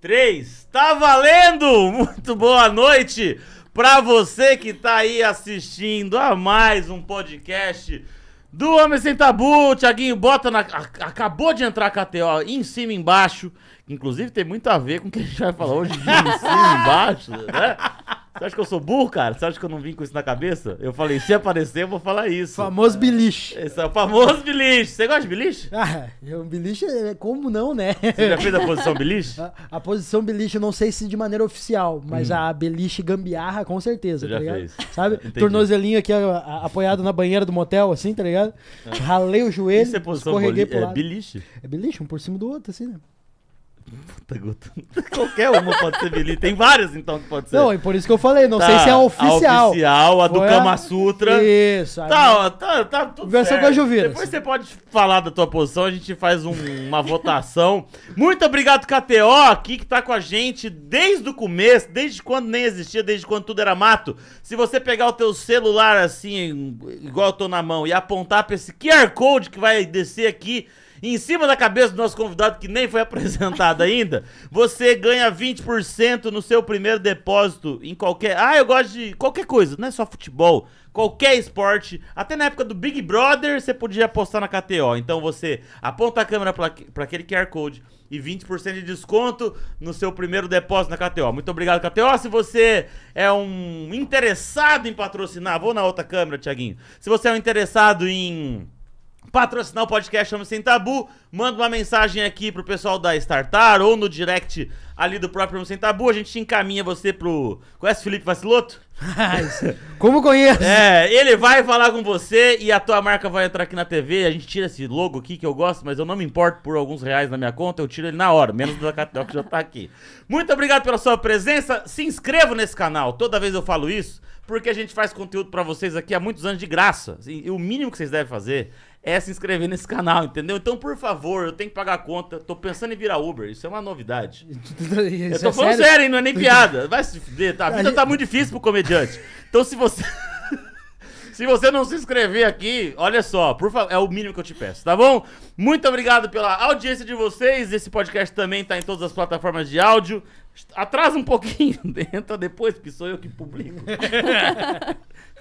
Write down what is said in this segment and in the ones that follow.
3. Tá valendo! Muito boa noite para você que tá aí assistindo a mais um podcast do Homem Sem Tabu. Tiaguinho, bota na. Acabou de entrar a KTO em cima e embaixo. Inclusive tem muito a ver com o que a gente vai falar hoje de em cima e embaixo, né? Você acha que eu sou burro, cara? Você acha que eu não vim com isso na cabeça? Eu falei, se aparecer, eu vou falar isso. Famoso biliche. Esse é o famoso biliche. Você gosta de biliche? Ah, eu, é, biliche, é como não, né? Você já fez a posição biliche? A, a posição biliche, eu não sei se de maneira oficial, mas hum. a biliche gambiarra, com certeza, Você tá já ligado? Fez. Sabe? Entendi. Tornozelinho aqui a, a, apoiado na banheira do motel, assim, tá ligado? É. Ralei o joelho, isso é posição escorreguei pro é lado. É biliche? É biliche, um por cima do outro, assim, né? Puta gota. Qualquer uma pode ser Vili. Tem várias, então, que pode ser. Não, e por isso que eu falei. Não tá, sei se é a oficial. A oficial, a Foi do a... Kama Sutra. Isso. Tá, minha... tá, tá tudo Versão certo. Depois você pode falar da tua posição. A gente faz um, uma votação. Muito obrigado, KTO, aqui que tá com a gente desde o começo. Desde quando nem existia, desde quando tudo era mato. Se você pegar o teu celular assim, igual eu tô na mão, e apontar pra esse QR Code que vai descer aqui em cima da cabeça do nosso convidado que nem foi apresentado ainda, você ganha 20% no seu primeiro depósito em qualquer. Ah, eu gosto de qualquer coisa, não é só futebol qualquer esporte. Até na época do Big Brother, você podia apostar na KTO. Então você aponta a câmera para aquele QR Code e 20% de desconto no seu primeiro depósito na KTO. Muito obrigado, KTO. Se você é um interessado em patrocinar, vou na outra câmera, Tiaguinho. Se você é um interessado em patrocinar o podcast Chama Sem Tabu, manda uma mensagem aqui pro pessoal da Startar ou no direct ali do próprio Chama Sem Tabu, a gente encaminha você pro... Conhece o Felipe Vaciloto? Como conheço? É, ele vai falar com você e a tua marca vai entrar aqui na TV, a gente tira esse logo aqui que eu gosto, mas eu não me importo por alguns reais na minha conta, eu tiro ele na hora, menos da Catel que já tá aqui. Muito obrigado pela sua presença, se inscreva nesse canal, toda vez eu falo isso, porque a gente faz conteúdo para vocês aqui há muitos anos de graça. E o mínimo que vocês devem fazer é se inscrever nesse canal, entendeu? Então, por favor, eu tenho que pagar a conta. Tô pensando em virar Uber. Isso é uma novidade. Tá- é eu tô é falando sério? sério, hein? não é nem piada. Vai se fuder, tá? A vida tá muito difícil pro comediante. Então, se você. Se você não se inscrever aqui, olha só, por favor, é o mínimo que eu te peço, tá bom? Muito obrigado pela audiência de vocês. Esse podcast também tá em todas as plataformas de áudio. Atrasa um pouquinho, entra depois, porque sou eu que publico.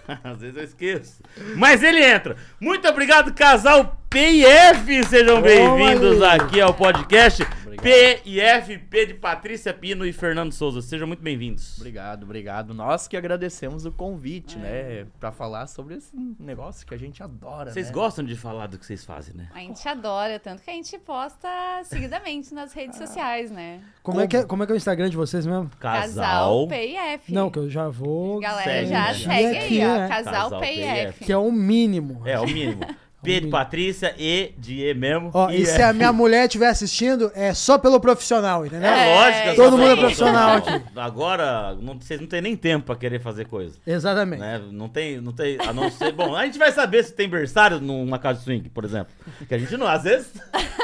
Às vezes eu esqueço. Mas ele entra. Muito obrigado, casal PF. Sejam bem-vindos aqui ao podcast. P e F, de Patrícia Pino e Fernando Souza. Sejam muito bem-vindos. Obrigado, obrigado. Nós que agradecemos o convite, é. né? Pra falar sobre esse negócio que a gente adora. Vocês né? gostam de falar do que vocês fazem, né? A gente adora, tanto que a gente posta seguidamente nas redes ah. sociais, né? Como, como, É que é, como é que é o Instagram de vocês mesmo? Casal, P e F. Não, que eu já vou. Galera, segue, já né? segue, aí, ó. Casal, né? Casal P e F. Que é o mínimo. É, o mínimo. P Patrícia e de E mesmo. Ó, e, e se é. a minha mulher estiver assistindo, é só pelo profissional, entendeu? É, lógico. Todo mundo é profissional aqui. Agora, não, vocês não têm nem tempo pra querer fazer coisa. Exatamente. Né? Não tem, não tem, a não ser... bom, a gente vai saber se tem berçário numa casa de swing, por exemplo. Que a gente não, às vezes...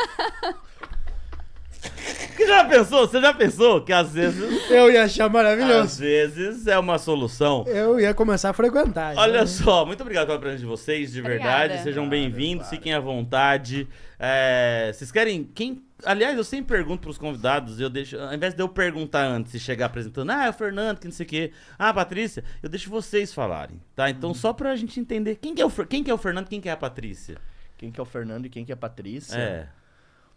Você já pensou? Você já pensou que às vezes. Eu ia achar maravilhoso. Às vezes é uma solução. Eu ia começar a frequentar. Né? Olha né? só, muito obrigado pela presença de vocês, de Obrigada. verdade. Sejam bem-vindos, claro. fiquem à vontade. É, vocês querem. Quem Aliás, eu sempre pergunto pros convidados, eu deixo, ao invés de eu perguntar antes e chegar apresentando, ah, é o Fernando, que não sei o quê, ah, Patrícia, eu deixo vocês falarem, tá? Então, hum. só pra gente entender, quem que, é o, quem que é o Fernando, quem que é a Patrícia? Quem que é o Fernando e quem que é a Patrícia? É.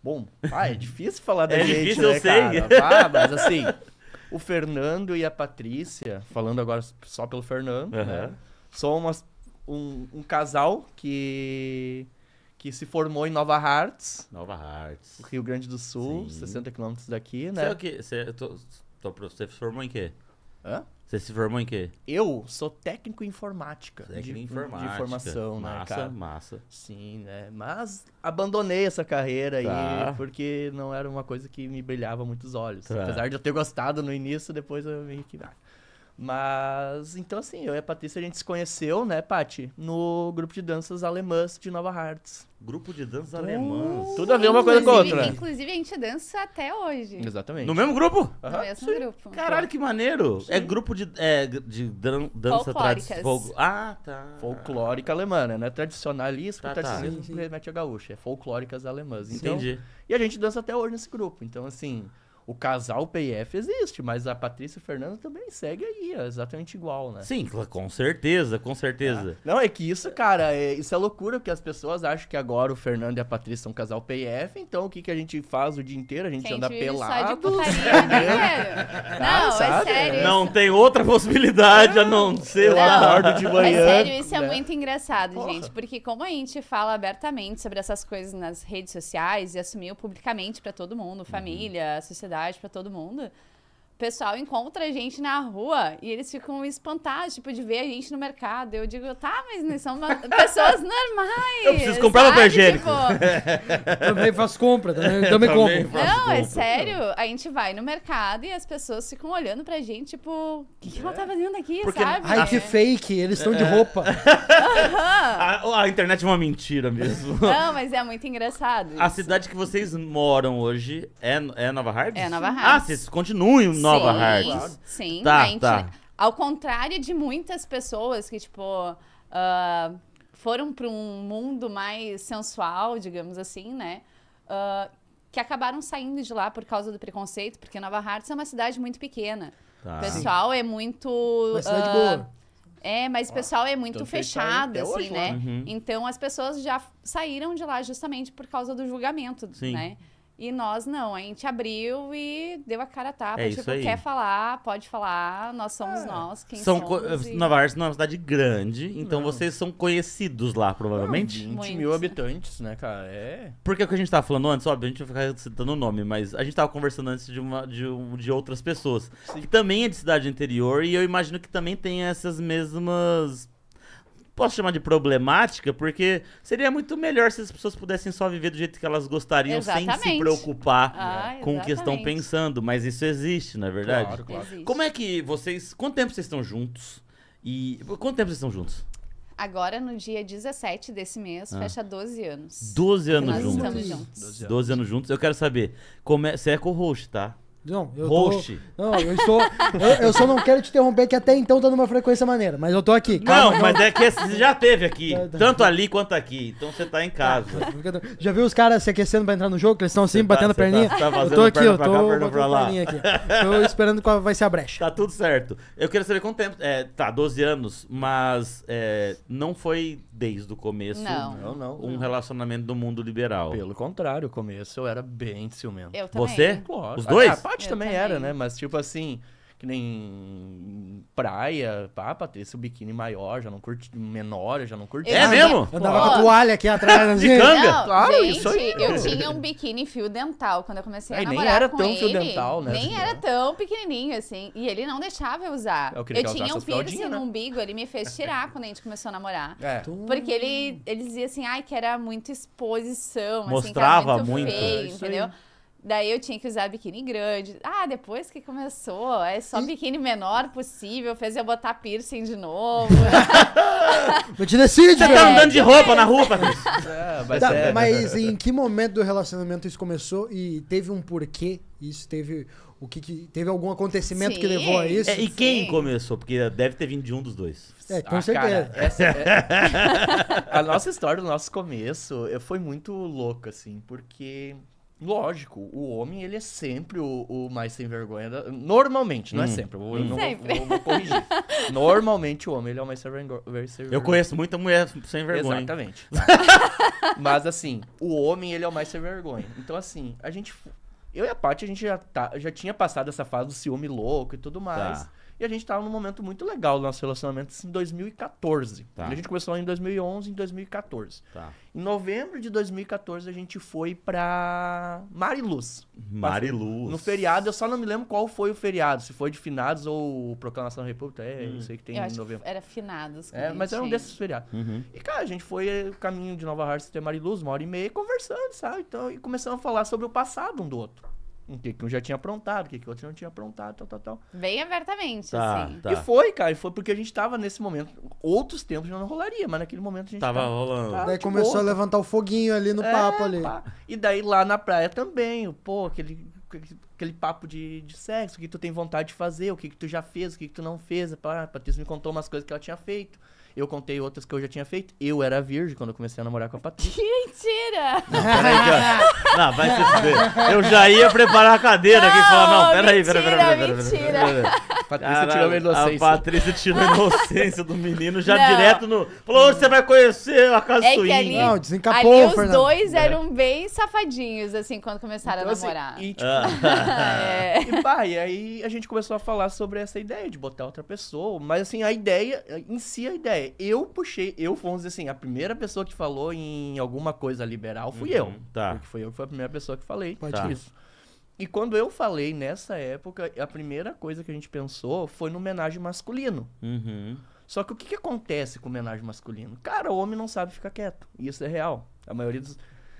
Bom, ah, é difícil falar da é gente, difícil, né, eu cara? sei. Ah, mas assim, o Fernando e a Patrícia, falando agora só pelo Fernando, uhum. né? São umas, um, um casal que que se formou em Nova Hartz. Nova Hartz. Rio Grande do Sul, Sim. 60 quilômetros daqui, né? É você, é o que, você, tô, tô, você se formou em quê? Hã? Você se formou em quê? Eu sou técnico em informática. Técnico de, informática. De informação, né, massa, né, cara? Massa, Sim, né? Mas abandonei essa carreira tá. aí, porque não era uma coisa que me brilhava muitos olhos. Tá. Apesar de eu ter gostado no início, depois eu me que... Ah, mas, então assim, eu e a Patrícia a gente se conheceu, né, Paty No grupo de danças alemãs de Nova Hartz. Grupo de danças uh, alemãs. Tudo a ver uma coisa com a outra. Inclusive, a gente dança até hoje. Exatamente. No mesmo grupo? Uhum. No mesmo Sim. grupo. Caralho, que maneiro. Sim. É grupo de, é, de dan dança tradicional. Ah, tá. Folclórica alemã, né? Não é tradicionalista, tá, tradicionalismo tá. tá. remete a gaúcha. É folclóricas alemãs. Então, Entendi. E a gente dança até hoje nesse grupo. Então, assim... O casal PIF existe, mas a Patrícia e o Fernando também segue aí, é exatamente igual, né? Sim, com certeza, com certeza. Ah, não, é que isso, cara, é, isso é loucura, porque as pessoas acham que agora o Fernando e a Patrícia são um casal PIF, então o que, que a gente faz o dia inteiro? A gente, gente anda pelado. Só de putaria, tá né? não, é sério. Não isso. tem outra possibilidade a não ser não, lá é de manhã. É sério, isso é né? muito engraçado, Porra. gente, porque como a gente fala abertamente sobre essas coisas nas redes sociais e assumiu publicamente para todo mundo, uhum. família, uhum. sociedade, oportunidade para todo mundo, o pessoal encontra a gente na rua e eles ficam espantados, tipo, de ver a gente no mercado. Eu digo, tá, mas não são pessoas normais. Eu preciso comprar sabe? papel higiênico. Tipo... também faço compra, também, também, também compro. Não, é compra. é sério. A gente vai no mercado e as pessoas ficam olhando pra gente, tipo, o que, que ela tá é. fazendo aqui, Porque... sabe? Ai, que ah. fake, eles estão de é. roupa. Uhum. A, a, internet é uma mentira mesmo. Não, mas é muito engraçado. Isso. A cidade que vocês moram hoje é, é Nova Hartz? É Nova Hartz. Ah, vocês continuem Nova sim, Sim, tá, mente, tá. Né? Ao contrário de muitas pessoas que, tipo, uh, foram para um mundo mais sensual, digamos assim, né? Uh, que acabaram saindo de lá por causa do preconceito, porque Nova Hartz é uma cidade muito pequena. Tá. O pessoal sim. é muito. Uma cidade boa. Ah, é, mas o pessoal é muito então, fechado, assim, hoje, né? Uhum. Então as pessoas já saíram de lá justamente por causa do julgamento, Sim. né? E nós não, a gente abriu e deu a cara a tapa. É tipo, quer falar, pode falar, nós somos é. nós, quem são somos. E... Nova York é uma cidade grande, então não. vocês são conhecidos lá, provavelmente. Não, 20 Muito. mil habitantes, né, cara? É. Porque o que a gente tava falando antes, óbvio, a gente vai ficar citando o nome, mas a gente tava conversando antes de, uma, de, de outras pessoas. Sim. Que também é de cidade interior, e eu imagino que também tem essas mesmas posso chamar de problemática, porque seria muito melhor se as pessoas pudessem só viver do jeito que elas gostariam, exatamente. sem se preocupar ah, com o que estão pensando. Mas isso existe, não é verdade? Claro, claro. Como é que vocês. Quanto tempo vocês estão juntos? E quanto tempo vocês estão juntos? Agora, no dia 17 desse mês, ah. fecha 12 anos. 12 anos juntos. Estamos juntos. 12 anos. 12 anos juntos. Eu quero saber, como é, você é co-host, tá? Não, eu Host. Tô, não, eu estou. eu, eu, só não quero te interromper, que até então tá numa frequência maneira, mas eu tô aqui. Calma, não, mas é que você já teve aqui, tá, tá. tanto ali quanto aqui. Então você tá em tá, casa. Já viu os caras se aquecendo pra entrar no jogo? eles estão assim, tá, batendo a perninha? Tá, tá eu tô aqui, eu tô cá, lá. Aqui. Tô esperando qual vai ser a brecha. Tá tudo certo. Eu quero saber quanto tempo. É, tá, 12 anos, mas é, não foi desde o começo não. Não, um relacionamento do mundo liberal. Pelo contrário, o começo eu era bem ciumento. Eu também. Você? Claro. Os dois? Ah, Cidade eu também, também, era, né? Mas tipo assim, que nem praia, pá, pra ter esse biquíni maior, já não curti, menor, já não curti. é mesmo? Eu andava com a toalha aqui atrás. Assim. de canga? Não, claro, gente, isso aí. eu tinha um biquíni fio dental quando eu comecei a é, namorar nem era tão ele, fio dental, né? Nem era tão pequenininho, assim. E ele não deixava eu usar. Eu, eu tinha um piercing assim, né? no umbigo, ele me fez tirar quando a gente começou a namorar. É. Porque ele, ele dizia assim, ai, que era muita exposição, assim, Mostrava assim, era muito, muito feio, é entendeu? Aí. Daí eu tinha que usar biquíni grande. Ah, depois que começou, é só e... biquíni menor possível, fez eu botar piercing de novo. Mas te decide, Você tá andando de roupa na rua, é, mas, tá, é. mas em que momento do relacionamento isso começou e teve um porquê? Isso teve o que, que, teve algum acontecimento Sim. que levou a isso? É, e quem Sim. começou? Porque deve ter vindo de um dos dois. É, com ah, certeza. Cara, essa, é... a nossa história do nosso começo foi muito louca, assim, porque Lógico, o homem ele é sempre o, o mais sem vergonha. Da... Normalmente, não é hum. é sempre. Eu, hum. não sempre. Vou, vou, vou, corrigir. Normalmente o homem ele é o mais sem vergonha. Eu conheço muita mulher sem vergonha. Exatamente. Mas assim, o homem ele é o mais sem vergonha. Então assim, a gente. Eu e a Paty, a gente já, tá, já tinha passado essa fase do ciúme louco e tudo tá. mais. Tá. E a gente estava num momento muito legal do nosso relacionamento assim, em 2014. Tá. A gente começou em 2011, em 2014. Tá. Em novembro de 2014, a gente foi para Mariluz. Mariluz. No feriado, eu só não me lembro qual foi o feriado. Se foi de finados ou Proclamação da República. É, hum. não sei que tem eu em novembro. era finados. É, mas era um desses feriados. Uhum. E, cara, a gente foi eh, o caminho de Nova Hartz até Mariluz, uma hora e meia, conversando, sabe? Então, e começamos a falar sobre o passado um do outro o que, que um já tinha aprontado, o que, que outro não tinha aprontado, tal, tal, tal. Bem abertamente, tá, assim. Tá. E foi, cara, e foi porque a gente tava nesse momento. Outros tempos não rolaria, mas naquele momento a gente tava. tava rolando. Tava, daí começou a levantar o foguinho ali no é, papo ali. Pá. E daí lá na praia também, pô, aquele, aquele papo de, de sexo, o que tu tem vontade de fazer, o que, que tu já fez, o que, que tu não fez. a Patrícia me contou umas coisas que ela tinha feito. Eu contei outras que eu já tinha feito. Eu era virgem quando eu comecei a namorar com a Patrícia. Que mentira! Não, peraí, já... não vai se fuder. Eu já ia preparar a cadeira aqui e falar, não, peraí, peraí, peraí. peraí, mentira. Patrícia tirou a inocência. A Patrícia tirou a inocência do menino já não. direto no... Falou, você vai conhecer a casa é swing. Ali, não, desencapou, ali os Fernando. dois é. eram bem safadinhos, assim, quando começaram então, a assim, namorar. Assim, e, tipo, ah. é. e, pá, e aí a gente começou a falar sobre essa ideia de botar outra pessoa. Mas, assim, a ideia, em si a ideia eu puxei, eu, vamos dizer assim, a primeira pessoa que falou em alguma coisa liberal fui uhum, eu. Tá. Porque foi eu que foi a primeira pessoa que falei Pode isso. Tá. E quando eu falei nessa época, a primeira coisa que a gente pensou foi no homenagem masculino. Uhum. Só que o que, que acontece com homenagem masculino? Cara, o homem não sabe ficar quieto. Isso é real. A maioria dos.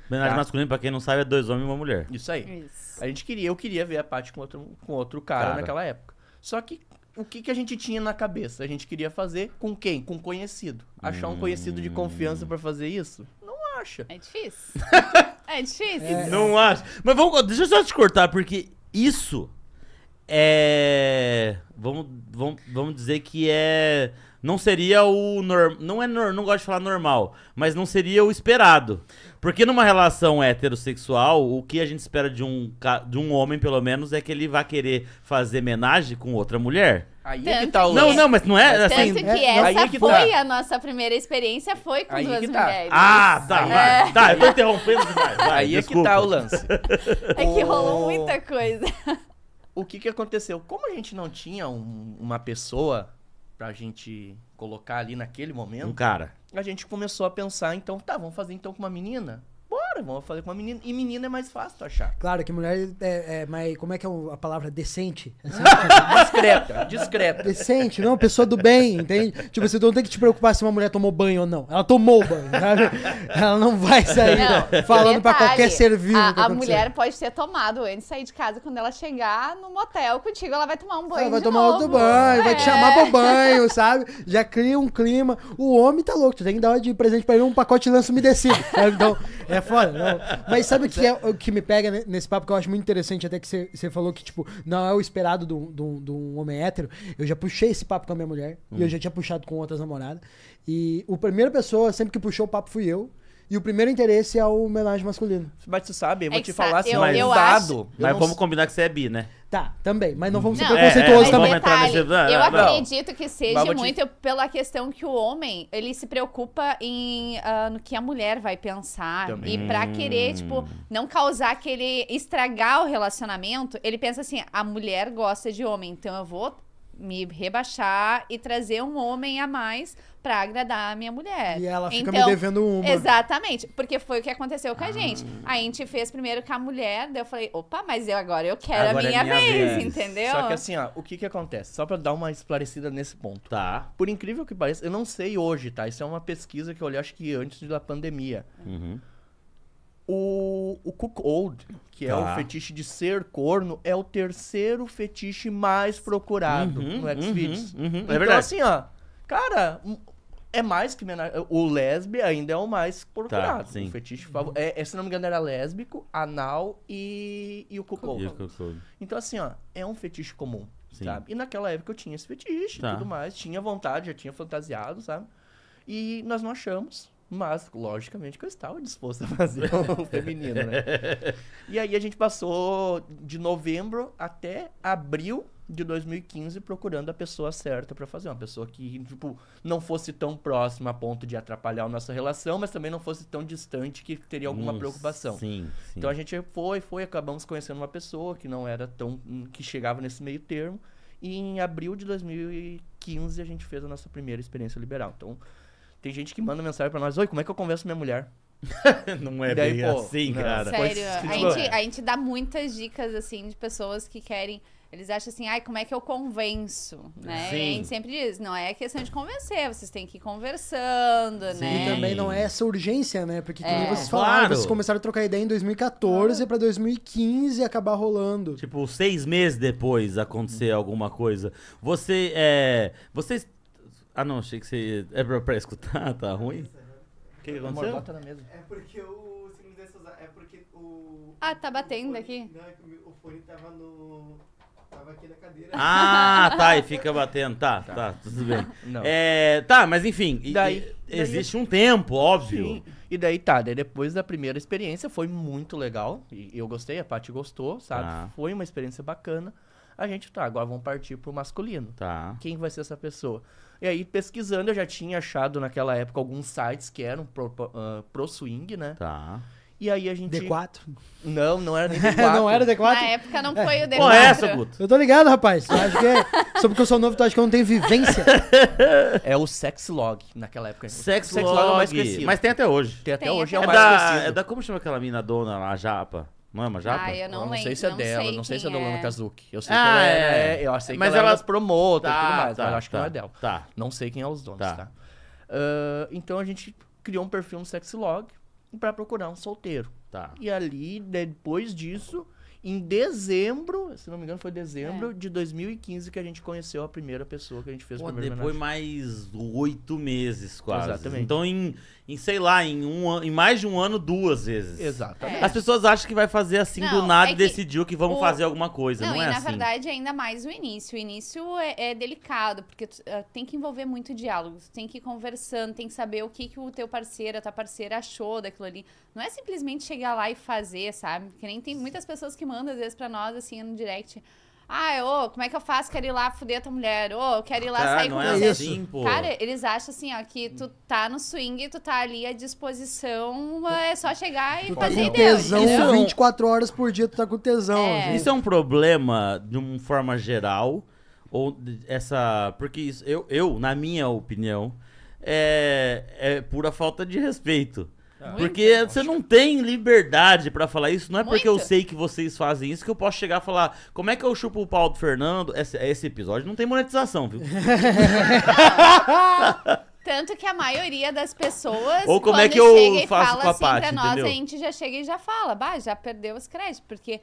Homenagem tá. masculino, pra quem não sabe, é dois homens e uma mulher. Isso aí. Isso. A gente queria, eu queria ver a parte com outro, com outro cara, cara. naquela época. Só que o que, que a gente tinha na cabeça? A gente queria fazer com quem? Com conhecido. Achar um conhecido de confiança hum. para fazer isso? Não acha. É difícil. é difícil. É. Não acha. Mas vamos, deixa eu só te cortar, porque isso é. Vamos, vamos, vamos dizer que é. Não seria o normal. Não é nor, não gosto de falar normal, mas não seria o esperado. Porque numa relação heterossexual, o que a gente espera de um, de um homem, pelo menos, é que ele vá querer fazer homenagem com outra mulher. Aí Tanto é que tá o... Não, não, mas não é assim... Tanto que é, é que tá. foi tá. a nossa primeira experiência, foi com aí é duas tá. mulheres. Ah, tá, é. vai, tá, eu tô interrompendo demais. Vai, aí desculpa. é que tá o lance. É que rolou muita coisa. O que que aconteceu? Como a gente não tinha um, uma pessoa pra gente colocar ali naquele momento. Um cara. A gente começou a pensar, então, tá, vamos fazer então com uma menina cara, vamos fazer com uma menina. E menina é mais fácil tu achar. Claro, que mulher é, é, é mais. Como é que é a palavra? Decente? discreta, discreta. Decente, não, pessoa do bem, entende? Tipo, você não tem que te preocupar se uma mulher tomou banho ou não. Ela tomou banho, Ela não vai sair não, falando detalhe, pra qualquer ser vivo. A, a mulher pode ter tomado antes de sair de casa. Quando ela chegar no motel contigo, ela vai tomar um banho. Ela vai tomar novo. outro banho, é. vai te é. chamar pro banho, sabe? Já cria um clima. O homem tá louco, tu tem que dar de presente pra ele um pacote de lenço umedecido. Então, é foda não, Mas sabe o que, é, o que me pega nesse papo que eu acho muito interessante, até que você falou que, tipo, não é o esperado de um homem hétero. Eu já puxei esse papo com a minha mulher, hum. e eu hum. já tinha puxado com outras namoradas. E a primeira pessoa, sempre que puxou o papo, fui eu. E o primeiro interesse é o homenagem masculino. Mas tu sabe, eu vou é te falar assim, mas eu dado. Mas vamos combinar que você é bi, né? Tá, também. Mas não vamos ser é, preconceituosos é, é, também. Detalhe, nesse... eu acredito que seja te... muito pela questão que o homem, ele se preocupa em uh, no que a mulher vai pensar. Também. E pra querer, tipo, hum. não causar aquele... Estragar o relacionamento, ele pensa assim, a mulher gosta de homem, então eu vou me rebaixar e trazer um homem a mais para agradar a minha mulher. E ela fica então, me devendo uma. Exatamente, porque foi o que aconteceu com a ah. gente. A gente fez primeiro com a mulher, daí eu falei, opa, mas eu agora eu quero agora a é minha, é minha vez, vez, entendeu? Só que assim, ó, o que que acontece? Só para dar uma esclarecida nesse ponto. Tá. Por incrível que pareça, eu não sei hoje, tá? Isso é uma pesquisa que eu olhei, acho que antes da pandemia. Uhum. O, o cuckold, que tá. é o tá. fetiche de ser corno, é o terceiro fetiche mais procurado uhum, no Xvideos. Uhum, uhum, é então, é verdade. assim, ó, cara, é mais que o lesbe ainda é o mais tá, procurado. Tá, sim. O fetiche favorito. É, é, se não me engano, era lésbico, anal e, e o cuckold. Então, assim, ó, é um fetiche comum. Sim. Sabe? E naquela época eu tinha esse fetiche e tá. tudo mais. Tinha vontade, já tinha fantasiado, sabe? E nós não achamos. Mas, logicamente, que eu estava disposto a fazer o feminino, né? E aí a gente passou de novembro até abril de 2015 procurando a pessoa certa para fazer. Uma pessoa que, tipo, não fosse tão próxima a ponto de atrapalhar a nossa relação, mas também não fosse tão distante que teria alguma hum, preocupação. Sim, sim. Então a gente foi, foi, acabamos conhecendo uma pessoa que não era tão. que chegava nesse meio termo. E em abril de 2015 a gente fez a nossa primeira experiência liberal. Então tem gente que manda mensagem pra nós, oi, como é que eu converso minha mulher? não é daí, bem pô, assim, não. cara. Sério, a gente, tipo, a gente dá muitas dicas, assim, de pessoas que querem... Eles acham assim, ai, como é que eu convenço? Né? E a gente sempre diz, não é questão de convencer, vocês têm que ir conversando, Sim. né? E também não é essa urgência, né? Porque é. vocês falaram, claro. vocês começaram a trocar ideia em 2014 ah. para 2015 acabar rolando. Tipo, seis meses depois acontecer uhum. alguma coisa. Você, é... Vocês ah, não, achei que você. É pra, pra escutar? Tá ruim? O que, que aconteceu? Amor, bota na mesa. É porque o. É porque o. Ah, tá batendo fone, aqui? Não, é que o fone tava no. Tava aqui na cadeira. Ah, tá, e fica batendo. Tá, tá, tá tudo bem. Não. É, tá, mas enfim. E, daí, existe daí... um tempo, óbvio. Sim. E daí tá, daí depois da primeira experiência foi muito legal. E eu gostei, a Paty gostou, sabe? Ah. Foi uma experiência bacana. A gente tá, agora vamos partir pro masculino. Tá. Quem vai ser essa pessoa? E aí, pesquisando, eu já tinha achado naquela época alguns sites que eram pro, uh, pro swing, né? Tá. E aí a gente. D4? Não, não era nem D4. não era D4? Na época não foi é. o D4. Qual é essa, Guto? Eu tô ligado, rapaz. Eu acho que é. Só porque eu sou novo, tu acha que eu não tenho vivência? é o Sexlog, naquela época. Sexlog. Sex é o mais conhecido. Mas tem até hoje. Tem até tem hoje, é até é o mais da, conhecido. É da como chama aquela mina dona lá, Japa? Mama já. japa? Ah, eu não, eu não sei se é não dela, sei não sei se é da Lana é. Kazuki. Eu sei ah, que ela é, é, é. eu sei que mas ela, é ela promota tá, e tudo mais, tá, mas eu acho tá, que não é tá, dela. Tá. Não sei quem é os donos, tá? tá? Uh, então a gente criou um perfil no Sexlog para procurar um solteiro. Tá. E ali, depois disso, em dezembro, se não me engano, foi dezembro é. de 2015 que a gente conheceu a primeira pessoa que a gente fez Pô, o Depois mais oito meses, quase. Exatamente. Então, em, em sei lá, em, um, em mais de um ano, duas vezes. Exatamente. É. As pessoas acham que vai fazer assim não, do nada é e decidiu que vamos o... fazer alguma coisa. Não, não e é na assim? verdade, ainda mais o início. O início é, é delicado, porque tu, uh, tem que envolver muito diálogo. tem que ir conversando, tem que saber o que, que o teu parceiro, a tua parceira achou daquilo ali. Não é simplesmente chegar lá e fazer, sabe? Porque nem tem muitas pessoas que manda, às vezes, pra nós, assim, no direct. Ah, ô, como é que eu faço? Quero ir lá fuder tua mulher. Ô, quero ir lá ah, sair não com é você. Assim, pô. Cara, eles acham assim, ó, que tu tá no swing, tu tá ali à disposição, é só chegar e tu tá fazer tá com ideia, tesão 24 horas por dia, tu tá com tesão. É. Isso é um problema, de uma forma geral, ou essa... Porque isso, eu, eu, na minha opinião, é, é pura falta de respeito. É. porque você não tem liberdade para falar isso. Não é porque eu sei que vocês fazem isso que eu posso chegar a falar. Como é que eu chupo o pau do Fernando? Esse, esse episódio não tem monetização, viu? Tanto que a maioria das pessoas. Ou como é que eu faço com a assim pra nós, entendeu? a gente já chega e já fala. Bah, já perdeu os créditos. Porque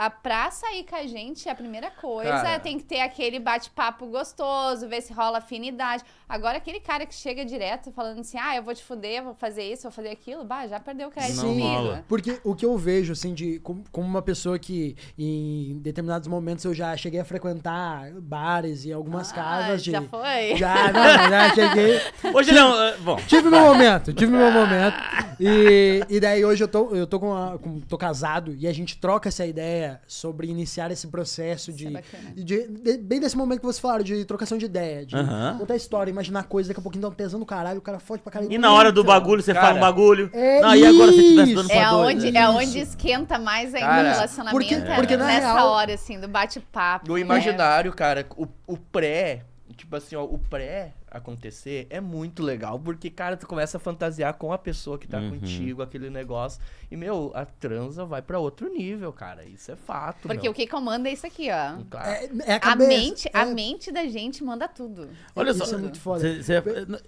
a pra sair com a gente, a primeira coisa, cara, tem que ter aquele bate-papo gostoso, ver se rola afinidade. Agora, aquele cara que chega direto falando assim, ah, eu vou te fuder, vou fazer isso, vou fazer aquilo, bah, já perdeu o crédito não Porque o que eu vejo, assim, de como uma pessoa que em determinados momentos eu já cheguei a frequentar bares e algumas ah, casas de... já foi? Já, não, já cheguei. Hoje não, eh, bom. Tive meu momento, tive meu momento. E, e daí hoje eu tô, eu tô, com, a, com tô casado e a gente troca essa ideia sobre iniciar esse processo de, é de, de, Bem desse momento que vocês falaram, de trocação de ideia, de uhum. contar história, imaginar coisa, daqui a pouquinho dá um tesão caralho, o cara foge pra caralho. E na hora do então, bagulho, você fala um bagulho. É não, e agora você estivesse tá dando é, é onde, dois, né? é onde esquenta mais ainda cara, o relacionamento. Porque, é. nessa real, hora, assim, do bate-papo. Do né? imaginário, cara, o, o pré, tipo assim, ó, o pré acontecer, é muito legal, porque, cara, tu começa a fantasiar com a pessoa que tá uhum. contigo, aquele negócio. E, meu, a transa vai para outro nível, cara. Isso é fato. Porque meu. o que comanda é isso aqui, ó. Hum, claro. É, é a, a, mente, é... a mente da gente manda tudo. Olha isso só. é muito foda. Cê, cê...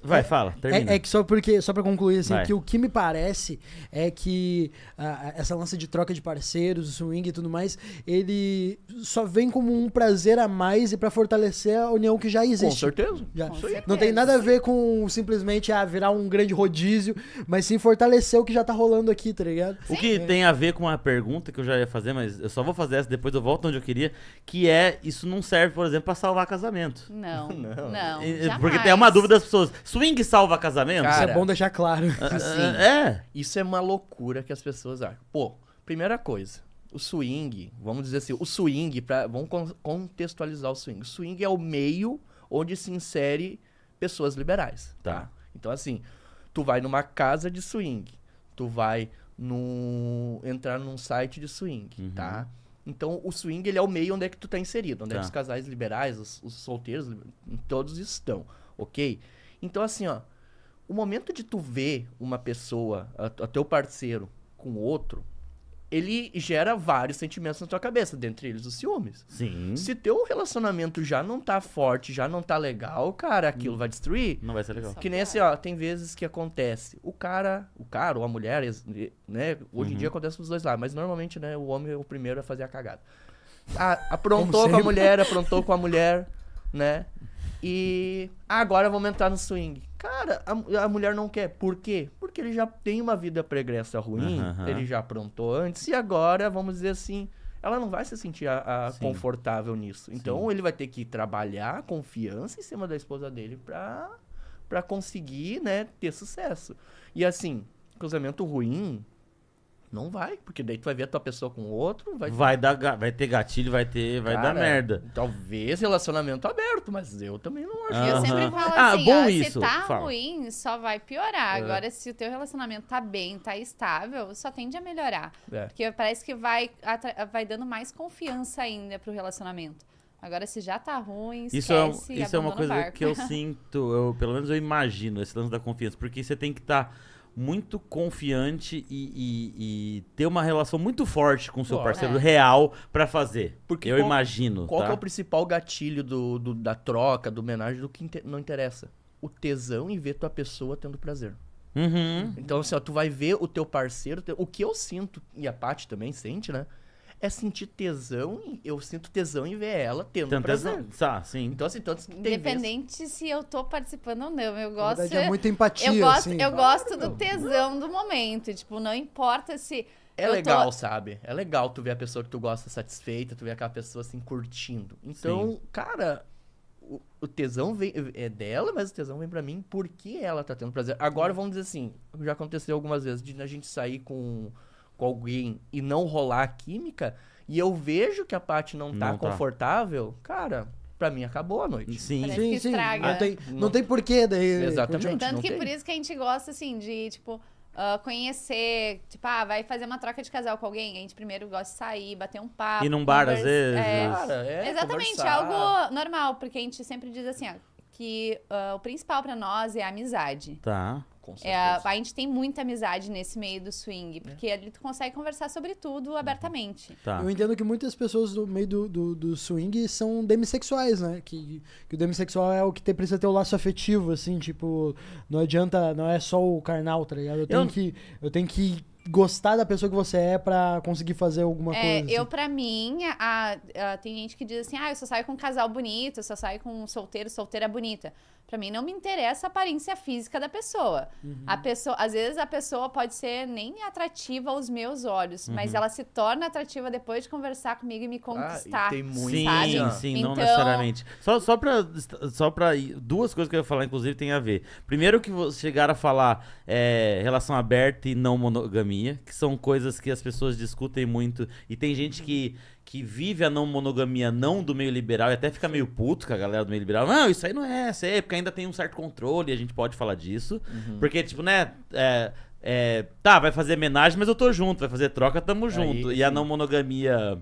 Vai, fala. É, termina. É, é, que só porque, só pra concluir, assim, vai. que o que me parece é que essa lança de troca de parceiros, o swing e tudo mais, ele só vem como um prazer a mais e para fortalecer a união que já existe. Com certeza. Já. Com certeza. Não tem nada a ver com simplesmente ah, virar um grande rodízio, mas sim fortalecer o que já tá rolando aqui, tá ligado? O que é. tem a ver com uma pergunta que eu já ia fazer, mas eu só vou fazer essa depois, eu volto onde eu queria, que é, isso não serve, por exemplo, para salvar casamento. Não, não. não porque tem uma dúvida das pessoas, swing salva casamento? Cara, isso é bom deixar claro. Assim, é. Isso é uma loucura que as pessoas acham. Pô, primeira coisa, o swing, vamos dizer assim, o swing, pra, vamos contextualizar o swing. O swing é o meio onde se insere pessoas liberais. Tá. tá. Então, assim, tu vai numa casa de swing, tu vai no entrar num site de swing, uhum. tá? Então, o swing ele é o meio onde é que tu tá inserido, onde tá. é que tá. os casais liberais, os, os solteiros, todos estão, ok? Então, assim, ó, o momento de tu ver uma pessoa, o teu parceiro com outro, ele gera vários sentimentos na tua cabeça, dentre eles os ciúmes. Sim. Se teu relacionamento já não tá forte, já não tá legal, cara, aquilo hum. vai destruir. Não vai ser legal. Que nem é. assim, ó, tem vezes que acontece. O cara, o cara ou a mulher, né? Hoje uhum. em dia uhum. acontece os dois lá, mas normalmente, né, o homem é o primeiro a fazer a cagada. A, ah, aprontou com a mulher, aprontou com a mulher, né? E ah, agora vamos entrar no swing. Cara, a, a mulher não quer. Por quê? porque ele já tem uma vida pregressa ruim, uhum. ele já aprontou antes, e agora, vamos dizer assim, ela não vai se sentir a, a confortável nisso. Então, Sim. ele vai ter que trabalhar confiança em cima da esposa dele pra, conseguir, né, ter sucesso. E assim, cruzamento ruim, não vai, porque daí tu vai ver a tua pessoa com outro, vai vai ter... dar vai ter gatilho, vai ter, vai Cara, dar merda. Talvez relacionamento aberto, mas eu também não acho. Eu sempre falo ah, assim, bom ah, isso. se tá Fala. ruim, só vai piorar. É. Agora se o teu relacionamento tá bem, tá estável, só tende a melhorar. É. Porque parece que vai vai dando mais confiança ainda pro relacionamento. Agora, se já tá ruim, esquece, isso é, isso é uma coisa que eu sinto, eu, pelo menos eu imagino, esse lance da confiança. Porque você tem que estar. Tá muito confiante e, e, e, ter uma relação muito forte com o seu parceiro é. real para fazer. Porque eu qual, imagino. Qual tá? é o principal gatilho do, do, da troca, do homenagem, do que inter, não interessa? O tesão em ver tua pessoa tendo prazer. Uhum. Então, assim, ó, tu vai ver o teu parceiro. O que eu sinto, e a Paty também sente, né? é sentir tesão. Eu sinto tesão em ver ela tendo Tanto prazer. Tá, sim. Então, assim, tanto Independente vez... se eu tô participando ou não. Eu gosto... Na verdade, é muita empatia, Eu gosto, assim. eu claro, gosto do tesão do momento. Tipo, não importa se... É eu legal, tô... sabe? É legal tu ver a pessoa que tu gosta satisfeita, tu ver aquela pessoa assim curtindo. Então, Sim. cara, o, o, tesão vem é dela, mas o tesão vem para mim porque ela tá tendo prazer. Agora vamos dizer assim, já aconteceu algumas vezes de a gente sair com com alguém e não rolar a química, e eu vejo que a parte não tá não tá. confortável, cara, pra mim acabou a noite. Sim, Parece sim, sim. Não tem, não, não tem porquê daí. Né? Exatamente. Tanto que tem. por isso que a gente gosta, assim, de, tipo, uh, conhecer, tipo, ah, vai fazer uma troca de casal com alguém, a gente primeiro gosta de sair, bater um papo. E num bar, às vezes. É, né? cara, é, exatamente, conversar. algo normal, porque a gente sempre diz assim, ó, que uh, o principal para nós é a amizade. Tá. Com é, certeza. é, a gente tem muita amizade nesse meio do swing, porque é. ali tu consegue conversar sobre tudo uhum. abertamente. Tá. Eu entendo que muitas pessoas do meio do, do, do, swing são demissexuais, né? Que, que o demissexual é o que te, precisa ter o laço afetivo, assim, tipo, não adianta, não é só o carnal, tá ligado? Eu tenho, eu... Que, eu tenho que gostar da pessoa que você é para conseguir fazer alguma é, coisa. Eu, assim. para mim, a, a, tem gente que diz assim: ah, eu só saio com um casal bonito, eu só saio com um solteiro, solteira bonita. Para mim, não me interessa a aparência física da pessoa. Uhum. A pessoa. Às vezes a pessoa pode ser nem atrativa aos meus olhos, uhum. mas ela se torna atrativa depois de conversar comigo e me conquistar. Ah, e tem muito, sim, sabe? sim, então... não necessariamente. Só, só, pra, só pra. Duas coisas que eu ia falar, inclusive, tem a ver. Primeiro, que chegaram a falar é, relação aberta e não monogamia monogamia, que são coisas que as pessoas discutem muito. E tem gente que, que vive a não monogamia não do meio liberal e até fica meio puto com a galera do meio liberal. Não, isso aí não é, isso aí é porque ainda tem um certo controle, a gente pode falar disso. Uhum. Porque, tipo, né? É, é, tá, vai fazer homenagem, mas eu tô junto. Vai fazer troca, tamo junto. Aí, e a não monogamia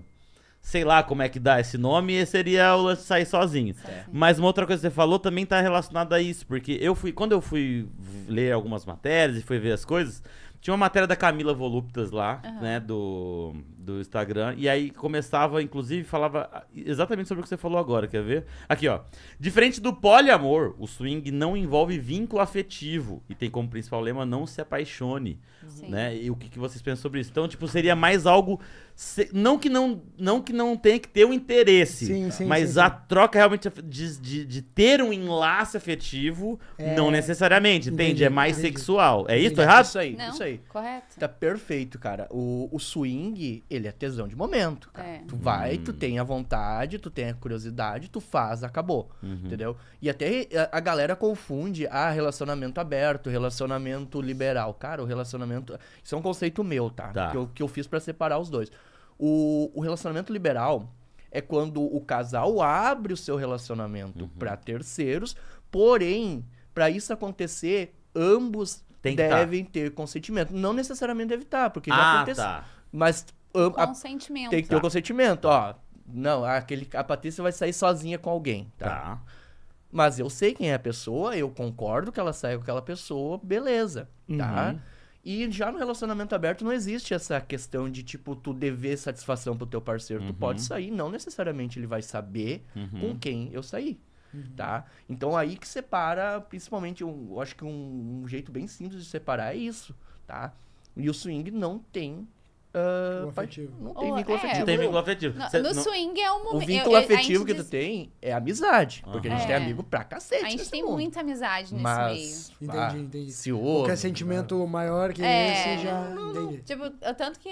sei lá como é que dá esse nome, e seria o lance sair sozinho. É. Mas uma outra coisa que você falou também está relacionada a isso, porque eu fui, quando eu fui ler algumas matérias e fui ver as coisas, tinha uma matéria da Camila Voluptas lá, uhum. né? Do, do Instagram. E aí começava, inclusive, falava ah, exatamente sobre o que você falou agora, quer ver? Aqui, ó. Diferente do poliamor, o swing não envolve vínculo afetivo e tem como principal lema não se apaixone, né? E o que, que, vocês pensam sobre isso? Então, tipo, seria mais algo se... não que não não que não tenha que ter o um interesse, sim, sim, mas sim, a troca realmente de, de, de, ter um enlace afetivo, é... não necessariamente, entendi, entende? É mais entendi. sexual. É entendi. isso, errado? Isso aí, não, isso aí. Correto. Tá perfeito, cara. O, o swing, ele ele é tesão de momento, cara. É. Tu vai, tu hum. tem a vontade, tu tem a curiosidade, tu faz, acabou. Uhum. Entendeu? E até a, eh, a galera confunde ah, relacionamento aberto, relacionamento liberal. Cara, o relacionamento. Isso é um conceito meu, tá? tá. Que, eu, que eu fiz para separar os dois. O, o relacionamento liberal é quando o casal abre o seu relacionamento uhum. para terceiros, porém, para isso acontecer, ambos tá. devem tá. ter consentimento. Não necessariamente deve estar, tá, porque ah, já aconteceu. Tá. Mas Consentimento. tem que ter o tá. consentimento, ó. Não, aquele, a Patrícia vai sair sozinha com alguém, tá? tá? Mas eu sei quem é a pessoa, eu concordo que ela saia com aquela pessoa, beleza, tá? uhum. tá? E já no relacionamento aberto não existe essa questão de, tipo, tu dever satisfação pro teu parceiro. Uhum. Tu pode uhum. sair, não necessariamente ele vai saber uhum. com quem eu saí. Uhum. Tá? Então aí que separa, principalmente, eu acho que um, um jeito bem simples de separar é isso, tá? E o swing não tem Uh, não tem vínculo é, afetivo. Não tem vínculo afetivo. No, Cê, no swing é um momento. O vínculo eu, é, eu, afetivo que diz... tu tem é amizade. Uhum. Porque a gente é. tem amigo pra cacete. A gente tem mundo. muita amizade nesse Mas, meio. Entendi, entendi. Se ouve, Qualquer sentimento né? maior que é, esse já. Entendi. Tipo, tanto que,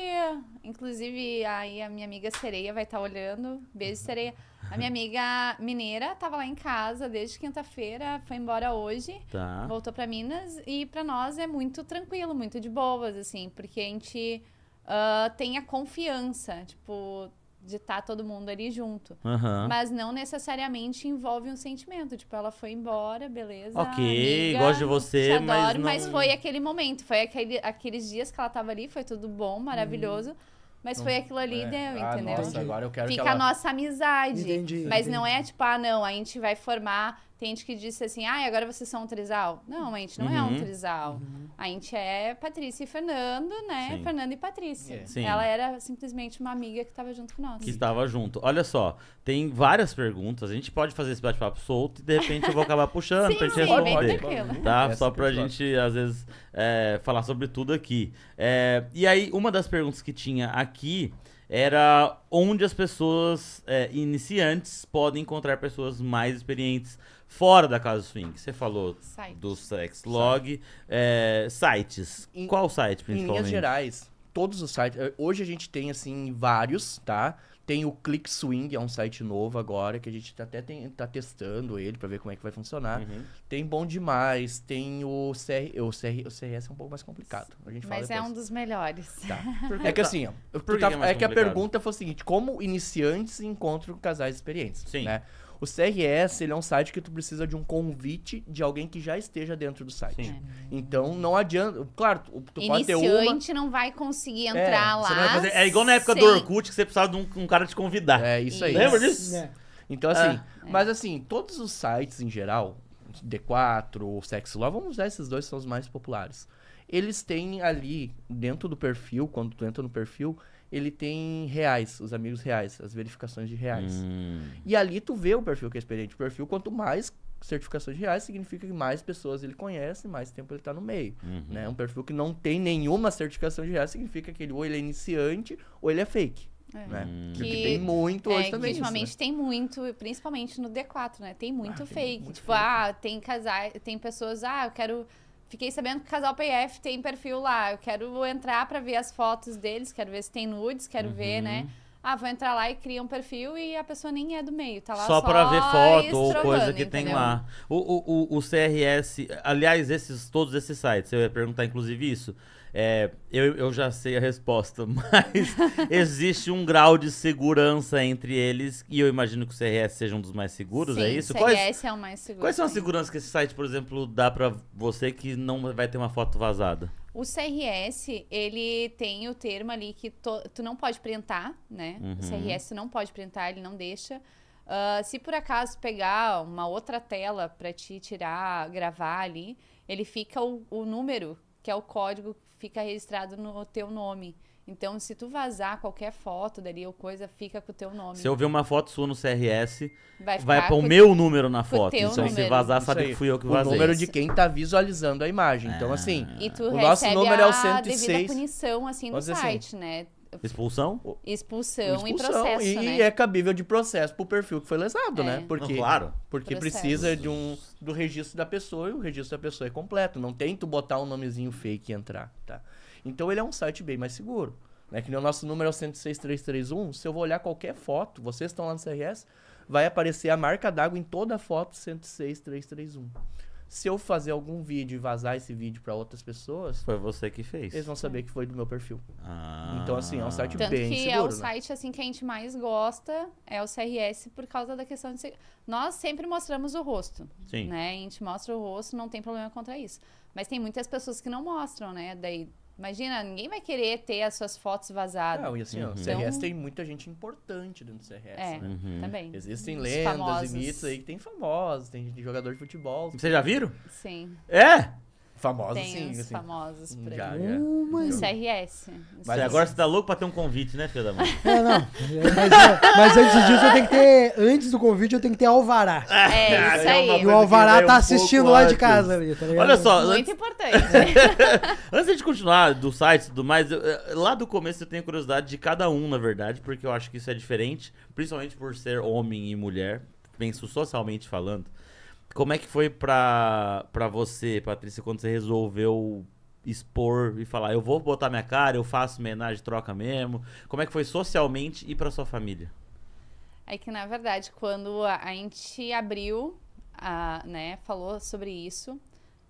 inclusive, aí a minha amiga sereia vai estar tá olhando. Beijo, sereia. A minha amiga mineira tava lá em casa desde quinta-feira, foi embora hoje, tá. voltou para Minas e para nós é muito tranquilo, muito de boas, assim, porque a gente uh, ah, tenha confiança, tipo, de estar tá todo mundo ali junto. Uhum. Mas não necessariamente envolve um sentimento. Tipo, ela foi embora, beleza. Ok, amiga, gosto de você. Te mas não... mas, foi aquele momento. Foi aquele, aqueles dias que ela estava ali, foi tudo bom, maravilhoso. Hum. Mas foi aquilo ali é. deu, ah, entendeu? Nossa, agora eu quero Fica que ela... a nossa amizade. Entendi, mas entendi. não é tipo, ah, não, a gente vai formar tem gente que disse assim, ah, agora vocês são um trisal. Não, a gente não uhum. é um uhum. trisal. Uhum. A gente é Patrícia e Fernando, né? Sim. Fernando e Patrícia. É. Ela era simplesmente uma amiga que estava junto com nós. Que estava junto. Olha só, tem várias perguntas. A gente pode fazer esse bate-papo solto e de repente eu vou acabar puxando para pra gente responder. Bem tá? só para é a gente, às vezes, é, falar sobre tudo aqui. É, e aí, uma das perguntas que tinha aqui era onde as pessoas é, iniciantes podem encontrar pessoas mais experientes fora da casa swing. Você falou Site. do sex log, é, sites. Em, Qual site principalmente? Em linhas gerais, todos os sites. Eh, hoje a gente tem assim vários, tá? Tem o Click Swing, é um site novo agora que a gente tá até tem, tá testando ele para ver como é que vai funcionar. Uhum. Tem Bom Demais, tem o CR, o CR, o CRS é um pouco mais complicado. A gente Mas é um dos melhores. Tá. É que assim, Por que, tá, é, é que a pergunta foi o seguinte: como iniciantes encontram casais experientes? Sim. Né? O CRS, ele é um site que tu precisa de um convite de alguém que já esteja dentro do site. Sim. É. Então, não adianta... Claro, tu, pode ter uma... Iniciante não vai conseguir é, entrar é, lá. Fazer... É igual na época sem... do Orkut, que você precisava de um, um, cara te convidar. É, isso aí. Isso. Lembra disso? É. Então, assim... É. mas, assim, todos os sites, em geral, D4 ou Sexlaw, vamos usar esses dois, são os mais populares. Eles têm ali, dentro do perfil, quando tu entra no perfil ele tem reais, os amigos reais, as verificações de reais. Hum. E ali tu vê o perfil que é experiente. O perfil, quanto mais certificações de reais, significa que mais pessoas ele conhece, mais tempo ele está no meio. Uhum. Né? Um perfil que não tem nenhuma certificação de reais, significa que ele ou ele é iniciante ou ele é fake. É. Né? Hum. Que, que, tem muito é, hoje é, também. Ultimamente isso, né? tem muito, principalmente no D4, né? Tem muito ah, fake. Tem muito tipo, fake. ah, tem casais, tem pessoas, ah, eu quero Fiquei sabendo que o casal PF tem perfil lá. Eu quero entrar para ver as fotos deles, quero ver se tem nudes, quero uhum. ver, né? Ah, vou entrar lá e cria um perfil e a pessoa nem é do meio, tá lá só, só para ver foto ou coisa que entendeu? tem lá. O, o, o, o CRS, aliás, esses todos esses sites, eu ia perguntar inclusive isso. É, eu, eu já sei a resposta, mas existe um grau de segurança entre eles e eu imagino que o CRS seja um dos mais seguros, é Sim, é isso? O CRS quais, é o mais seguro. Quais são as seguranças que esse site, por exemplo, dá para você que não vai ter uma foto vazada? O CRS, ele tem o termo ali que to, tu não pode printar, né? Uhum. O CRS tu não pode printar, ele não deixa. Uh, se por acaso pegar uma outra tela para te tirar, gravar ali, ele fica o, o número que é o código fica registrado no teu nome. Então, se tu vazar qualquer foto dali ou coisa, fica com o teu nome. Se eu ver uma foto sua no CRS, vai, para o meu número na foto. Então, número. se vazar, sabe que fui eu que vazei. O número de quem tá visualizando a imagem. É. Então, ah. assim, o nosso número é o 106. a devida punição, assim, no assim, site, assim, né? Expulsão? Expulsão, expulsão e processo, e, né? é cabível de processo pro perfil que foi lesado, é. né? Porque, não, claro. Porque processo. precisa de um, do registro da pessoa e o registro da pessoa é completo. Não tem tu botar um nomezinho fake e entrar, tá? Então ele é um site bem mais seguro. Né? Que nem o nosso número é 106331. Se eu vou olhar qualquer foto, vocês estão lá no CRS, vai aparecer a marca d'água em toda a foto 106331. Se eu fazer algum vídeo e vazar esse vídeo para outras pessoas. Foi você que fez. Eles vão saber que foi do meu perfil. Ah. Então, assim, é um site Tanto bem que seguro. É o né? site assim, que a gente mais gosta, é o CRS, por causa da questão de. Nós sempre mostramos o rosto. Sim. Né? A gente mostra o rosto, não tem problema contra isso. Mas tem muitas pessoas que não mostram, né? Daí Imagina, ninguém vai querer ter as suas fotos vazadas. Não, e assim, uhum. ó, o CRS então... tem muita gente importante dentro do CRS, é, né? Uhum. Também. Existem Os lendas famosos. e mitos aí que tem famosos, tem jogador de futebol. Vocês já viram? Sim. É? Famosos, tem sim. Os assim. famosos por aí. Já, Uma... CRS. É mas é agora você tá louco pra ter um convite, né, filha da mãe? É, não. Mas, é, mas, antes disso, eu tenho que ter. Antes do convite, eu tenho que ter alvará. É, ah, é isso aí. E o alvará tá um assistindo lá antes. de casa. Ali, tá Olha só. Muito antes... importante. antes de continuar do site e tudo mais, eu, lá do começo eu tenho curiosidade de cada um, na verdade, porque eu acho que isso é diferente, principalmente por ser homem e mulher, penso socialmente falando. Como é que foi pra, pra você, Patrícia, quando você resolveu expor e falar, eu vou botar minha cara, eu faço homenagem, troca mesmo? Como é que foi socialmente e pra sua família? É que, na verdade, quando a gente abriu, a, né, falou sobre isso,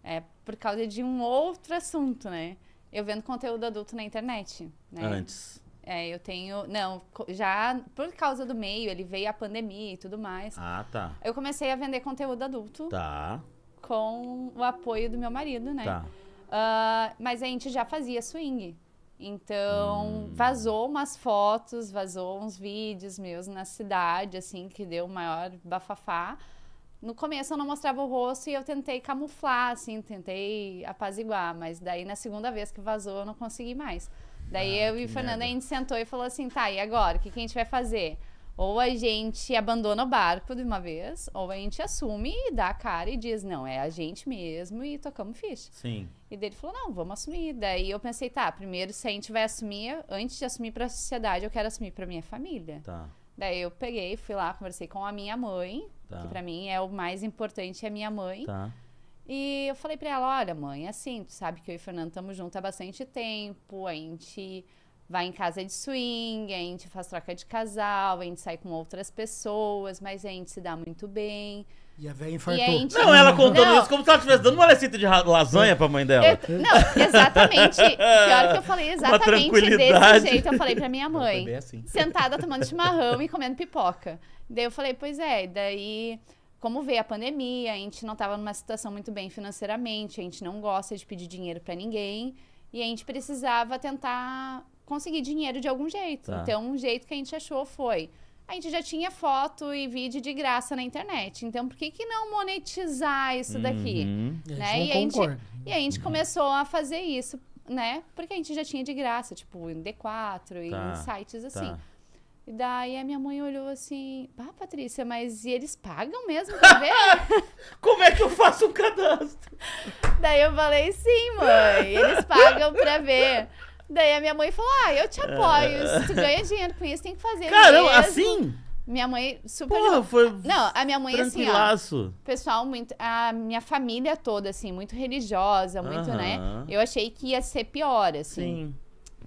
é por causa de um outro assunto, né? Eu vendo conteúdo adulto na internet, né? Antes. É, eu tenho. Não, já por causa do meio, ele veio a pandemia e tudo mais. Ah, tá. Eu comecei a vender conteúdo adulto. Tá. Com o apoio do meu marido, né? Tá. Uh, mas a gente já fazia swing. Então, hum. vazou umas fotos, vazou uns vídeos meus na cidade, assim, que deu o maior bafafá. No começo eu não mostrava o rosto e eu tentei camuflar, assim, tentei apaziguar, mas daí na segunda vez que vazou eu não consegui mais. Daí ah, eu e o Fernando, a gente sentou e falou assim: tá, e agora? O que, que a gente vai fazer? Ou a gente abandona o barco de uma vez, ou a gente assume e dá a cara e diz, não, é a gente mesmo e tocamos ficha. Sim. E dele falou, não, vamos assumir. Daí eu pensei, tá, primeiro se a gente vai assumir, antes de assumir para a sociedade, eu quero assumir para minha família. Tá. Daí eu peguei, fui lá, conversei com a minha mãe, tá. que para mim é o mais importante, é a minha mãe. Tá. E eu falei para ela: olha, mãe, é assim, tu sabe que eu e o Fernando estamos juntos há bastante tempo, a gente vai em casa de swing, a gente faz troca de casal, a gente sai com outras pessoas, mas a gente se dá muito bem. E a velha infartou. A gente... Não, ela contando não. isso como se ela estivesse dando uma receita de lasanha pra mãe dela. Eu, não, exatamente. Pior que eu falei exatamente desse jeito. Eu falei pra minha mãe. Assim. Sentada tomando chimarrão e comendo pipoca. Daí eu falei, pois é, daí como veio a pandemia, a gente não estava numa situação muito bem financeiramente, a gente não gosta de pedir dinheiro para ninguém e a gente precisava tentar conseguir dinheiro de algum jeito. Tá. Então, um jeito que a gente achou foi a gente já tinha foto e vídeo de graça na internet. Então, por que, que não monetizar isso uhum. daqui? E né? E a, gente, e, a gente, uhum. começou a fazer isso, né? Porque a gente já tinha de graça, tipo, em D4 tá. e em sites tá. assim. Tá. E daí a minha mãe olhou assim, pá, Patrícia, mas eles pagam mesmo pra ver? Como é que eu faço um cadastro? Daí eu falei, sim, mãe, eles pagam pra ver. Daí a minha mãe falou, ah, eu te apoio, se tu ganha dinheiro com isso, tem que fazer Caramba, mesmo. assim? Minha mãe super. Porra, foi. Não, a minha mãe, assim, ó. Pessoal, muito. A minha família toda, assim, muito religiosa, muito, uh -huh. né? Eu achei que ia ser pior, assim. Sim.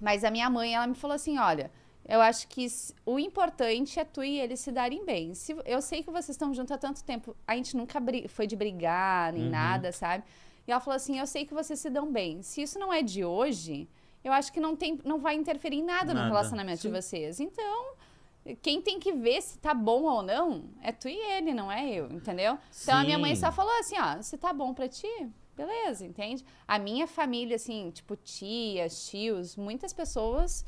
Mas a minha mãe, ela me falou assim: olha, eu acho que o importante é tu e ele se darem bem. Se, eu sei que vocês estão juntos há tanto tempo. A gente nunca foi de brigar, nem uhum. nada, sabe? E ela falou assim: Eu sei que vocês se dão bem. Se isso não é de hoje, eu acho que não, tem, não vai interferir em nada, nada. no relacionamento Sim. de vocês. Então, quem tem que ver se tá bom ou não é tu e ele, não é eu, entendeu? Sim. Então a minha mãe só falou assim: Ó, se tá bom pra ti. Beleza, entende? A minha família, assim, tipo tias, tios, muitas pessoas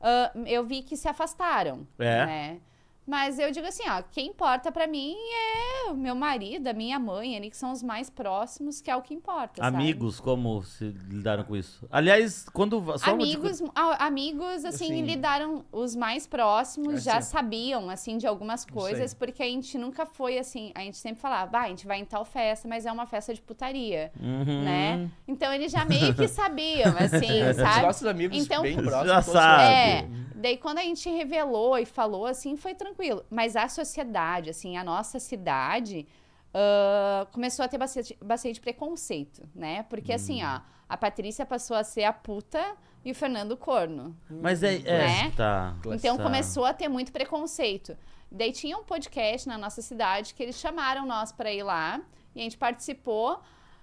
uh, eu vi que se afastaram. É. Né? Mas eu digo assim, ó, quem importa para mim é o meu marido, a minha mãe ali, que são os mais próximos, que é o que importa, Amigos, sabe? como se lidaram com isso? Aliás, quando... Só amigos, amigos assim, assim, lidaram, os mais próximos já assim. sabiam, assim, de algumas coisas, porque a gente nunca foi, assim, a gente sempre falava, vai a gente vai em tal festa, mas é uma festa de putaria, uhum. né? Então, eles já meio que sabiam, assim, é, sabe? Os nossos amigos então, bem próximos. Já sabe. É, daí quando a gente revelou e falou, assim, foi tranquilo tranquilo. Mas a sociedade, assim, a nossa cidade. Uh, começou a ter bastante, bastante preconceito, né? Porque assim, hum. assim, ó, a Patrícia passou a ser a puta e o Fernando corno. Mas é, é né? tá. Então tá. começou a ter muito preconceito. Daí tinha um podcast na nossa cidade que eles chamaram nós para ir lá e a gente participou.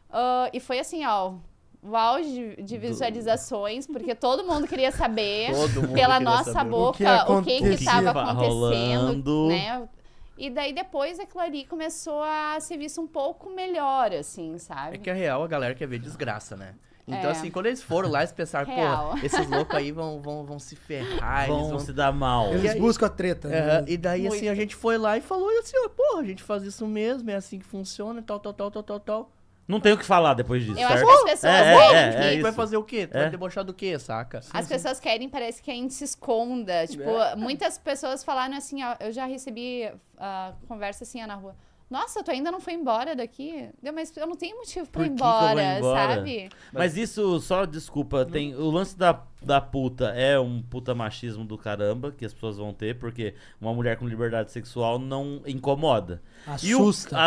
Uh, e foi assim, ó, o de, de visualizações, porque todo mundo queria saber todo mundo pela queria nossa saber. boca o que estava acontecendo, né? E daí depois aquilo ali começou a ser visto um pouco melhor, assim, sabe? É que a é real a galera quer ver desgraça, né? Então, é. assim, quando eles foram lá, eles pensaram, pô, esses loucos aí vão, vão, vão se ferrar, vão, eles vão se dar mal. Eles aí, buscam a treta. Né? E daí, Muito. assim, a gente foi lá e falou assim, ó, a gente faz isso mesmo, é assim que funciona, tal, tal, tal, tal, tal, tal. Não tem o que falar depois disso. Eu certo? acho que as pessoas. É, é querem é, é que... é, é vai fazer o quê? Tu é. vai debochar do quê, saca? Sim, as sim. pessoas querem, parece que a gente se esconda. Tipo, muitas pessoas falaram assim, ó, eu já recebi uh, conversa assim ó, na rua. Nossa, tu ainda não foi embora daqui? Mas eu não tenho motivo pra ir embora, embora, sabe? Mas isso, só desculpa, tem. O lance da, da puta é um puta machismo do caramba que as pessoas vão ter, porque uma mulher com liberdade sexual não incomoda. Assusta. E o, assusta.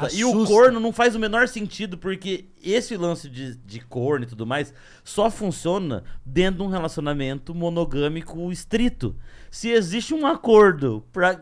assusta. E o corno não faz o menor sentido, porque esse lance de, de corno e tudo mais só funciona dentro de um relacionamento monogâmico estrito se existe um acordo. Pra,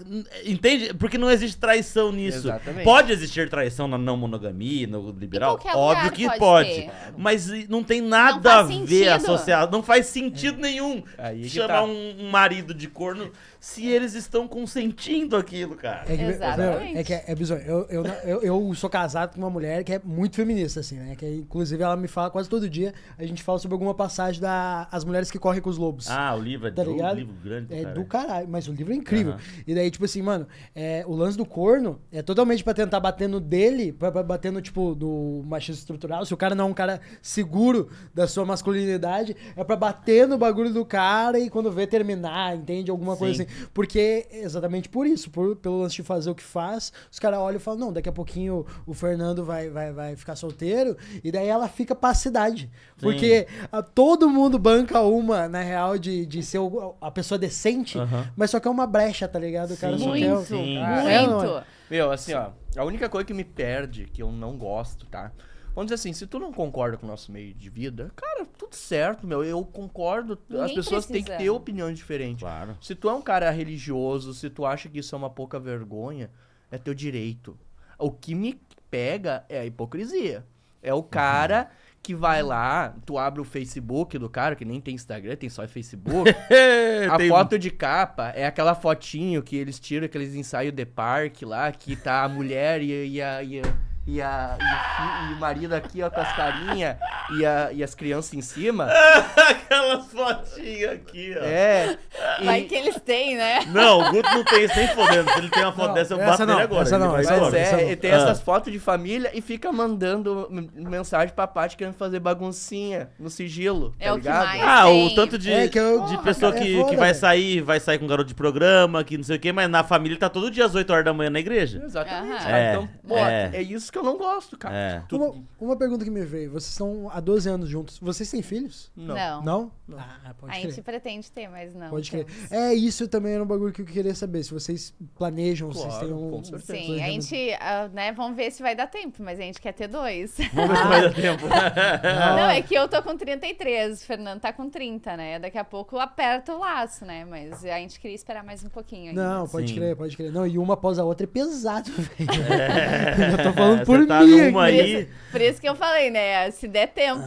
entende? Porque não existe traição nisso. Exatamente. Pode existir traição na não monogamia, no liberal? Óbvio que pode. pode mas não tem nada não a ver sentido. associado. Não faz sentido nenhum Aí chamar tá. um marido de corno se eles estão consentindo aquilo, cara. É que, Exatamente. Não, é que é, é bizarro. Eu, eu, eu, eu, sou casado com uma mulher que é muito feminista, assim, né? Que é, inclusive ela me fala quase todo dia, a gente fala sobre alguma passagem da As Mulheres que Correm com os Lobos. Ah, o livro é tá do, ligado? livro grande. É cara. do caralho, mas o livro é incrível. Uhum. E daí, tipo assim, mano, é, o lance do corno é totalmente pra tentar bater no dele, pra, pra bater no, tipo, do machismo estrutural. Se o cara não é um cara seguro da sua masculinidade, é pra bater no bagulho do cara e quando vê terminar, entende? Alguma Sim. coisa assim. Porque exatamente por isso, por, pelo lance de fazer o que faz, os caras olham e falam: não, daqui a pouquinho o Fernando vai, vai, vai ficar solteiro, e daí ela fica pra cidade. Porque a, ah, todo mundo banca uma, na real, de, de ser o, a pessoa decente, uh -huh. mas só que é uma brecha, tá ligado? O cara Sim. só é, muito, quer. Sim. muito. Meu, assim, ó, a única coisa que me perde, que eu não gosto, tá? Vamos dizer assim, se tu não concorda com o nosso meio de vida, cara, tudo certo, meu. Eu concordo. Ninguém as pessoas precisa. têm que ter opiniões diferentes. Claro. Se tu é um cara religioso, se tu acha que isso é uma pouca vergonha, é teu direito. O que me pega é a hipocrisia. É o cara. Uhum que vai lá, tu abre o Facebook do cara, que nem tem Instagram, tem só Facebook. a tem... foto de capa é aquela fotinho que eles tiram, aqueles ensaios de parque lá, que tá a mulher e, e a. E a e, a, e, o, e o marido aqui, ó, com as carinhas e, a, e as crianças em cima. aquelas fotinhas aqui, ó. É. Vai que eles têm, né? Não, o Guto não tem sem nem fodendo. Se ele tem uma foto Não, dessa, eu essa bato não, nele agora. essa não, ele essa Mas é, ele tem Ah. essas fotos de família e fica mandando mensagem pra parte querendo fazer baguncinha no sigilo. Tá é tá o que mais. Ah, o tanto de, É, que eu- de Porra, pessoa é que, que vai sair, vai sair com garoto de programa, que não sei o quê, mas na família tá todo dia às 8 horas da manhã na igreja. Exatamente. Né? É, então, pô, é. é. isso que eu não gosto, cara. É. Uma, uma pergunta que me veio. Vocês estão há 12 anos juntos. Vocês têm filhos? Não. Não. Não? Ah, pode a crer. gente pretende ter, mas não. Pode crer. É, isso também era um bagulho que eu queria saber. Se vocês planejam, claro, vocês têm um. Com certeza. Sim, a gente, uh, né, vamos ver se vai dar tempo, mas a gente quer ter dois. Vamos ver se vai dar tempo. não, é ah. que eu tô com 33, o Fernando tá com 30, né? Daqui a pouco aperta o laço, né? Mas a gente queria esperar mais um pouquinho ainda. Não, pode Sim. crer, pode crer. Não, e uma após a outra é pesado, velho. É, eu tô falando por tá mim. Por isso, por, isso, que eu falei, né? Se der tempo.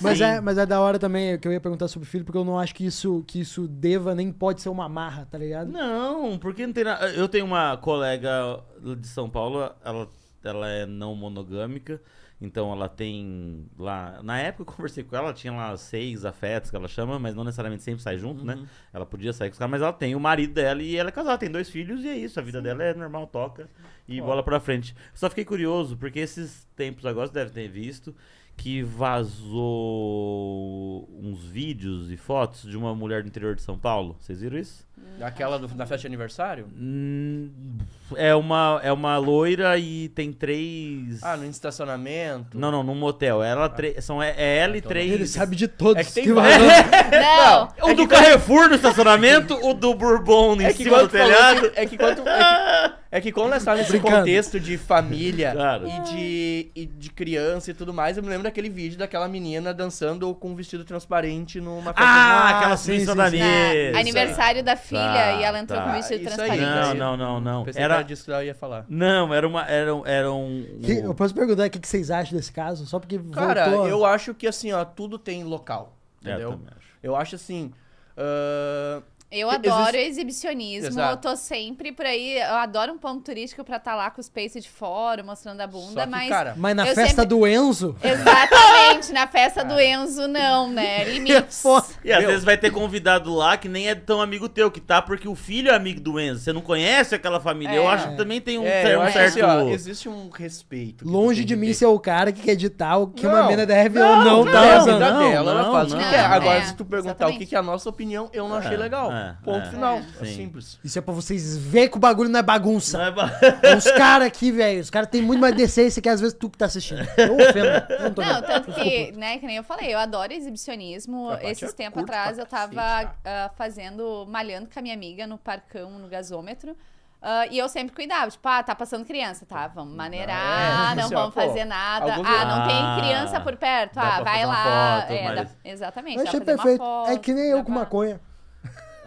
Mas é, mas é da hora também, que eu ia perguntar sobre filho, porque eu não acho que isso, que isso deva nem pode ser uma marra tá ligado? Não, porque não tem nada. Eu tenho uma colega de São Paulo, ela, ela é não monogâmica, então ela tem lá. Na época eu conversei com ela, ela tinha lá seis afetos que ela chama, mas não necessariamente sempre sai junto, né? uhum. né? Ela podia sair com os caras, mas ela tem o marido dela e ela é casada, tem dois filhos e é isso, a vida Sim. dela é normal, toca e Ó. bola pra frente. Só fiquei curioso, porque esses tempos agora você deve ter visto que vazou uns vídeos e fotos de uma mulher do interior de São Paulo. Vocês viram isso? Hum. Aquela do, da festa de aniversário? Hum, é, uma, é uma loira e tem três. Ah, no estacionamento? Não, não, num motel. Ela ah. tre... São, é, é ela ah, e então três. Ele sabe de todos. É que tem que vai... Não! É o do Carrefour no estacionamento, o do Bourbon em é cima do telhado. Que, é que quanto. É que... É que quando nós estávamos nesse Brincando. contexto de família claro. e, de, e de criança e tudo mais, eu me lembro daquele vídeo daquela menina dançando com um vestido transparente numa festa. Ah, aquela suíça da ah, Aniversário da filha tá, e ela entrou tá. com um vestido Isso transparente. não, não, não, não. Pensei era... que era disso que eu ia falar. Não, era uma. Era, era um. eu posso perguntar o que vocês acham desse caso? Só porque. Cara, voltou... eu acho que assim, ó, tudo tem local. Entendeu? É, eu, eu acho assim. Uh eu adoro Existe... exibicionismo, Exato. eu tô sempre por aí. Eu adoro um ponto turístico pra estar tá lá com os peitos de fora, mostrando a bunda, que, mas. Cara, mas na festa sempre... do Enzo? Exatamente, na festa do Enzo, não, né? Limites. E às Meu. vezes vai ter convidado lá que nem é tão amigo teu, que tá porque o filho é amigo do Enzo. Você não conhece aquela família. É. Eu acho que também tem um, é, um certo. Assim, ó, existe um respeito. Longe de mim ser o cara que quer editar o que não. uma menina deve não, ou não, não Não, é não, não, faz não, o que quer. Agora, é. se tu perguntar Exatamente. o que, que é a nossa opinião, eu não achei é. legal. É, Ponto é. final. É. é simples. Isso é pra vocês verem que o bagulho não é bagunça. Não é ba... Os é caras aqui, velho, os caras têm muito mais decência que às vezes tu que tá assistindo. Eu ofendo. Não, tô não tanto que, né, que nem eu falei, eu adoro exibicionismo. Esses tempos atrás eu tava uh, fazendo, malhando com a minha amiga no parcão, no gasômetro. Uh, e eu sempre cuidava, tipo, ah, tá passando criança, tá, vamos maneirar, não, é, não assim, vamos fazer nada. Ah, não ah, tem criança por perto, ah, vai lá. Foto, é, mas... dá... exatamente, eu achei perfeito. Foto, é que nem eu com pra... maconha.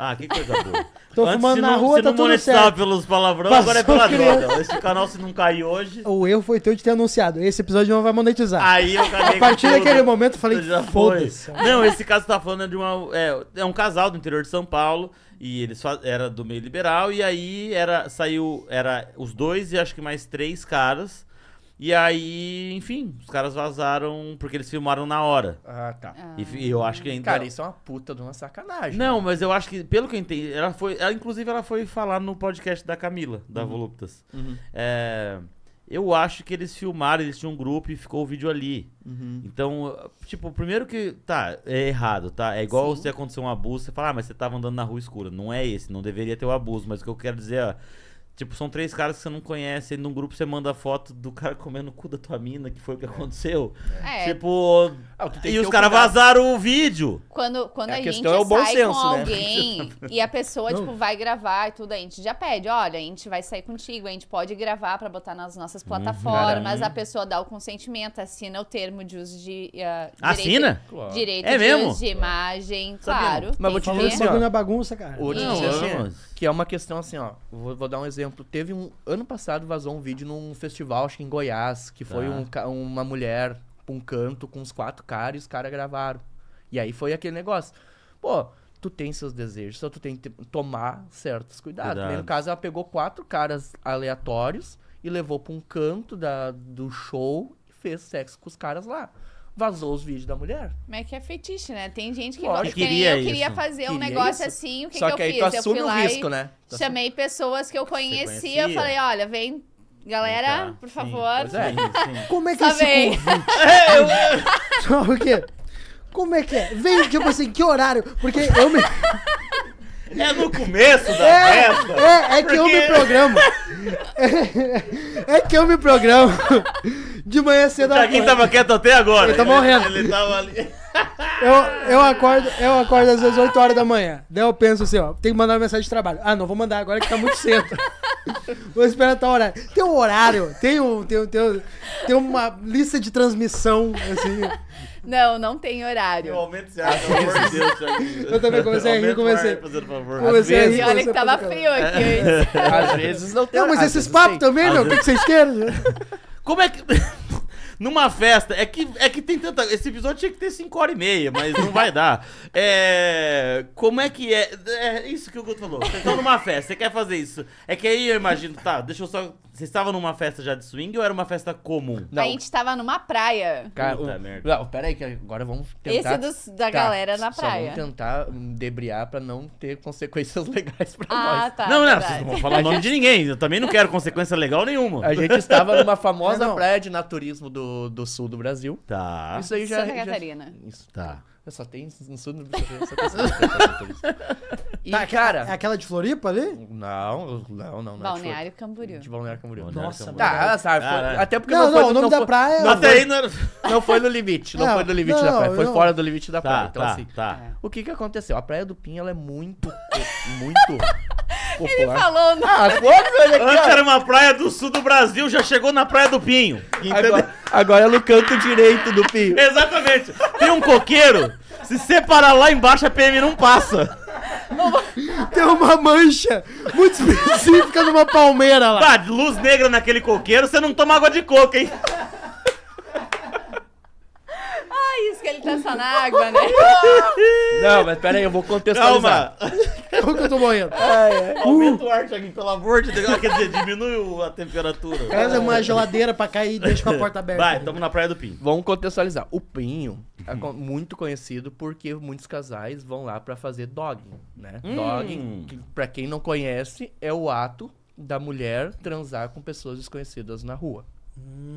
Ah, que coisa boa. Tô Antes, fumando não, na rua, tá tudo certo. pelos palavrões, Passou agora é pela criança. droga. Esse canal, se não cair hoje... O erro foi teu de ter anunciado. Esse episódio não vai monetizar. Aí eu caguei A partir tudo. daquele momento, eu falei, foda-se. Não, esse caso tá falando é de uma... É, é um casal do interior de São Paulo. E eles era do meio liberal. E aí era, saiu... Era os dois e acho que mais três caras e aí, enfim, os caras vazaram porque eles filmaram na hora. Ah, tá. Ah. E, eu acho que ainda. Cara, isso é uma puta de uma sacanagem. Não, mas eu acho que, pelo que eu entendi, ela foi. Ela, inclusive, ela foi falar no podcast da Camila, da uhum. Voluptas. Uhum. É, eu acho que eles filmaram, eles tinham um grupo e ficou o vídeo ali. Uhum. Então, tipo, primeiro que. Tá, é errado, tá? É igual Sim. se acontecer um abuso, você fala, ah, mas você tava andando na rua escura. Não é esse, não deveria ter o abuso, mas o que eu quero dizer, ó. É, Tipo, são três caras que você não conhece, e num grupo você manda foto do cara comendo o cu da tua mina, que foi o que aconteceu. É. é. Tipo. Ah, e os é caras vazaram o vídeo. Quando, quando é, a, a gente é sai senso, com né? alguém e a pessoa, tipo, vai gravar e tudo, a gente já pede, olha, a gente vai sair contigo, a gente pode gravar para botar nas nossas uhum. plataformas, uhum. a pessoa dá o consentimento, assina o termo de uso de. Uh, assina? Direito, direito é de mesmo? uso de imagem, claro. claro. Mas vou te dizer assim, ó, é bagunça, cara. Vou te dizer assim, que é uma questão assim, ó. Vou, vou, dar um exemplo. Teve um. Ano passado vazou um vídeo num festival, acho que em Goiás, que foi ah. um, uma mulher um canto com os quatro caras e os caras gravaram. E aí foi aquele negócio. Pô, tu tem seus desejos, só então tu tem que tomar certos cuidados. No caso, ela pegou quatro caras aleatórios e levou pra um canto da, do show e fez sexo com os caras lá vazou os vídeos da mulher. Como é que é feitiço, né? Tem gente que gosta. tem, queria eu queria fazer queria um negócio isso. assim, o que, Só que, que eu aí fiz? Né? Tu assume eu fui o risco, né? Tu chamei assume... pessoas que eu conhecia, eu falei, olha, vem Galera, por favor. É. Sim, é, sim. Como é que Só é esse convite? o quê? Como é que é? Vem, tipo assim, que horário? Porque eu me... É no começo da é, festa. É, é porque... que eu me programo. É, é, que eu me programo. De manhã cedo. O quem tava quieto até agora. Ele tá morrendo. Ele, ele tava ali. Eu, eu, acordo, eu acordo às vezes 8 horas da manhã. Daí eu penso assim, ó, tem que mandar uma mensagem de trabalho. Ah, não, vou mandar agora que tá muito cedo. vou esperar até o horário. Tem um horário, tem, um, tem, um, tem, um, tem uma lista de transmissão, assim. Não, não tem horário. Eu aumento esse ar, pelo amor de Deus, Thiago. Eu também comecei a rir, comecei. Ar, fazendo favor. Comecei a rir, e olha que tava frio aqui antes. Às vezes não tem. Não, mas esses papos também, meu, o que vocês é querem? Como é que numa festa. É que, é que tem tanta. Esse episódio tinha que ter 5 horas e meia, mas não vai dar. É. Como é que é. É isso que o Guto falou. Você tá numa festa, você quer fazer isso. É que aí eu imagino, tá, deixa eu só vocês estavam numa festa já de swing ou era uma festa comum? Não. A gente tava numa praia. Cara, Puta o, merda. Não, pera aí, que agora vamos tentar... Esse dos, da tá, galera na praia. Só vamos tentar debriar pra não ter consequências legais pra ah, nós. Tá, não, não, verdade. vocês não vão falar o nome de ninguém. Eu também não quero consequência legal nenhuma. A gente estava numa famosa não, praia de naturismo do, do sul do Brasil. Tá. Isso aí já... Santa Catarina. Já, isso, tá. Eu só tenho Suno e, Tá, é cara. É aquela de Floripa ali? Não, não, não. não é Balneário Camboriú. De Balneário Camboriú. Nossa, Camboriú. Tá, sabe? Foi, até porque não, não, foi, não, o nome não da foi, praia. É não, até aí não, não foi no limite. Não, foi no limite da praia. Foi fora do limite da tá, praia. Tá, então, tá, assim. Tá. O que que aconteceu? A Praia do Pinho, ela é muito. muito popular. Ele falou, não. Né? Ah, olha Antes era uma praia do sul do Brasil, já chegou na Praia do Pinho. Agora, agora é no canto direito do Pinho. Exatamente. Tem um coqueiro, se separar lá embaixo, a PM não passa. Tem uma mancha muito específica numa palmeira lá. Tá, luz negra naquele coqueiro, você não toma água de coco, hein? só isso que ele tá só na água, né? Não, mas pera aí, eu vou contextualizar. Calma. como que eu tô morrendo. É, Aumenta o ar, Thiaguinho, pelo amor de Deus. Quer dizer, diminui a temperatura. Traz uma geladeira pra cá e deixa com a porta aberta. Vai, tamo na Praia do Pinho. Vamos contextualizar. O Pinho é muito conhecido porque muitos casais vão lá pra fazer dogging, né? Hum. Dogging, que, pra quem não conhece, é o ato da mulher transar com pessoas desconhecidas na rua.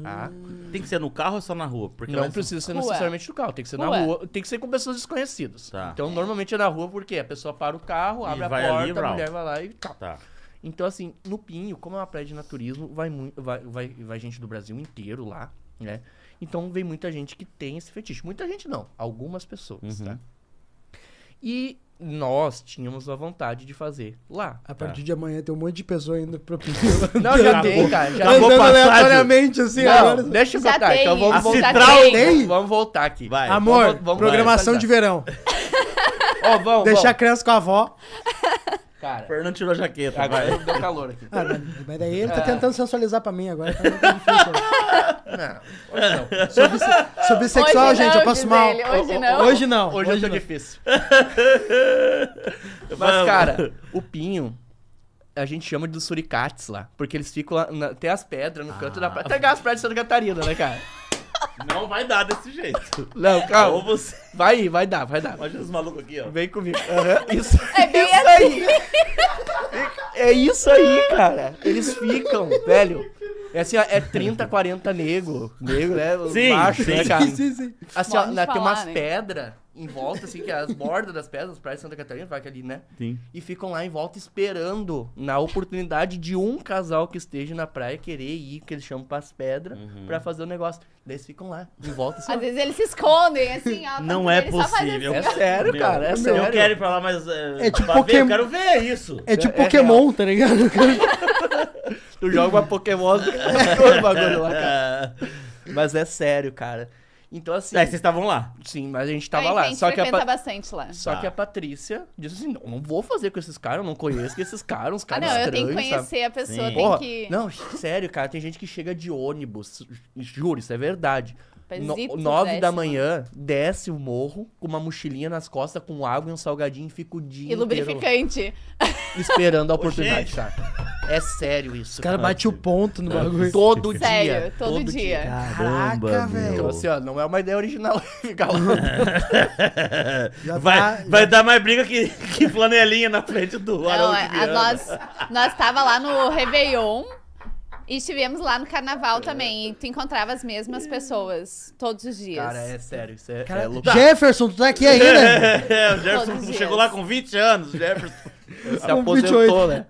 Ah. Tem que ser no carro ou só na rua? Porque não precisa ser necessariamente no carro, tem que ser na rua, tem que ser com pessoas desconhecidas. Tá. Então, normalmente é na rua porque a pessoa para o carro, abre a porta, ali, a mulher vai lá e tal. Tá. Então, assim, no Pinho, como é uma praia de naturismo, vai, muito, vai, vai, vai gente do Brasil inteiro lá, né? Então, vem muita gente que tem esse fetiche. Muita gente não, algumas pessoas, uhum. tá? E nós tínhamos a vontade de fazer lá. A partir de amanhã tem um monte de pessoa indo pro Não, já tem, cara. Já vou aleatoriamente, assim. Não, agora... deixa eu Já contar. Então vamos voltar. tem. Vamos voltar aqui. Vai. Amor, Vamos- vamos programação de verão. Ó, vamos, vamos. Deixar a criança com a avó. Cara. Fernando tirou a jaqueta. Agora vai. deu calor aqui. Ah, mas daí ele tá é. tentando sensualizar pra mim agora. Tá não, hoje não. Sou, sou bissexual, hoje gente, não, eu passo mal. hoje, não. hoje não. Hoje, não. Hoje, hoje não. difícil. mas, cara, o Pinho, a gente chama de suricates lá. Porque eles ficam lá, na, tem as pedras no canto da ah. praia. Até as pedras de Santa Catarina, né, cara? Não vai dar desse jeito. Não, calma. Ou você... Vai, vai dar, vai dar. Olha os malucos aqui, ó. Vem comigo. Uhum. Isso, é bem isso assim. aí. É isso aí, cara. Eles ficam, velho. É assim, ó, é 30, 40 negro negro né? Sim, baixo, né, sim, né, cara? Sim, sim. Assim, ó, né, falar, tem umas né? pedras em volta, assim, que é as bordas das pedras, praia de Santa Catarina, vai que é ali, né? Sim. E ficam lá em volta esperando na oportunidade de um casal que esteja na praia querer ir, que eles chamam pras pedras, uhum. pra fazer o negócio. Eles ficam lá, em volta. Assim, Às vezes eles se escondem, assim, ó. Não é possível. Assim, é sério, meu, cara, é meu, sério. Eu quero ir pra lá, mas... É, é tipo Pokémon. Eu quero ver isso. É tipo é, é Pokémon, tá ligado? tu joga uma Pokémon, bagulho lá, cara. É. Mas é sério, cara. Então, assim. Aí é, vocês estavam lá. Sim, mas a gente tava lá. só que a bastante lá. Só Tá. que a Patrícia disse assim: não, não vou fazer com esses caras, eu não conheço esses caras, uns Ah, caras não, eu tenho estranhos, que sabe? conhecer a pessoa, tem que... Não, sério, cara, tem gente que chega de ônibus. Juro, isso é verdade. Pesito no, 9 da manhã, desce o morro com uma mochilinha nas costas, com água e um salgadinho e fica o dia. E lubrificante. Esperando a oportunidade, tá? É sério isso. O cara bate o ponto no bagulho. Todo dia. Sério, todo, todo dia. dia. Caramba, Caraca, velho. Então, assim, ó, não é uma ideia original ficar lá. vai, tá, vai dar mais briga que, que flanelinha na frente do Não, é, nós, nós tava lá no Réveillon. E estivemos lá no carnaval é. também. E tu encontrava as mesmas pessoas todos os dias. Cara, é sério. Isso é, Cara, é louco. Jefferson, tu tá aqui ainda? é, o Jefferson todos chegou lá com 20 anos. Jefferson se aposentou, 28. né?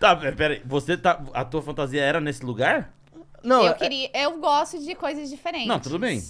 Tá, peraí. Você tá. A tua fantasia era nesse lugar? Não. Eu é- queria. Eu gosto de coisas diferentes. Não, tudo bem.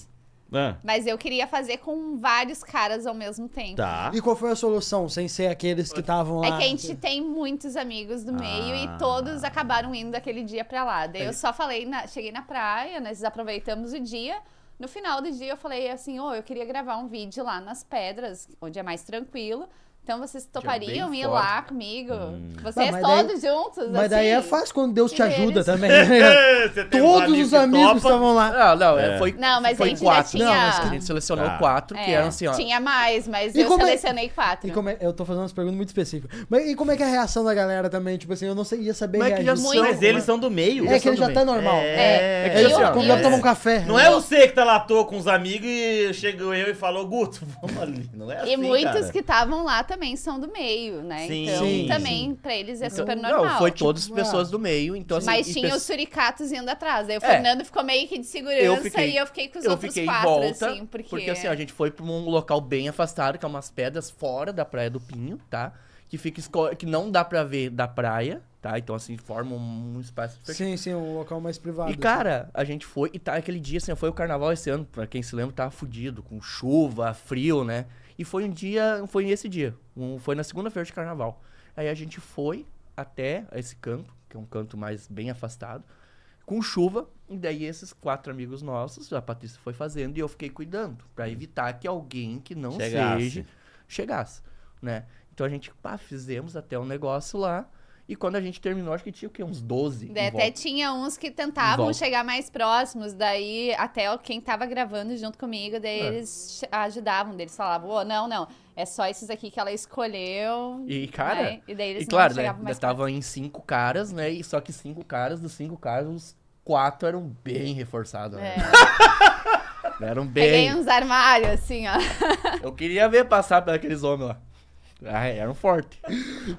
É. Mas eu queria fazer com vários caras ao mesmo tempo. Tá. E qual foi a solução, sem ser aqueles que estavam é lá? É que a gente tem muitos amigos do ah. meio e ah. todos acabaram indo aquele dia pra lá. Daí eu é. só falei, na, cheguei na praia, nós aproveitamos o dia. No final do dia eu falei assim, ô, oh, eu queria gravar um vídeo lá nas pedras, onde é mais tranquilo. Então vocês topariam ir lá comigo? Hum. Vocês mas, mas todos daí, juntos? Mas assim? daí é assim? fácil quando Deus te ajuda também. Né? todos os amigos estavam lá. Ah, não, não, é, é. foi, não mas foi a gente quatro. Tinha... Não, mas a gente selecionou ah. quatro, que é, eram assim, ó. Tinha mais, mas e eu é- selecionei é... quatro. E como é... Eu tô fazendo umas perguntas muito específicas. Mas e como é que é a reação da galera também? Tipo assim, eu não sei, ia saber mas já São, mas eles são do meio. É que ele já tá normal. É, é que já convidado um café. Não é você que tá lá à toa com os amigos e chegou eu e falou, Guto, vamos ali. Não é assim, E muitos que estavam lá também também são do meio, né? Sim, então, sim, também sim. pra eles é então, super normal. Não, foi todas tipo, as pessoas ah, do meio, então assim, Mas tinha os suricatos indo atrás. Aí o é, Fernando ficou meio que de segurança eu fiquei, e eu fiquei com os eu outros fiquei quatro, volta, assim, porque... Porque assim, a gente foi pra um local bem afastado, que é umas pedras fora da Praia do Pinho, tá? Que fica que não dá pra ver da praia, tá? Então, assim, forma um espaço... Sim, sim, um local mais privado. E, assim. cara, a gente foi... E tá, aquele dia, assim, foi o carnaval esse ano, pra quem se lembra, tava tá fudido, com chuva, frio, né? E foi um dia, foi esse dia. Um, foi na segunda-feira de carnaval. Aí a gente foi até esse canto, que é um canto mais bem afastado, com chuva. E daí esses quatro amigos nossos, a Patrícia foi fazendo e eu fiquei cuidando, para hum. evitar que alguém que não chegasse. seja chegasse, né? Então a gente, pá, fizemos até um negócio lá. E quando a gente terminou, acho que tinha o quê? Uns 12. É, até tinha uns que tentavam chegar mais próximos, daí até quem tava gravando junto comigo, daí é. eles ajudavam, eles falavam, oh, não, não, é só esses aqui que ela escolheu. E, cara, né? e daí eles e, claro, né, estavam em cinco caras, né? E só que cinco caras, dos cinco caras, os quatro eram bem reforçados, né? É. eram bem. Peguei uns armários, assim, ó. Eu queria ver passar por aqueles homens lá. Ah, era um forte.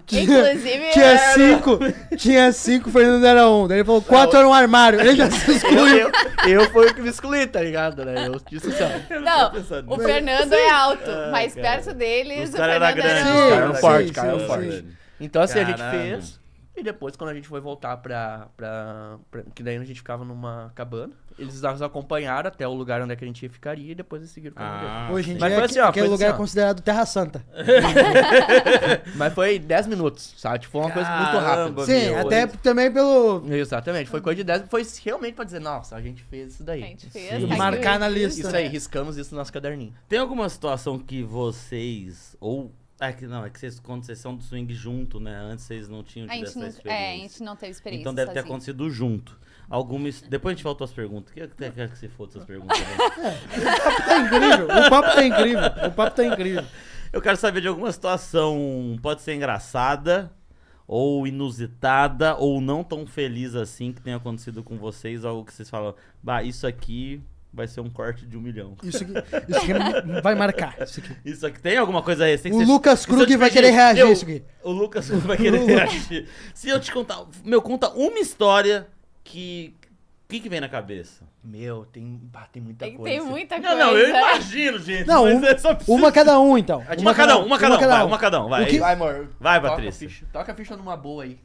Tinha, Inclusive, tinha era... cinco. Tinha cinco, Fernando era um. Daí ele falou, quatro era um armário. Ele já se excluiu. Eu, eu, fui o que me excluí, tá ligado? Né? Eu disse assim, Não, não o Fernando é alto, ah, mas cara. perto deles. O, o Fernando era grande. Era um forte, cara, era um forte. Então, assim, Caramba. a gente fez. E depois, quando a gente foi voltar pra, pra, pra, Que daí a gente ficava numa cabana. Eles nos acompanharam até o lugar onde é que a gente ia ficaria e depois eles seguiram o ah, Hoje em Mas dia, é foi assim, ó, aquele foi lugar assim, é ó. é considerado Terra Santa. Mas foi 10 minutos, sabe? Tipo, foi uma coisa muito rápida. Sim, meu, até hoje. também pelo. Exatamente, foi coisa de 10. Foi realmente pra dizer, nossa, a gente fez isso daí. A gente fez. Tá marcar na lista. Isso aí, riscamos isso no nosso caderninho. Tem alguma situação que vocês ou é que não, é que vocês, quando vocês são do swing junto, né? Antes vocês não tinham tido essa não, experiência. É, a gente não teve experiência. Então deve sozinho. ter acontecido junto. Algumas. Depois a gente volta às perguntas. Que até quero que se foda essas perguntas. Né? É, o papo tá incrível. O papo tá incrível. O papo tá incrível. Eu quero saber de alguma situação, pode ser engraçada, ou inusitada, ou não tão feliz assim que tenha acontecido com vocês, algo que vocês falam, bah, isso aqui vai ser um corte de um milhão. Isso aqui, isso aqui vai marcar. Isso aqui. isso aqui tem alguma coisa aí. Tem o Lucas Krug vai querer reagir eu, isso aqui. O Lucas Krug vai querer reagir. Se eu te contar, meu, conta uma história que. O que, que vem na cabeça? Meu, tem, tem muita tem, coisa. Tem muita não, coisa. Não, eu imagino, gente. Não, um, uma cada um, então. Uma, uma cada um, uma cada um, vai, uma cada um. Vai, vai, amor. Vai, Patrícia. Toca a ficha, toca a ficha numa boa aí.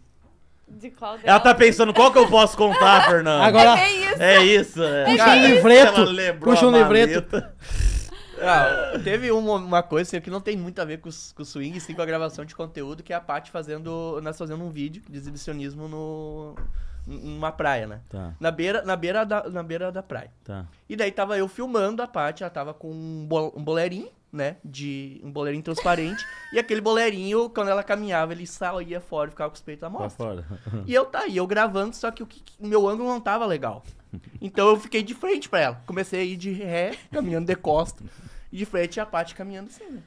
De qual dela? Ela tá pensando qual que eu posso contar, Fernando. Agora, é, isso. É isso, né? Puxa um livreto. Puxa um livreto. Ah, teve uma, uma, coisa assim, que não tem muito a ver com, com o swing, sim com a gravação de conteúdo, que é a parte fazendo. Nós fazendo um vídeo de exibicionismo no, numa praia, né? Tá. Na, beira, na, beira da, na beira da praia. Tá. E daí tava eu filmando a parte ela tava com um, bol, um bolerinho né? De um boleirinho transparente. e aquele boleirinho, quando ela caminhava, ele saía fora e ficava com os peitos à mostra. e eu tá aí, eu gravando, só que o que, meu ângulo não tava legal. Então eu fiquei de frente para ela. Comecei a ir de ré, caminhando de costa. E de frente a parte caminhando assim, né?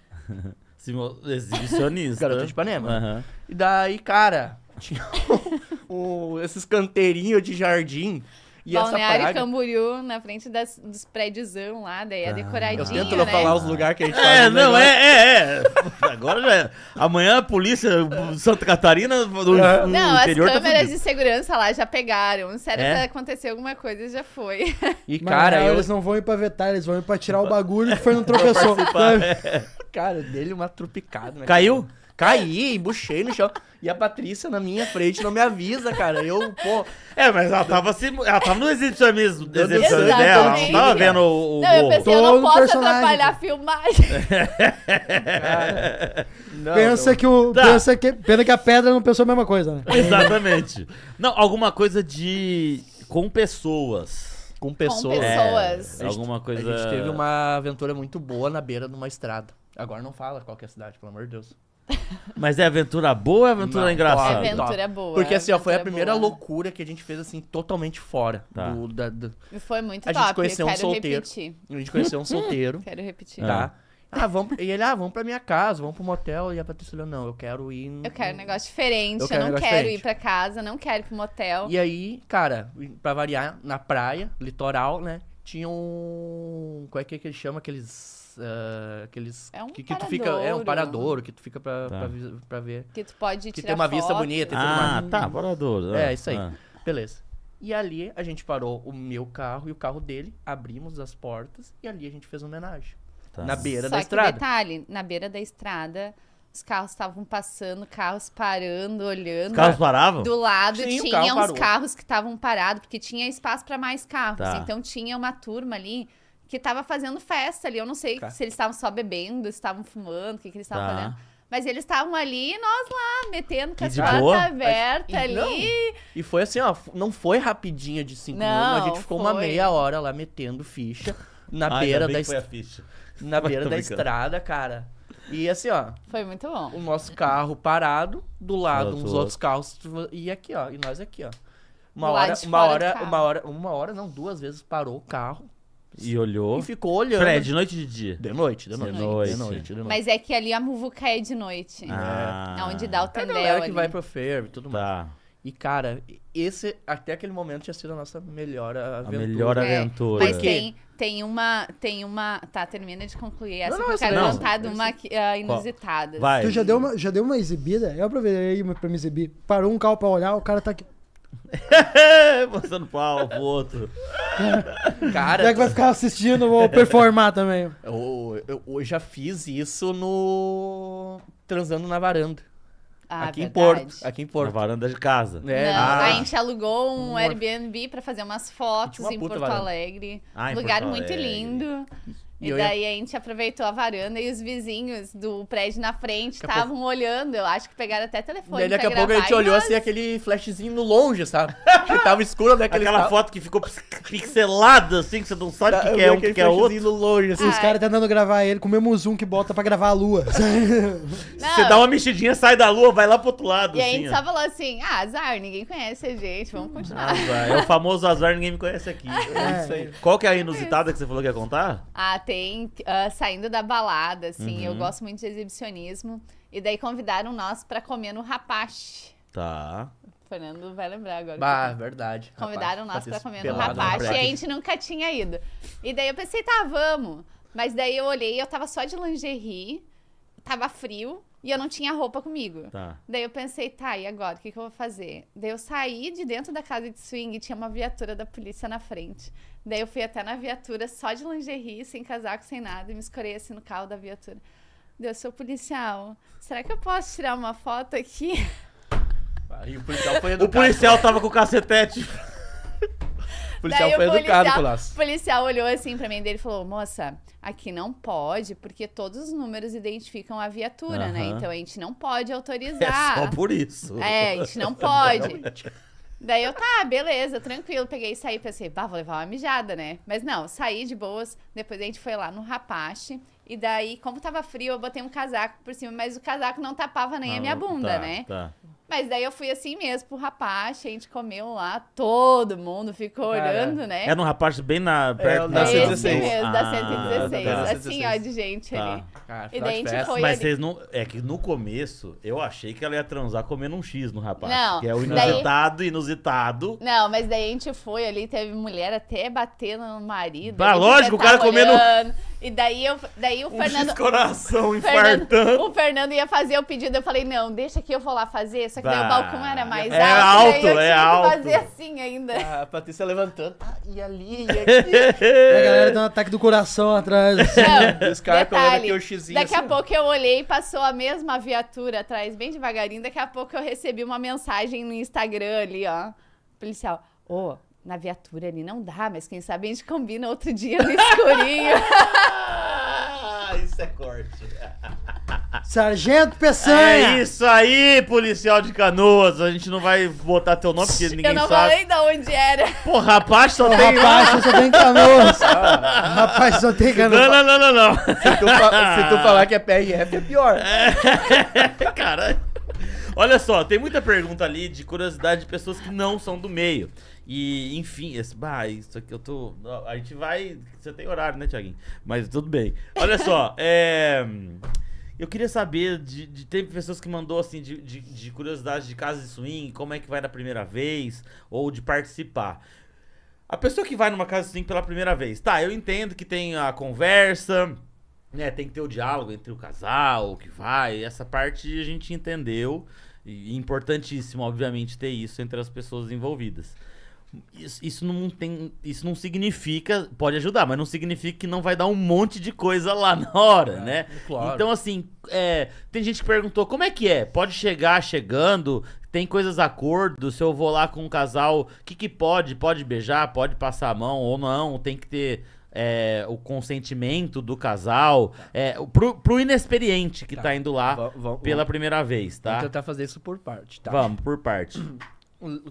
Exibicionista. Garota né? de Ipanema. Uhum. E daí, cara, tinha o um, esses canteirinhos de jardim e Balneário praga... Camboriú, na frente das, dos prédiozão lá, daí é ah, decoradinho, Eu né? tento né? falar os lugares que a gente É, não, é, é, é. Agora já é. Amanhã a polícia Santa Catarina do é. Não, as câmeras tá de segurança lá já pegaram. Sério, é? aconteceu alguma coisa, já foi. E, Mas, cara, eu... eles não vão ir pra vetar, eles vão ir pra tirar o bagulho que foi no tropeçou. É. Cara, dele uma trupicada. Né, Caiu? Cara. Caí, embuchei no chão. E a Patrícia na minha frente não me avisa, cara. Eu, pô. É, mas ela tava, se, ela tava no exibicionismo dela. Né? Ela não tava vendo o. o não, eu pensei, eu não posso personagem. atrapalhar a filmagem. cara, não, pensa, não. Que o, tá. pensa que Pena que a pedra não pensou a mesma coisa, né? Exatamente. não, alguma coisa de. com pessoas. Com pessoas. Com pessoas. É, alguma coisa. A gente teve uma aventura muito boa na beira de uma estrada. Agora não fala qual é a cidade, pelo amor de Deus. Mas é aventura boa ou é aventura Não, engraçada? É aventura boa. Porque assim, ó, foi a é primeira boa. loucura que a gente fez, assim, totalmente fora tá. do, da, do... Foi muito a top, gente conheceu um solteiro. Repetir. A gente conheceu um solteiro. quero repetir. Tá? É. Ah, vamos. E ele, ah, vamos pra minha casa, vamos pro motel. E a Patrícia falou, não, eu quero ir. No... Eu quero um negócio diferente, eu, quero eu não quero diferente. ir pra casa, não quero ir pro motel. E aí, cara, pra variar, na praia, litoral, né? Tinha um. Qual é que ele chama? Aqueles Uh, aqueles é um que, que tu fica é um parador que tu fica para tá. Pra, ver que tu pode que tem uma foto. vista bonita ah uma... tá parador é, é isso aí ah. beleza e ali a gente parou o meu carro e o carro dele abrimos as portas e ali a gente fez homenagem tá. na beira Só da que estrada detalhe na beira da estrada os carros estavam passando, carros parando, olhando. Os carros paravam? Do lado Sim, tinha carro uns parou. carros que estavam parados, porque tinha espaço para mais carros. Tá. Então tinha uma turma ali que tava fazendo festa ali. Eu não sei tá. se eles estavam só bebendo, se estavam fumando, o que, que eles estavam tá. fazendo. Mas eles estavam ali e nós lá, metendo com as portas abertas ali. Não. E foi assim, ó, não foi rapidinho de cinco não, minutos, a gente ficou foi. uma meia hora lá metendo ficha na beira da estrada. Na beira da estrada, cara. E assim, ó. Foi muito bom. O nosso carro parado, do lado tá uns outros carros. E aqui, ó. E nós aqui, ó. Uma hora, uma hora, uma hora, uma hora, não, duas vezes parou o carro e olhou. E ficou olhando. Fred de noite ou de dia? De noite, de noite. De noite. De noite, de noite. Mas é que ali a muvuca é de noite. Ah. É onde dá o tendel é a que vai pro fair e tudo tá. mais. E, cara, esse até aquele momento tinha sido a nossa melhor aventura. A melhor é, aventura. É, mas tem, tem uma. Tem uma. Tá, termina de concluir essa. Não, não, eu quero contar de uma uh, inusitada. Vai. Tu já deu, uma, já deu uma exibida? Eu aproveitei pra me exibir. Parou um carro pra olhar, o cara tá aqui. Mostrando pau pro outro. Cara. Já é que vai ficar assistindo, vou performar também. Eu, eu, eu já fiz isso no. Transando na varanda. Ah, aqui verdade. em Porto. Aqui em Porto. Na varanda de casa. É. Não, ah. A gente alugou um Airbnb para fazer umas fotos em Porto Alegre. Ah, lugar muito lindo. E, e daí ia... a gente aproveitou a varanda e os vizinhos do prédio na frente estavam pouco... olhando. Eu acho que pegaram até telefone. E aí, daqui a pouco a gente olhou assim aquele flashzinho no longe, sabe? que tava escuro né Aquela foto que ficou pixelada, assim, que você não sabe o que, que, é um, que, que é outro. no longe, assim. Ah, os caras é. tentando gravar ele com o mesmo zoom que bota pra gravar a lua. você dá uma mexidinha, sai da lua, vai lá pro outro lado. E assim, a gente ó. só falou assim: ah, azar, ninguém conhece a gente, vamos continuar. É o famoso azar, ninguém me conhece aqui. É, é isso aí. Qual que é a inusitada que você falou que ia contar? Ah, tem uh, ah, saindo da balada, assim. Uhum. Eu gosto muito de exibicionismo. E daí convidaram nós para comer no Rapache. Tá. Fernando vai lembrar agora. Bah, verdade. Convidaram rapaz, nós para comer no Rapache né, e a gente nunca tinha ido. E daí eu pensei, tá, vamos. Mas daí eu olhei, eu tava só de lingerie, tava frio e eu não tinha roupa comigo. Tá. Daí eu pensei, tá, e agora? O que, que eu vou fazer? Daí eu saí de dentro da casa de swing e tinha uma viatura da polícia na frente. Daí eu fui até na viatura só de lingerie, sem casaco, sem nada, e me escorei assim no carro da viatura. Deu, seu policial, será que eu posso tirar uma foto aqui? o policial foi educado. O policial tava com o cacetete. O policial Daí foi o educado, Colasso. O policial olhou assim pra mim dele e falou: Moça, aqui não pode, porque todos os números identificam a viatura, né? Então a gente não pode autorizar. É só por isso. É, a gente não pode. Daí eu, tá, beleza, tranquilo. Peguei e saí, pensei, pá, vou levar uma mijada, né? Mas não, saí de boas. Depois a gente foi lá no Rapache. E daí, como tava frio, eu botei um casaco por cima, mas o casaco não tapava nem a ah, minha bunda, tá, né? Tá. Mas daí eu fui assim mesmo pro rapaz, a gente comeu lá, todo mundo ficou Cara, olhando, né? Era um rapaz bem na é, perto é, da 116. Esse mesmo, da 116. Ah, Assim, ó, de gente tá. ali. Cara, e daí a gente foi Mas ali. vocês não. É que no começo eu achei que ela ia transar comendo um X no rapaz. Não. Que é o inusitado, daí... inusitado. Não, mas daí a gente foi ali, teve mulher até batendo no marido. Bah, lógico, o cara olhando. comendo. E daí, eu, daí o um Fernando. coração infartando. o Fernando ia fazer o pedido. Eu falei, não, deixa que eu vou lá fazer. Só que bah, o balcão era mais alto é alto. alto eu é alto. fazer assim ainda. Ah, a Patrícia levantando. Ah, e ali, e aqui. e é, a galera deu um ataque do coração atrás. Assim, não, Descarga, detalhe, o xizinho, daqui assim. a pouco eu olhei e passou a mesma viatura atrás, bem devagarinho. Daqui a pouco eu recebi uma mensagem no Instagram ali, ó. Policial. Ô, oh, na viatura ali não dá, mas quem sabe a gente combina outro dia no escurinho. Ah, isso é corte. Sargento Peçanha! É isso aí, policial de canoas! A gente não vai botar teu nome porque ninguém sabe. Eu não sabe. falei de onde era. Pô, rapaz, só Pô, tem. Rapaz, só tem canoas! Ah, rapaz, só tem canoas! Não, não, não, não, não. Se, tu se tu falar que é PRF, é pior. É, caralho. Olha só, tem muita pergunta ali de curiosidade de pessoas que não são do meio. E, enfim, esse, bah, isso aqui eu tô. A gente vai. Você tem horário, né, Tiaguinho? Mas tudo bem. Olha só, é. Eu queria saber, de, de, tem pessoas que mandou assim, de, de, de curiosidade de casa de swing, como é que vai na primeira vez, ou de participar. A pessoa que vai numa casa de swing pela primeira vez, tá, eu entendo que tem a conversa, né, tem que ter o diálogo entre o casal, o que vai, essa parte a gente entendeu, e importantíssimo, obviamente, ter isso entre as pessoas envolvidas. Isso, isso, não tem. Isso não significa. Pode ajudar, mas não significa que não vai dar um monte de coisa lá na hora, é, né? Claro. Então, assim, é, tem gente que perguntou como é que é? Pode chegar chegando? Tem coisas acordo? Se eu vou lá com um casal, o que, que pode? Pode beijar? Pode passar a mão ou não? Tem que ter. É, o consentimento do casal. É, pro, pro inexperiente que tá, tá indo lá v pela primeira vez, tá? Vamos tentar fazer isso por parte, tá? Vamos, por parte.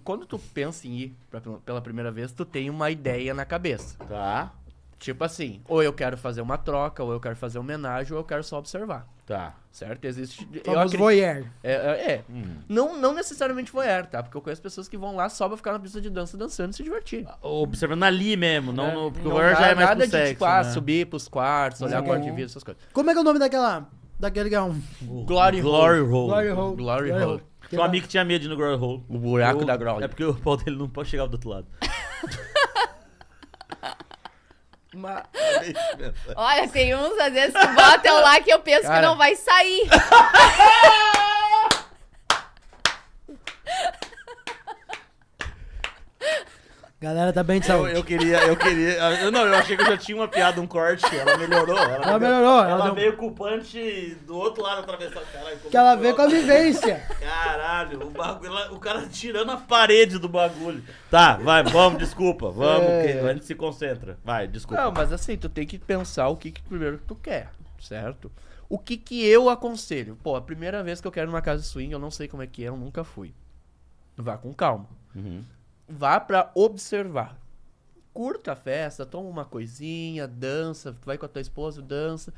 Quando tu pensa em ir pra, pela primeira vez, tu tem uma ideia na cabeça. Tá. Tipo assim, ou eu quero fazer uma troca, ou eu quero fazer homenagem, ou eu quero só observar. Tá. Certo? Existe. Vamos acredito, voyeur. É, é. é. Hum. Não, não necessariamente voyeur, tá? Porque eu conheço pessoas que vão lá só pra ficar na pista de dança dançando e se divertir. Ah, observando ali mesmo, não, é, no, porque o voyeur já é mais Nada de tipo, sexo, tipo, né? subir pros quartos, olhar a quarto de vida, essas coisas. Como é que é o nome daquela. Daquele que é um. Glory, Glory Hole. Hole. Glory Hole. Glory Hole. Glory Hole. Tinha um amigo que tinha medo de ir no ground hole. O buraco Eu- da ground. É porque o pau dele não pode chegar do outro lado. Mas- Olha, tem uns às vezes que botam lá que eu penso Cara. que não vai sair. Galera tá bem de saúde. Eu, eu queria, eu queria. Eu, não, eu achei que eu já tinha uma piada, um corte. Ela melhorou. Ela, ela melhorou. Ela, ela deu... veio culpante do outro lado atravessar o cara. Que ela veio com a vivência. Caralho, o bagulho. O cara tirando a parede do bagulho. Tá, vai, vamos, desculpa. Vamos, é. a gente se concentra. Vai, desculpa. Não, mas assim, tu tem que pensar o que, que primeiro que tu quer, certo? O que que eu aconselho? Pô, a primeira vez que eu quero numa casa swing, eu não sei como é que é, eu nunca fui. Vá com calma. Uhum vá para observar. Curta a festa, toma uma coisinha, dança, vai com a tua esposa, dança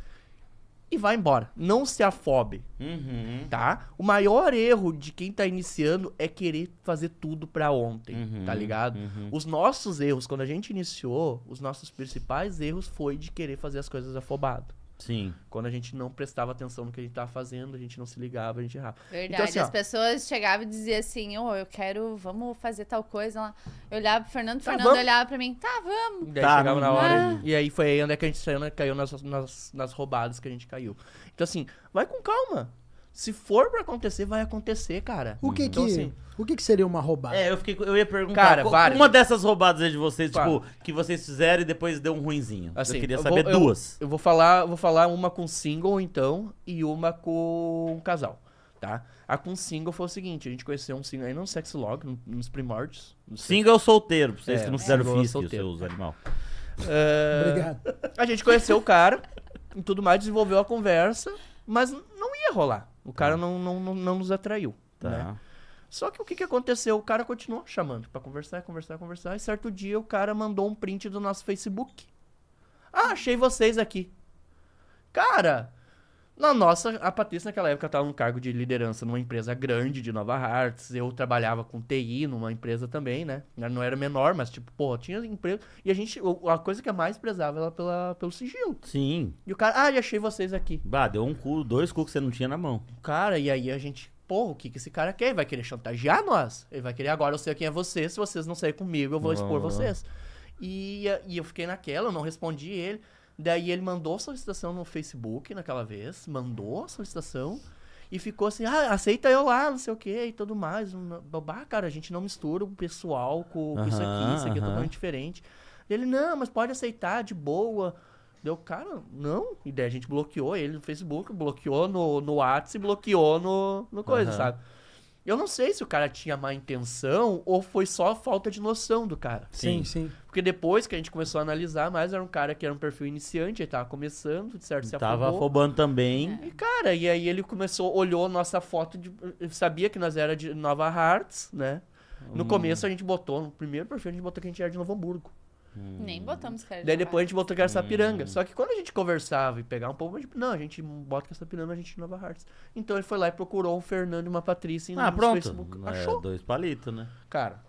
e vai embora. Não se afobe, uhum. tá? O maior erro de quem tá iniciando é querer fazer tudo para ontem, uhum. tá ligado? Uhum. Os nossos erros, quando a gente iniciou, os nossos principais erros foi de querer fazer as coisas afobado. Sim. Quando a gente não prestava atenção no que a gente estava fazendo, a gente não se ligava, a gente errava. Então, Verdade. Então, assim, as ó, pessoas chegavam e diziam assim: Ô, oh, eu quero, vamos fazer tal coisa. Eu olhava pro Fernando, tá, Fernando vamos. olhava pra mim: tá, vamos. E daí tá, chegava na hora. E, é. e aí foi aí onde é que a gente saiu, né, caiu nas, nas, nas roubadas que a gente caiu. Então, assim, vai com calma. Se for pra acontecer, vai acontecer, cara. O que então, que... Assim, o que, que seria uma roubada? É, eu, fiquei, eu ia perguntar. Cara, Uma dessas roubadas aí de vocês, Para. tipo, que vocês fizeram e depois deu um ruinzinho. Assim, eu queria saber eu vou, duas. Eu, eu, vou falar, vou falar uma com single, então, e uma com casal, tá? A com single foi o seguinte, a gente conheceu um single aí no Sexlog, nos primórdios. Single solteiro, pra vocês é, que não fizeram físico, seus animal. Uh, Obrigado. A gente conheceu o cara e tudo mais, desenvolveu a conversa, mas não ia rolar. O cara tá. não, não, não, nos atraiu. Tá. Né? Só que o que, que aconteceu? O cara continuou chamando para conversar, conversar, conversar. E certo dia o cara mandou um print do nosso Facebook. Ah, achei vocês aqui. Cara, na nossa, a Patrícia naquela época estava no cargo de liderança numa empresa grande de Nova Hartz. Eu trabalhava com TI numa empresa também, né? Não era menor, mas tipo, pô, tinha emprego. E a gente, a coisa que eu mais prezava era pela, pelo sigilo. Sim. E o cara, ah, já achei vocês aqui. Bah, deu um cu, dois cu que você não tinha na mão. Cara, e aí a gente, pô, o que, que esse cara quer? Ele vai querer chantagear nós? Ele vai querer agora eu sei quem é você, se vocês não saírem comigo, eu vou expor vocês. E, e eu fiquei naquela, eu não respondi ele. Daí ele mandou a solicitação no Facebook naquela vez, mandou a solicitação e ficou assim, ah, aceita eu lá, não sei o que e tudo mais. Babá, cara, a gente não mistura o pessoal com, com uh -huh, isso aqui, isso aqui uh -huh. é totalmente diferente. Ele, não, mas pode aceitar de boa. Deu, cara, não. E daí a gente bloqueou ele no Facebook, bloqueou no, no WhatsApp, bloqueou no, no coisa, uh -huh. sabe? Eu não sei se o cara tinha má intenção ou foi só falta de noção do cara. Sim, sim. sim. Porque depois que a gente começou a analisar mais, era um cara que era um perfil iniciante, ele tava começando, de certo, se tava afobou. Tava afobando também. E, cara, e aí ele começou, olhou nossa foto, de, sabia que nós era de Nova Hearts, né? No hum. começo a gente botou, no primeiro perfil a gente botou que a gente era de Novo Hamburgo. Nem botamos cara de Daí depois a gente botou Caçapiranga. Hum. Só que quando a gente conversava e pegava um pouco, a gente, não, a gente bota piranga a gente Nova hearts Então ele foi lá e procurou um Fernando e uma Patrícia ah, pronto. Facebook. É, dois palitos, né? Cara,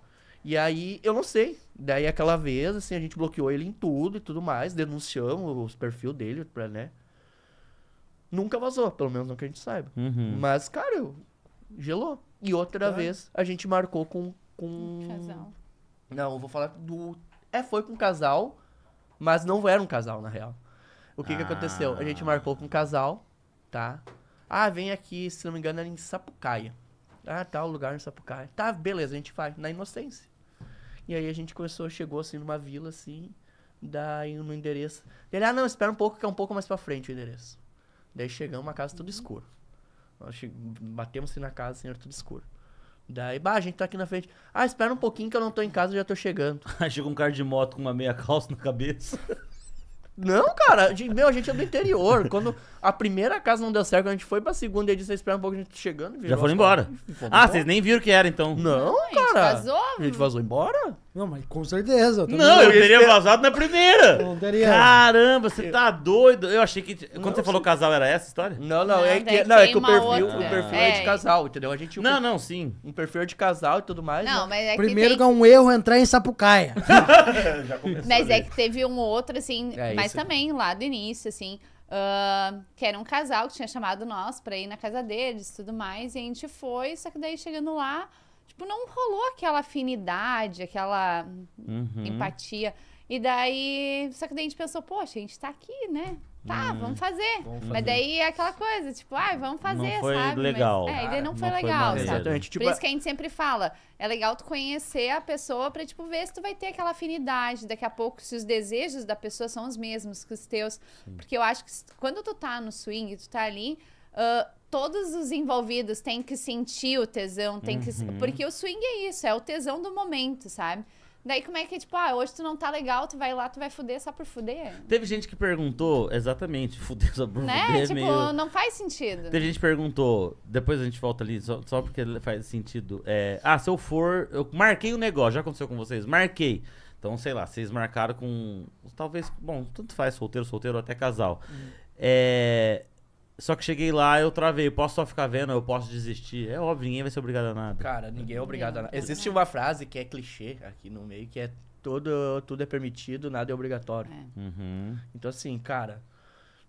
e aí, eu não sei. Daí aquela vez, assim, a gente bloqueou ele em tudo e tudo mais, denunciamos os perfil dele, pra, né? Nunca vazou, pelo menos não que a gente saiba. Uhum. Mas, cara, eu... gelou. E outra vez, a gente marcou com. com... Casal. Não, vou falar do é, foi com um casal, mas não era um casal, na real. O que ah. que aconteceu? A gente marcou com um casal, tá? Ah, vem aqui, se não me engano, era em Sapucaia. Ah, tá, o lugar em Sapucaia. Tá, beleza, a gente vai, na inocência. E aí a gente começou, chegou assim numa vila, assim, daí no endereço. Ele, ah, não, espera um pouco, que é um pouco mais pra frente o endereço. Daí chegamos, uma casa tudo uhum. escuro. Nós batemos assim na casa, assim, era tudo escuro. Daí, bah, a gente tá aqui na frente. Ah, espera um pouquinho que eu não tô em casa, já tô chegando. Aí chega um cara de moto com uma meia calça na cabeça. Não, cara, meu, a gente é do interior. Quando a primeira casa não deu certo, a gente foi pra segunda e disse, espera um pouco, a gente tá chegando. Já foram embora. Cara, ah, embora. vocês nem viram que era, então. Não, não cara. A gente vazou. A gente vazou embora. Não, mas com certeza. Eu não, eu teria vazado na primeira. Não teria. Caramba, você tá doido. Eu achei que. Quando não, você falou casal, era essa a história? Não, não. É é, não é que, não, é que o perfil, o perfil é. é. de casal, entendeu? A gente, um não, não, sim. Um perfil é de casal e tudo mais. Não, né? mas é Primeiro que, tem... é um erro entrar em Sapucaia. mas é que teve um outro, assim, é mas também lá do início, assim. Uh, que era um casal que tinha chamado nós pra ir na casa deles e tudo mais. E a gente foi, só que daí chegando lá Tipo, não rolou aquela afinidade, aquela uhum. empatia. E daí. Só que daí a gente pensou, poxa, a gente tá aqui, né? Tá, hum, vamos, fazer. vamos, fazer. Mas daí é aquela coisa, tipo, ai, ah, vamos fazer, não foi sabe? Legal. Mas, é, daí não foi legal, foi sabe? Tipo, Por isso que a gente sempre fala, é legal tu conhecer a pessoa pra, tipo, ver se tu vai ter aquela afinidade. Daqui a pouco, se os desejos da pessoa são os mesmos que os teus. Sim. Porque eu acho que quando tu tá no swing, tu tá ali. Uh, todos os envolvidos têm que sentir o tesão, tem uhum. que. Porque o swing é isso, é o tesão do momento, sabe? Daí como é que, é, tipo, ah, hoje tu não tá legal, tu vai lá, tu vai fuder só por fuder? Teve gente que perguntou, exatamente, fuder só por né? fuder. É tipo, meio... não faz sentido. Teve gente que perguntou, depois a gente volta ali, só, só porque faz sentido. É, ah, se eu for, eu marquei o um negócio, já aconteceu com vocês, marquei. Então, sei lá, vocês marcaram com, talvez, bom, tanto faz, solteiro, solteiro, até casal. Uhum. É só que cheguei lá, eu travei. Eu posso só ficar vendo, eu posso desistir. É óbvio, ninguém vai ser obrigado a nada. Cara, ninguém é obrigado a nada. É Existe uma frase que é clichê aqui no meio, que é todo, tudo é permitido, nada é obrigatório. É. Uhum. Então, assim, cara,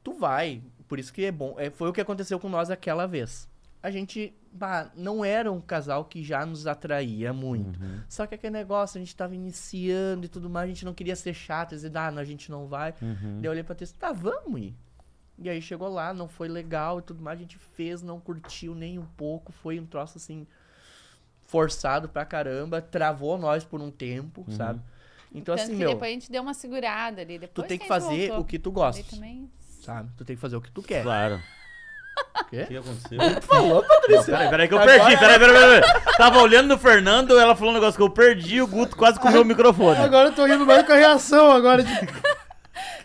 tu vai. Por isso que é bom. É, foi o que aconteceu com nós aquela vez. A gente bah, não era um casal que já nos atraía muito. Uhum. Só que aquele negócio, a gente tava iniciando e tudo mais, a gente não queria ser chato, dizer, ah, não, a gente não vai. Uhum. Daí eu olhei pra texto, tá, vamos ir. E aí chegou lá, não foi legal e tudo mais, a gente fez, não curtiu nem um pouco, foi um troço assim forçado pra caramba, travou nós por um tempo, uhum. sabe? Então Tanto assim, meu, depois a gente deu uma segurada ali, depois tu tem que fazer voltou. o que tu gosta. Também... Sabe? Tu tem que fazer o que tu quer. Claro. O quê? O que aconteceu? falou, Patrícia? Peraí, peraí que eu Agora... perdi. Peraí, peraí, peraí, peraí. Tava olhando no Fernando, ela falou um negócio que eu perdi, o Guto quase comeu o microfone. Agora eu tô rindo mais com a reação agora de...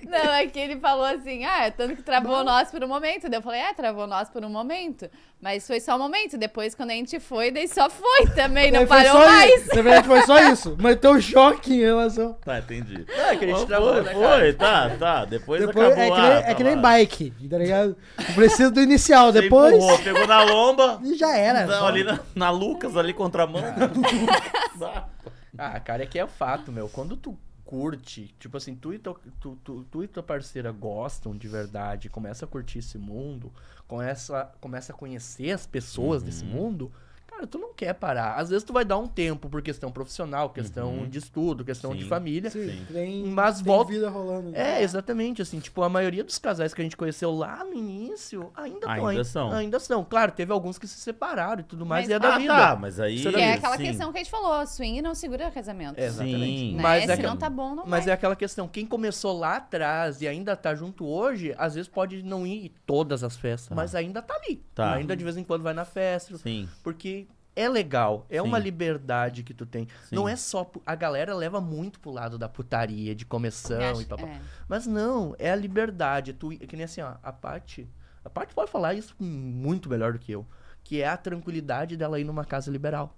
Não, é que ele falou assim, ah, é tanto que travou Bom. nós por um momento. Daí eu falei, é, travou nós por um momento. Mas foi só um momento. Depois, quando a gente foi, daí só foi também, não é, parou mais. Na verdade, foi só isso. Mas tem um choque em relação. Tá, entendi. Não, é que a gente travou, foi, né, foi, tá, tá. Depois, Depois acabou é que, nem, tá é que nem bike, tá ligado? Precisa do inicial, Você depois. Empurrou, pegou na lomba. E já era. Não, ali na, na, Lucas, ali contra a mão. Ah, cara, aqui é, é o fato, meu. Quando tu curte, tipo assim, tu e, tua, tu, tu, tu, e tua parceira gostam de verdade, começa a curtir esse mundo, começa, começa a conhecer as pessoas uhum. desse mundo, cara, tu não quer parar. Às vezes tu vai dar um tempo por questão profissional, questão uhum. de estudo, questão Sim. de família. Sim. Tem, mas tem volta... vida rolando. Né? É, exatamente. Assim, tipo, a maioria dos casais que a gente conheceu lá no início ainda, ainda tão, são. Ainda são. Claro, teve alguns que se separaram e tudo mais, mas, e é da ah, tá, vida. Tá, mas aí... Que é aquela Sim. questão que a gente falou, swing não segura casamento. É, exatamente. Sim. Né? Mas é Se não tá bom, não Mas vai. é aquela questão, quem começou lá atrás e ainda tá junto hoje, às vezes pode não ir todas as festas, tá. mas ainda tá ali. Tá. Ainda de vez em quando vai na festa. Sim. Porque é legal, é Sim. uma liberdade que tu tem. Sim. Não é só. A galera leva muito pro lado da putaria, de começão acho, e papá. É. Mas não, é a liberdade. Tu, que nem assim, ó, a Paty. A parte pode falar isso muito melhor do que eu. Que é a tranquilidade dela ir numa casa liberal.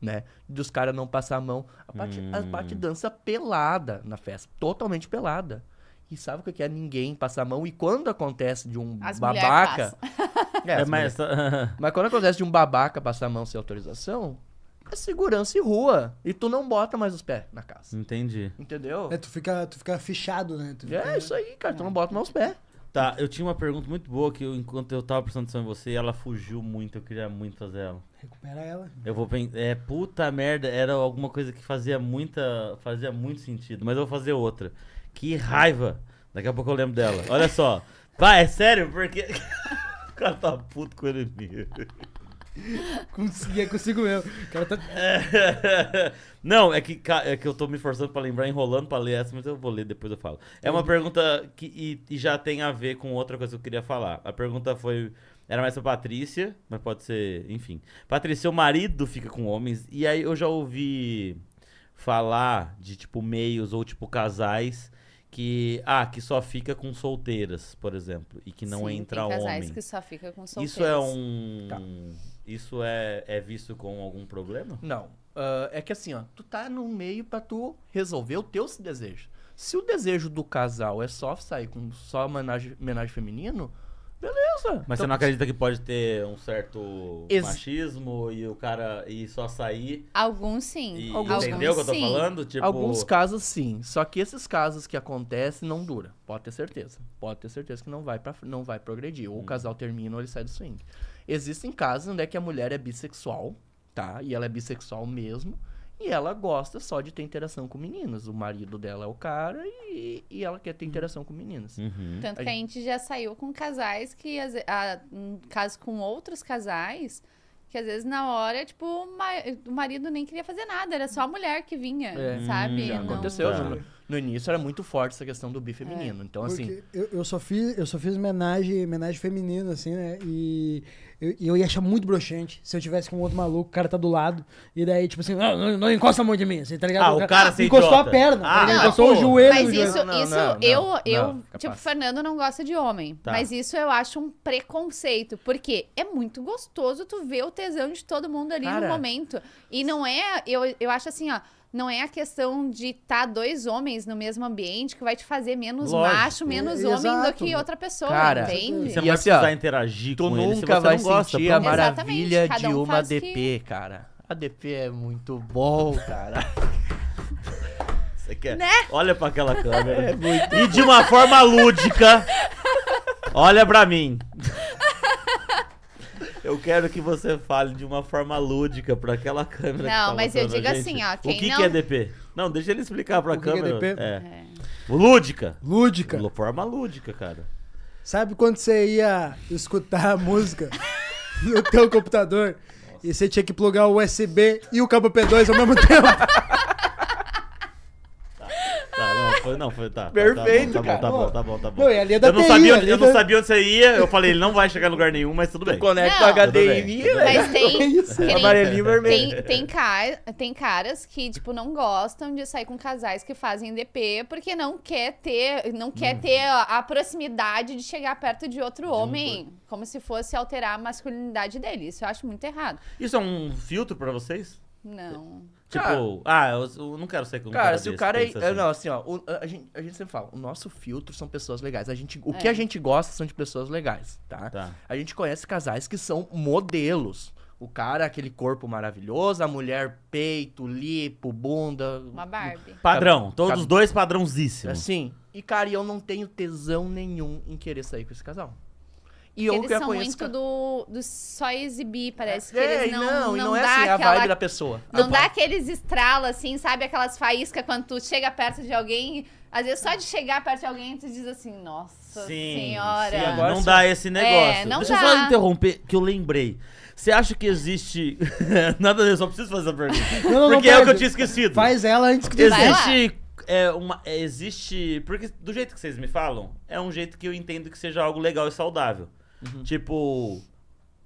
Né? Dos caras não passar a mão. A Paty hum. dança pelada na festa, totalmente pelada. E sabe o que é ninguém passar a mão? E quando acontece de um as babaca. É, é, mas... mas quando acontece de um babaca passar a mão sem autorização, é segurança e rua. E tu não bota mais os pés na casa. Entendi. Entendeu? É, tu fica, tu fica fechado, né? Tu é, isso aí, cara. Tu é. não bota mais os pés. Tá, eu tinha uma pergunta muito boa que eu, enquanto eu tava prestando atenção em você, ela fugiu muito, eu queria muito fazer ela. Recupera ela. Eu vou pensar. É, puta merda, era alguma coisa que fazia muita. fazia muito sentido, mas eu vou fazer outra. Que raiva. Daqui a pouco eu lembro dela. Olha só. Vai, é sério? Porque. o cara tá puto com o inimigo. Consegui, é consigo mesmo. O cara tá... Não, é que, é que eu tô me forçando pra lembrar, enrolando pra ler essa, mas eu vou ler depois eu falo. É uma uhum. pergunta que e, e já tem a ver com outra coisa que eu queria falar. A pergunta foi. Era mais pra Patrícia, mas pode ser. Enfim. Patrícia, seu marido fica com homens. E aí eu já ouvi falar de, tipo, meios ou, tipo, casais que ah que só fica com solteiras, por exemplo, e que não Sim, entra tem casais homem. que só fica com solteiras. Isso é um tá. isso é, é visto com algum problema? Não, uh, é que assim ó, tu tá no meio para tu resolver o teu desejo. Se o desejo do casal é só sair com só homenagem, homenagem feminino, mas então, você não acredita que pode ter um certo ex... machismo e o cara e só sair? Alguns sim. E, Alguns, entendeu o que eu tô sim. falando? Tipo... Alguns casos sim. Só que esses casos que acontecem não dura. Pode ter certeza. Pode ter certeza que não vai, pra, não vai progredir. Ou hum. o casal termina ou ele sai do swing. Existem casos onde é que a mulher é bissexual, tá? E ela é bissexual mesmo. E ela gosta só de ter interação com meninas. O marido dela é o cara e, e ela quer ter uhum. interação com meninas. Uhum. Tanto a que a gente... já saiu com casais que, a, a, caso com outros casais, que às vezes na hora, tipo, o marido nem queria fazer nada, era só a mulher que vinha, é. sabe? Hum, já Não... aconteceu, já no início era muito forte essa questão do bi é, feminino. É, então, assim. Eu, eu, só fiz, eu só fiz homenagem, homenagem feminina, assim, né? E eu, eu ia achar muito broxante se eu tivesse com outro maluco, o cara tá do lado, e daí, tipo assim, não, ah, não, não encosta a mão de mim, assim, tá ligado? Ah, o cara, Encostou idiota. a perna, tá ah, não, encostou pô, o joelho. Mas isso, não, isso eu, eu tipo, o Fernando não gosta de homem, tá. mas isso eu acho um preconceito, porque é muito gostoso tu ver o tesão de todo mundo ali cara. no momento. E não é, eu, eu acho assim, ó não é a questão de estar tá dois homens no mesmo ambiente que vai te fazer menos Lógico. macho, menos é, homem exato. do que outra pessoa, Cara, entende? Você não vai assim, precisar interagir com ele, nunca vai gosta, sentir a maravilha um de uma DP, que... cara. A DP é muito bom, cara. Você quer? Né? Olha para aquela câmera. É muito... E de uma forma lúdica, olha para mim. Eu quero que você fale de uma forma lúdica para aquela câmera. Não, tá mas eu digo assim, ó. Quem o que, não... que é DP? Não, deixa ele explicar para a câmera. Que é DP? É. é. Lúdica. Lúdica. Forma lúdica, cara. Sabe quando você ia escutar a música no teu computador Nossa. e você tinha que plugar o USB e o cabo P2 ao mesmo tempo? Foi, não, foi, tá. tá, tá Perfeito, tá, cara. Tá bom, tá bom, tá bom. Não, é da eu não, TI, sabia, onde, é eu não sabia onde você ia, eu falei, ele não vai chegar em lugar nenhum, mas tudo bem. Conecta o HDMI, velho. Né? Mas tem... É Amarelinho vermelho. Tem, tem, car, tem caras que, tipo, não gostam de sair com casais que fazem DP porque não quer ter, não quer hum. ter a proximidade de chegar perto de outro homem, hum. como se fosse alterar a masculinidade dele. Isso eu acho muito errado. Isso é um filtro para vocês? Não. Tipo, ah, eu, eu, não quero ser com um cara. Cara, se o cara é, é. Assim. Não, assim, ó. O, a, gente, a gente sempre fala, o nosso filtro são pessoas legais. A gente, o é. que a gente gosta são de pessoas legais, tá? tá? A gente conhece casais que são modelos. O cara, aquele corpo maravilhoso, a mulher, peito, lipo, bunda. Uma Barbie. Padrão, todos os dois padrãozíssimos. Assim, e cara, eu não tenho tesão nenhum em querer sair com esse casal. E eu eles são muito do, do só exibir, parece que é, eles não. Não, não, não é dá assim, é aquela, a vibe da pessoa. Não ah, dá aqueles estralos, assim, sabe? Aquelas faíscas quando tu chega perto de alguém. Às vezes só de chegar perto de alguém tu diz assim, nossa sim, senhora. Sim, agora não dá esse é, negócio. É, não Deixa dá. eu só interromper, que eu lembrei. Você acha que existe. Nada eu só preciso fazer essa pergunta. Não, não, porque não, é o que eu tinha esquecido. Faz ela antes que Existe é uma. É, existe. Porque do jeito que vocês me falam, é um jeito que eu entendo que seja algo legal e saudável. Uhum. Tipo,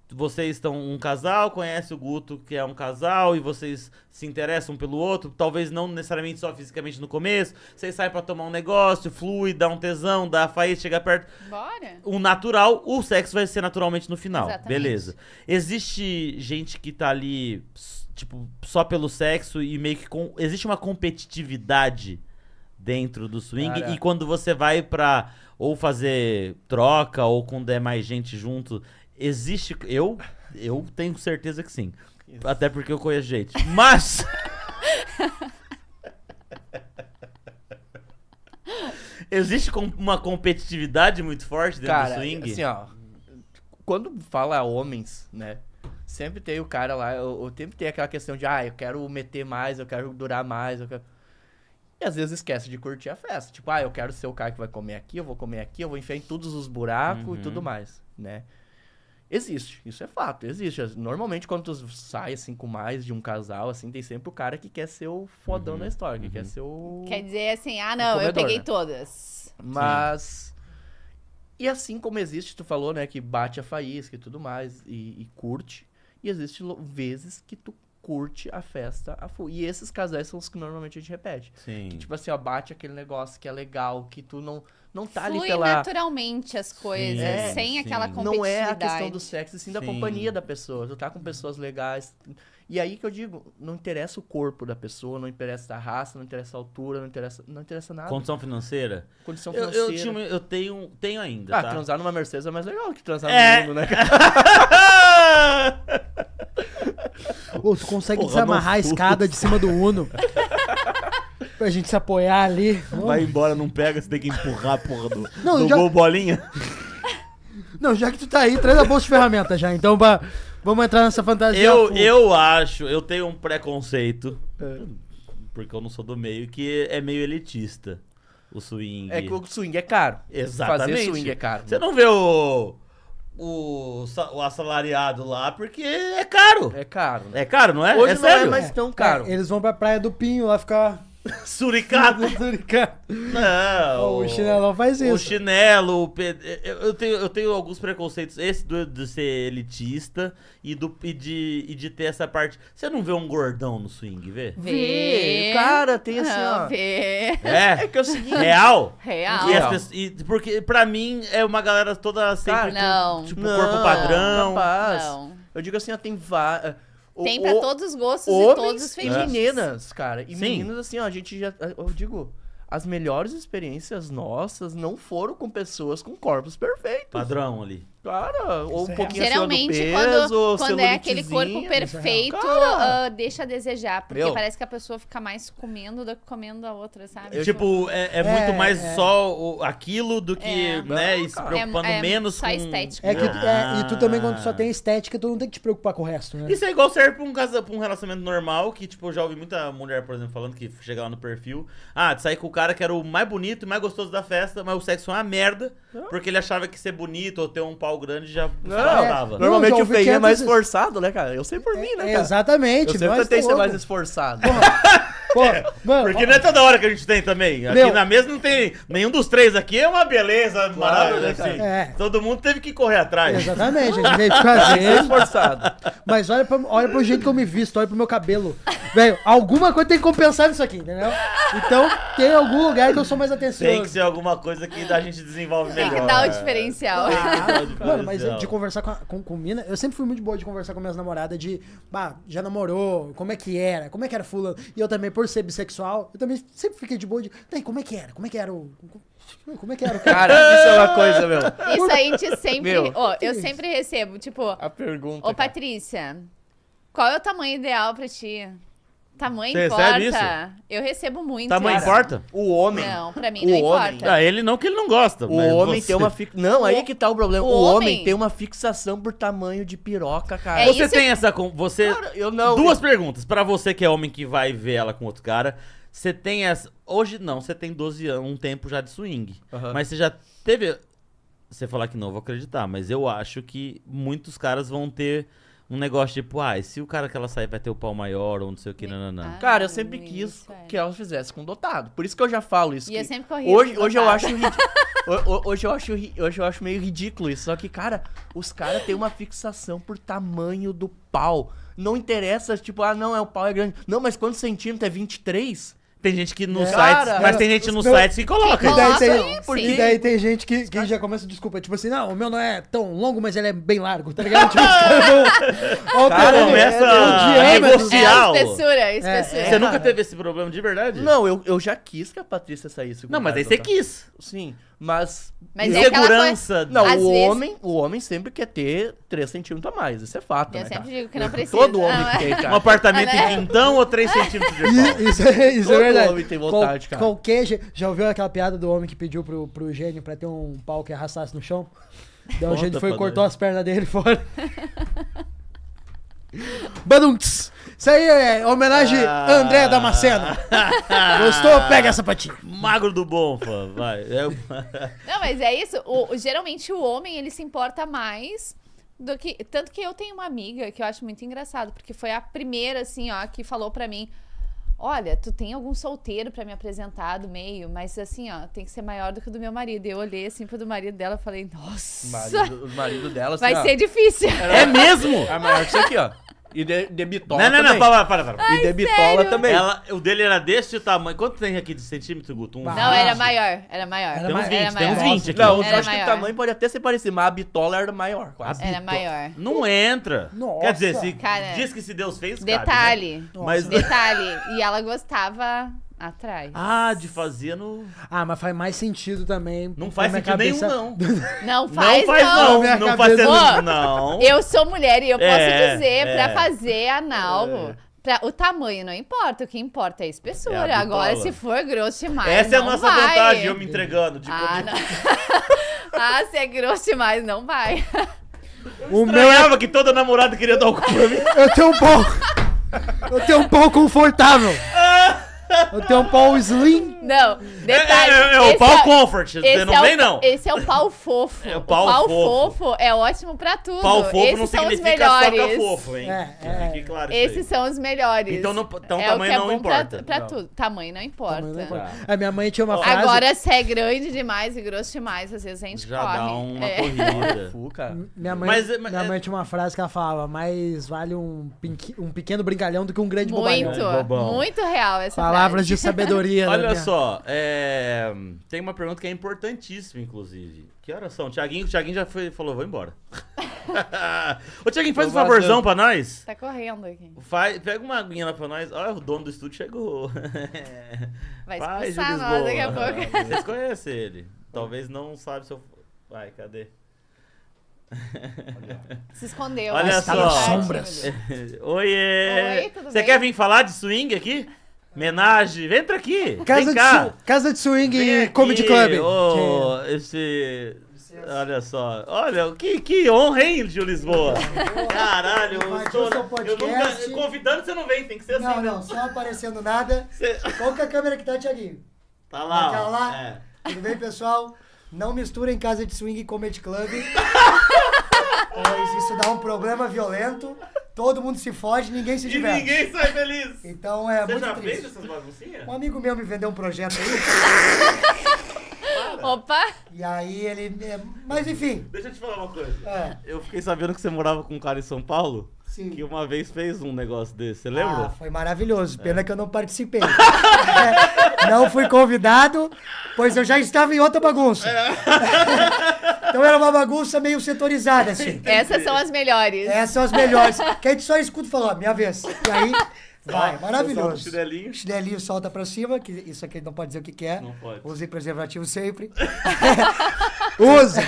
vocês estão um casal, conhece o Guto, que é um casal, e vocês se interessam um pelo outro, talvez não necessariamente só fisicamente no começo, vocês saem para tomar um negócio, flui, dá um tesão, dá a faísca, chega perto. Bora! O natural, o sexo vai ser naturalmente no final. Exatamente. Beleza. Existe gente que tá ali, tipo, só pelo sexo e meio que. Com... Existe uma competitividade dentro do swing, e quando você vai pra ou fazer troca, ou quando é mais gente junto. Existe. Eu, eu tenho certeza que sim. Isso. Até porque eu conheço gente. Mas. Existe uma competitividade muito forte dentro cara, do swing? Assim, ó. Quando fala homens, né? Sempre tem o cara lá, eu, sempre tem aquela questão de, ah, eu quero meter mais, eu quero durar mais, eu quero. E às vezes esquece de curtir a festa. Tipo, ah, eu quero ser o cara que vai comer aqui, eu vou comer aqui, eu vou enfiar em todos os buracos uhum. e tudo uhum. mais, né? Existe, isso é fato, existe. Normalmente, quando tu sai, assim, com mais de um casal, assim, tem sempre o cara que quer ser o fodão uhum, da história, que uhum. quer ser o... Quer dizer assim, ah, não, comedor, eu peguei né? todas. Mas... Sim. E assim como existe, tu falou, né, que bate a faísca e tudo mais, e, e curte, e existe vezes que tu curte a festa a full. E esses casais são os que normalmente a gente repete. Sim. Que, tipo assim, ó, bate aquele negócio que é legal, que tu não não tá Flui ali pela... naturalmente as coisas, é. sem sim. aquela competitividade. Não é a questão do sexo, sim da companhia da pessoa. Tu tá com pessoas legais. E aí que eu digo, não interessa o corpo da pessoa, não interessa a raça, não interessa a altura, não interessa, não interessa nada. Condição financeira? Condição financeira. Eu, eu, tinha, eu tenho, tenho ainda, Ah, tá? transar numa Mercedes é mais legal que transar é. no mundo, né? Ou tu consegue Porra, desamarrar a escada de cima do Uno. pra gente se apoiar ali. Vai embora, não pega, você tem que empurrar a porra do, não, do já... gol bolinha. Não, já que tu tá aí, traz a bolsa de ferramentas já. Então pra... vamos entrar nessa fantasia. Eu, eu acho, eu tenho um preconceito, é. porque eu não sou do meio, que é meio elitista o swing. É que o swing é caro. Exatamente. Fazer swing é caro. Você não vê o o, o assalariado lá, porque é caro. É caro. É caro, não é? Hoje é não é sério. é mais tão é, caro. Eles vão pra Praia do Pinho lá ficar Suricato. Suricato. Não. O chinelo faz isso. O chinelo, o pe... eu, tenho, eu tenho alguns preconceitos. Esse do, ser elitista e, do, e, de, e de ter essa parte. Você não vê um gordão no swing, vê? Vê. Cara, tem assim, ó. Vê. É. É que é o seguinte. Real? Real. E pessoas, e, porque pra mim é uma galera toda sempre. Cara, com, não. Tipo, não, corpo padrão. Não. Eu digo assim, ó, tem várias tem pra o, todos os gostos e todos os feitiços. E meninas, cara. E Sim. meninas, assim, ó, a gente já. Eh, eu digo, as melhores experiências nossas não foram com pessoas com corpos perfeitos. Padrão ali. Cara, ou um é pouquinho Geralmente, acima do peso, quando, quando é aquele corpo é perfeito, uh, deixa a desejar. Porque Meu. parece que a pessoa fica mais comendo do que comendo a outra, sabe? Eu, tipo, é, é, é, muito é, mais só aquilo do que, né, e se preocupando menos só com... estética. É que, e tu também, quando só ah. tem estética, tu não tem que te preocupar com o resto, né? Isso é igual serve pra um, casa, pra um relacionamento normal, que, tipo, eu já ouvi muita mulher, por exemplo, falando que chega lá no perfil, ah, de sair com o cara que era o mais bonito e mais gostoso da festa, mas o sexo é uma merda, ah. porque ele achava que ser bonito ou ter um pau pau grande já não, Normalmente não, o feinho é mais esforçado, né, cara? Eu sei por é, mim, né, é, cara? Exatamente. Eu sempre é tentei ser mais esforçado. mano, porque ó, não é toda hora que a gente tem também. Aqui meu, na mesa não tem. Nenhum dos três aqui é uma beleza maravilhosa. Né, assim. é. Todo mundo teve que correr atrás. Exatamente, a gente teve que fazer. esforçado. Mas olha, pra, olha pro jeito que eu me visto, olha pro meu cabelo. Velho, alguma coisa tem que compensar nisso aqui, entendeu? Então tem algum lugar que eu sou mais atencioso. Tem que ser alguma coisa que a gente desenvolve melhor. Tem que dar o diferencial. Mano, mas eh, de conversar com, a, com, com mina, eu sempre fui muito boa de conversar com minhas namoradas de, bah, já namorou, como é que era, como é que era fulano. E eu também, por ser bissexual, eu também sempre fiquei de boa de, tem, tá como é que era, como é que era o... Como é que era o cara? cara isso é uma coisa, meu. Isso a gente sempre... Meu, oh, eu isso? sempre recebo, tipo... A pergunta, Ô, Patrícia, qual é o tamanho ideal pra ti? Tamanho Você é importa. recebe isso? Eu recebo muito. Tamanho cara. importa? O homem. Não, pra mim o não homem. importa. Ah, ele não que ele não gosta. O homem você- tem uma fix... Não, aí é que tá o problema. O, O homem... homem- tem uma fixação por tamanho de piroca, cara. É Você isso- tem essa com você Cara, eu não. duas perguntas Pra você que é homem que vai ver ela com outro cara. Você tem essa hoje não, você tem 12 anos, um tempo já de swing. Mas você já teve você falar que não, eu vou acreditar, mas eu acho que muitos caras vão ter um negócio tipo, ah, se o cara que ela sair vai ter o pau maior ou não sei o que, não, não, não. Ah, cara, eu sempre quis que ela fizesse com dotado. Por isso que eu já falo isso. E eu sempre corri hoje, hoje eu acho hoje eu acho hoje eu acho meio ridículo isso, só que cara, os caras têm uma fixação por tamanho do pau. Não interessa, tipo, ah, não, é o pau é grande. Não, mas quantos centímetros é 23? Tem gente que no é. site. Cara, mas tem gente no site que coloca. E daí, tem, sim, porque... daí tem gente que, que já começa, desculpa, tipo assim, não, o meu não é tão longo, mas ele é bem largo, tá ligado? Tipo, cara, cara, começa é, é, negociar. É, é espessura, é, espessura. Você nunca teve esse problema de verdade? Não, eu, eu já quis que a Patrícia saísse. Não, mas aí você quis. Sim. Mas, mas é segurança. É não, Às o vezes... homem, o homem sempre quer ter 3 centímetros a mais. Isso é fato. Eu né, sempre cara? digo que não precisa. Todo homem ah, tem, é. cara. Um apartamento ah, em quintão ou 3 centímetros de pau. Isso, é, isso é Todo é verdade. Todo homem tem vontade, Qual, cara. Qualquer. Já ouviu aquela piada do homem que pediu pro, pro gênio pra ter um pau que arrastasse no chão? Então o gênio foi cortou as pernas dele fora. Badunks! Isso aí é homenagem a ah. André Damasceno. Gostou? Pega essa patinha. Magro do bom, pô. Vai. É Não, mas é isso. O, geralmente o homem, ele se importa mais do que... Tanto que eu tenho uma amiga que eu acho muito engraçado, porque foi a primeira, assim, ó, que falou pra mim... Olha, tu tem algum solteiro para me apresentar do meio, mas assim, ó, tem que ser maior do que o do meu marido. Eu olhei assim pro do marido dela e falei, nossa. Marido, o marido dela, assim, Vai ó, ser difícil. É mesmo? É maior que isso aqui, ó. E de, de bitola Não, não, também. não, para, para, para. Ai, e de bitola sério? também. Ela, o dele era desse tamanho. Quanto tem aqui de centímetro, Guto? Um... Não, era maior, era maior. Era tem uns 20, era tem maior. uns 20 aqui. Não, acho maior. que o tamanho pode até ser parecido, mas a bitola era maior. Quase. Era maior. Não entra. Nossa. Quer dizer, se Cara, diz que se Deus fez, né? Detalhe. né? Mas... Detalhe. E ela gostava... Atrás. Ah, de fazer no. Ah, mas faz mais sentido também. Não faz sentido cabeça... nenhum, não. Não faz, não. Faz, não, não, não faz sentido, não. Eu sou mulher e eu posso é, dizer, é. pra fazer anal. É. Pra, o tamanho não importa, o que importa é a espessura. É a Agora, se for grosso demais. Essa é a nossa vai. vantagem, eu me entregando. De ah, de... ah, se é grosso demais, não vai. Eu o meu... É- que toda namorada queria dar o cu pra mim. Eu tenho um pau. Eu tenho um pau confortável. Ah. Eu tenho um pau slim. Não, é, é, detalhe. É, é, é o pau é, comfort, esse não é o, vem não. Esse é o pau fofo. É o pau, o pau fofo. fofo. é ótimo pra tudo. Pau fofo Esses não são significa os é melhores. fofo, hein? É, claro Esses são os melhores. Então, então tamanho não importa. Pra, pra não. tudo. Tamanho não importa. Tamanho não importa. A minha mãe tinha uma frase... Agora, se é grande demais e grosso demais, às vezes a gente Já corre. Já dá uma corrida. Hum, minha mãe, mas, mas, minha mãe tinha uma frase que ela falava, mais vale um, um pequeno brincalhão do que um grande bobão. bobalhão. Muito, muito real essa Palavras de sabedoria. Né, Olha só só, é... tem uma pergunta que é importantíssima, inclusive. Que horas são? o Tiaguinho já foi, falou, vou embora. Ô, Tiaguinho, faz um favorzão pra nós. Tá correndo aqui. Faz, pega uma aguinha lá pra nós. Olha, o dono do estúdio chegou. Vai expulsar nós daqui a pouco. Vocês conhecem ele. Talvez não sabe se eu... Vai, cadê? Se escondeu. Olha né? só. Tá Sombras. Oiê. Oi, Você bem? quer vir falar de swing aqui? Menage, entra aqui! Casa, de, casa de swing e comedy club. Oh, esse. Olha só, olha, que, que honra, hein, de Lisboa? Caralho, eu, tô, eu nunca, convidando você não vem, tem que ser assim. Não, né? não, só aparecendo nada. Você... Qual que é a câmera que tá, Thiaguinho? Tá lá. Tá lá. É. Tudo bem, pessoal? Não misturem casa de swing e comedy club. pois isso dá um problema violento. Todo mundo se foge, ninguém se diverte. E ninguém sai feliz. Então é Você muito já triste. fez essas baguncinhas? Um amigo meu me vendeu um projeto aí. Opa! E aí ele. É, mas enfim. Deixa eu te falar uma coisa. É. Eu fiquei sabendo que você morava com um cara em São Paulo. Sim. Que uma vez fez um negócio desse, você lembra? Ah, foi maravilhoso. É. Pena é. que eu não participei. é, não fui convidado, pois eu já estava em outra bagunça. É. Então era uma bagunça meio setorizada, assim. Essas são as melhores. Essas são as melhores. Que a gente só escuta e fala, ó, minha vez. E aí, vai, maravilhoso. Chinelinho. Chinelinho solta pra cima, que isso aqui não pode dizer o que, quer. é. Não pode. Usem preservativo sempre. use,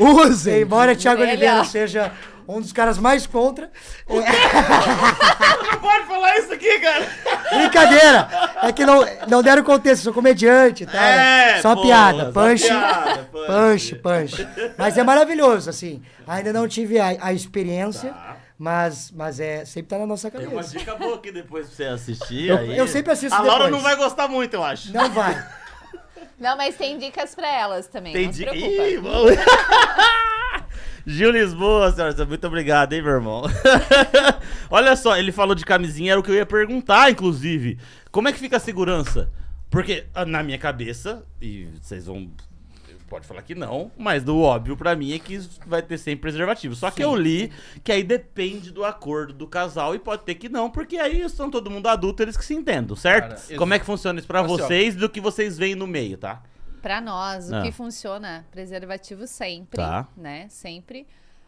use. Embora Thiago Oliveira seja um dos caras mais contra. não pode falar isso aqui, cara. Brincadeira. É que não, não deram contexto, sou comediante e tal. Né? É, Só pô, piada. Punch, piada. Punch. Punch, punch. Mas é maravilhoso, assim. Ainda não tive a, a experiência. Tá. Mas, mas é, sempre tá na nossa cabeça. Tem uma dica boa aqui depois pra você assistir. Eu, aí. eu sempre assisto A Laura depois. não vai gostar muito, eu acho. Não vai. Não, mas tem dicas pra elas também. Tem dicas. Gil Lisboa, senhoras muito obrigado, hein, meu irmão. Olha só, ele falou de camisinha, era o que eu ia perguntar, inclusive. Como é que fica a segurança? Porque ah, na minha cabeça, e vocês vão pode falar que não, mas do óbvio para mim é que vai ter sempre preservativo. Só Sim. que eu li que aí depende do acordo do casal e pode ter que não, porque aí são todo mundo adulto, eles que se entendam, certo? Cara, Como é que funciona isso para assim, vocês do que vocês veem no meio, tá? para nós, o ah. que funciona? Preservativo sempre, tá. né? Sempre.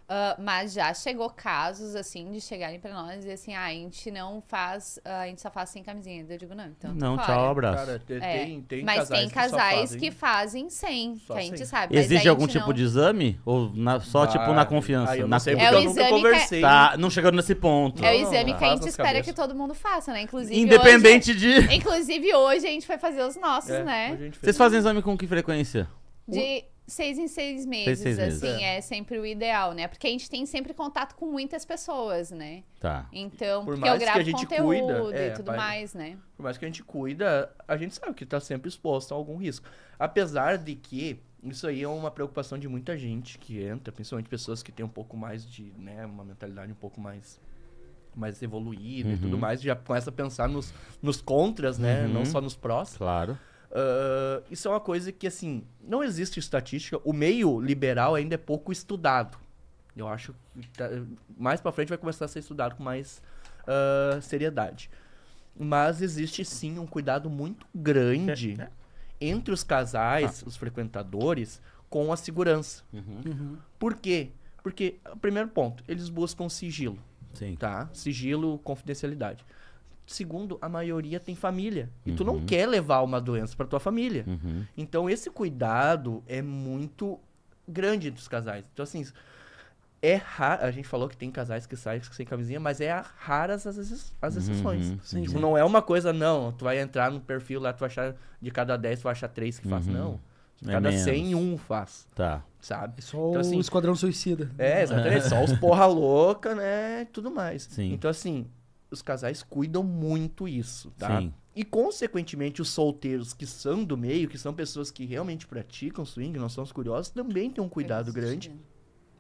Uh, mas já chegou casos, assim, de chegarem pra nós e assim, ah, a gente não faz, uh, a gente só faz sem camisinha. Eu digo, não, então. Não, tchau, abraço. Cara, tem, é. tem, tem mas casais tem casais que, fazem, que fazem sem, que a gente sem. sabe. Existe algum tipo não... de exame? Ou na, só, tipo, na confiança? na sei, é nunca é conversei. Que... Tá, não chegando nesse ponto. É o exame não, que a gente espera que todo mundo faça, né? Inclusive. Independente hoje, de. Inclusive, hoje a gente foi fazer os nossos, é, né? Vocês fazem exame com que frequência? De seis em seis meses, seis, seis meses. assim, é. é. sempre o ideal, né? Porque a gente tem sempre contato com muitas pessoas, né? Tá. Então, por porque eu gravo conteúdo cuida, é, e tudo pai, mais, né? Por mais que a gente cuida, a gente sabe que tá sempre exposto a algum risco. Apesar de que isso aí é uma preocupação de muita gente que entra, principalmente pessoas que têm um pouco mais de, né, uma mentalidade um pouco mais mais evoluída uhum. e tudo uhum. mais, já começa a pensar nos, nos contras, né? Uhum. Não só nos prós. Claro. Uh, isso é uma coisa que, assim, não existe estatística. O meio liberal ainda é pouco estudado. Eu acho que tá, mais para frente vai começar a ser estudado com mais uh, seriedade. Mas existe sim um cuidado muito grande é. é. entre os casais, ah. os frequentadores, com a segurança. Uhum. Uhum. Por quê? Porque, primeiro ponto, eles buscam sigilo. Sim. Tá? Sigilo, confidencialidade. Segundo, a maioria tem família. E tu não uhum. quer levar uma doença para tua família. Uhum. Então, esse cuidado é muito grande dos casais. Então, assim, é raro. A gente falou que tem casais que saem sem camisinha, mas é raras as, ex as uhum, exceções. Uhum. Sim, tipo, sim. Não é uma coisa, não. Tu vai entrar no perfil lá, tu vai achar de cada 10, tu vai achar 3 que faz. Uhum. Não. É de cada é 100, um faz. Tá. Sabe? É só então, assim, o Esquadrão Suicida. É, exatamente. É. Só os porra louca, né? Tudo mais. Sim. Então, assim, os casais cuidam muito isso, tá? Sim. E, consequentemente, os solteiros que são do meio, que são pessoas que realmente praticam swing, não são os curiosos, também têm um cuidado grande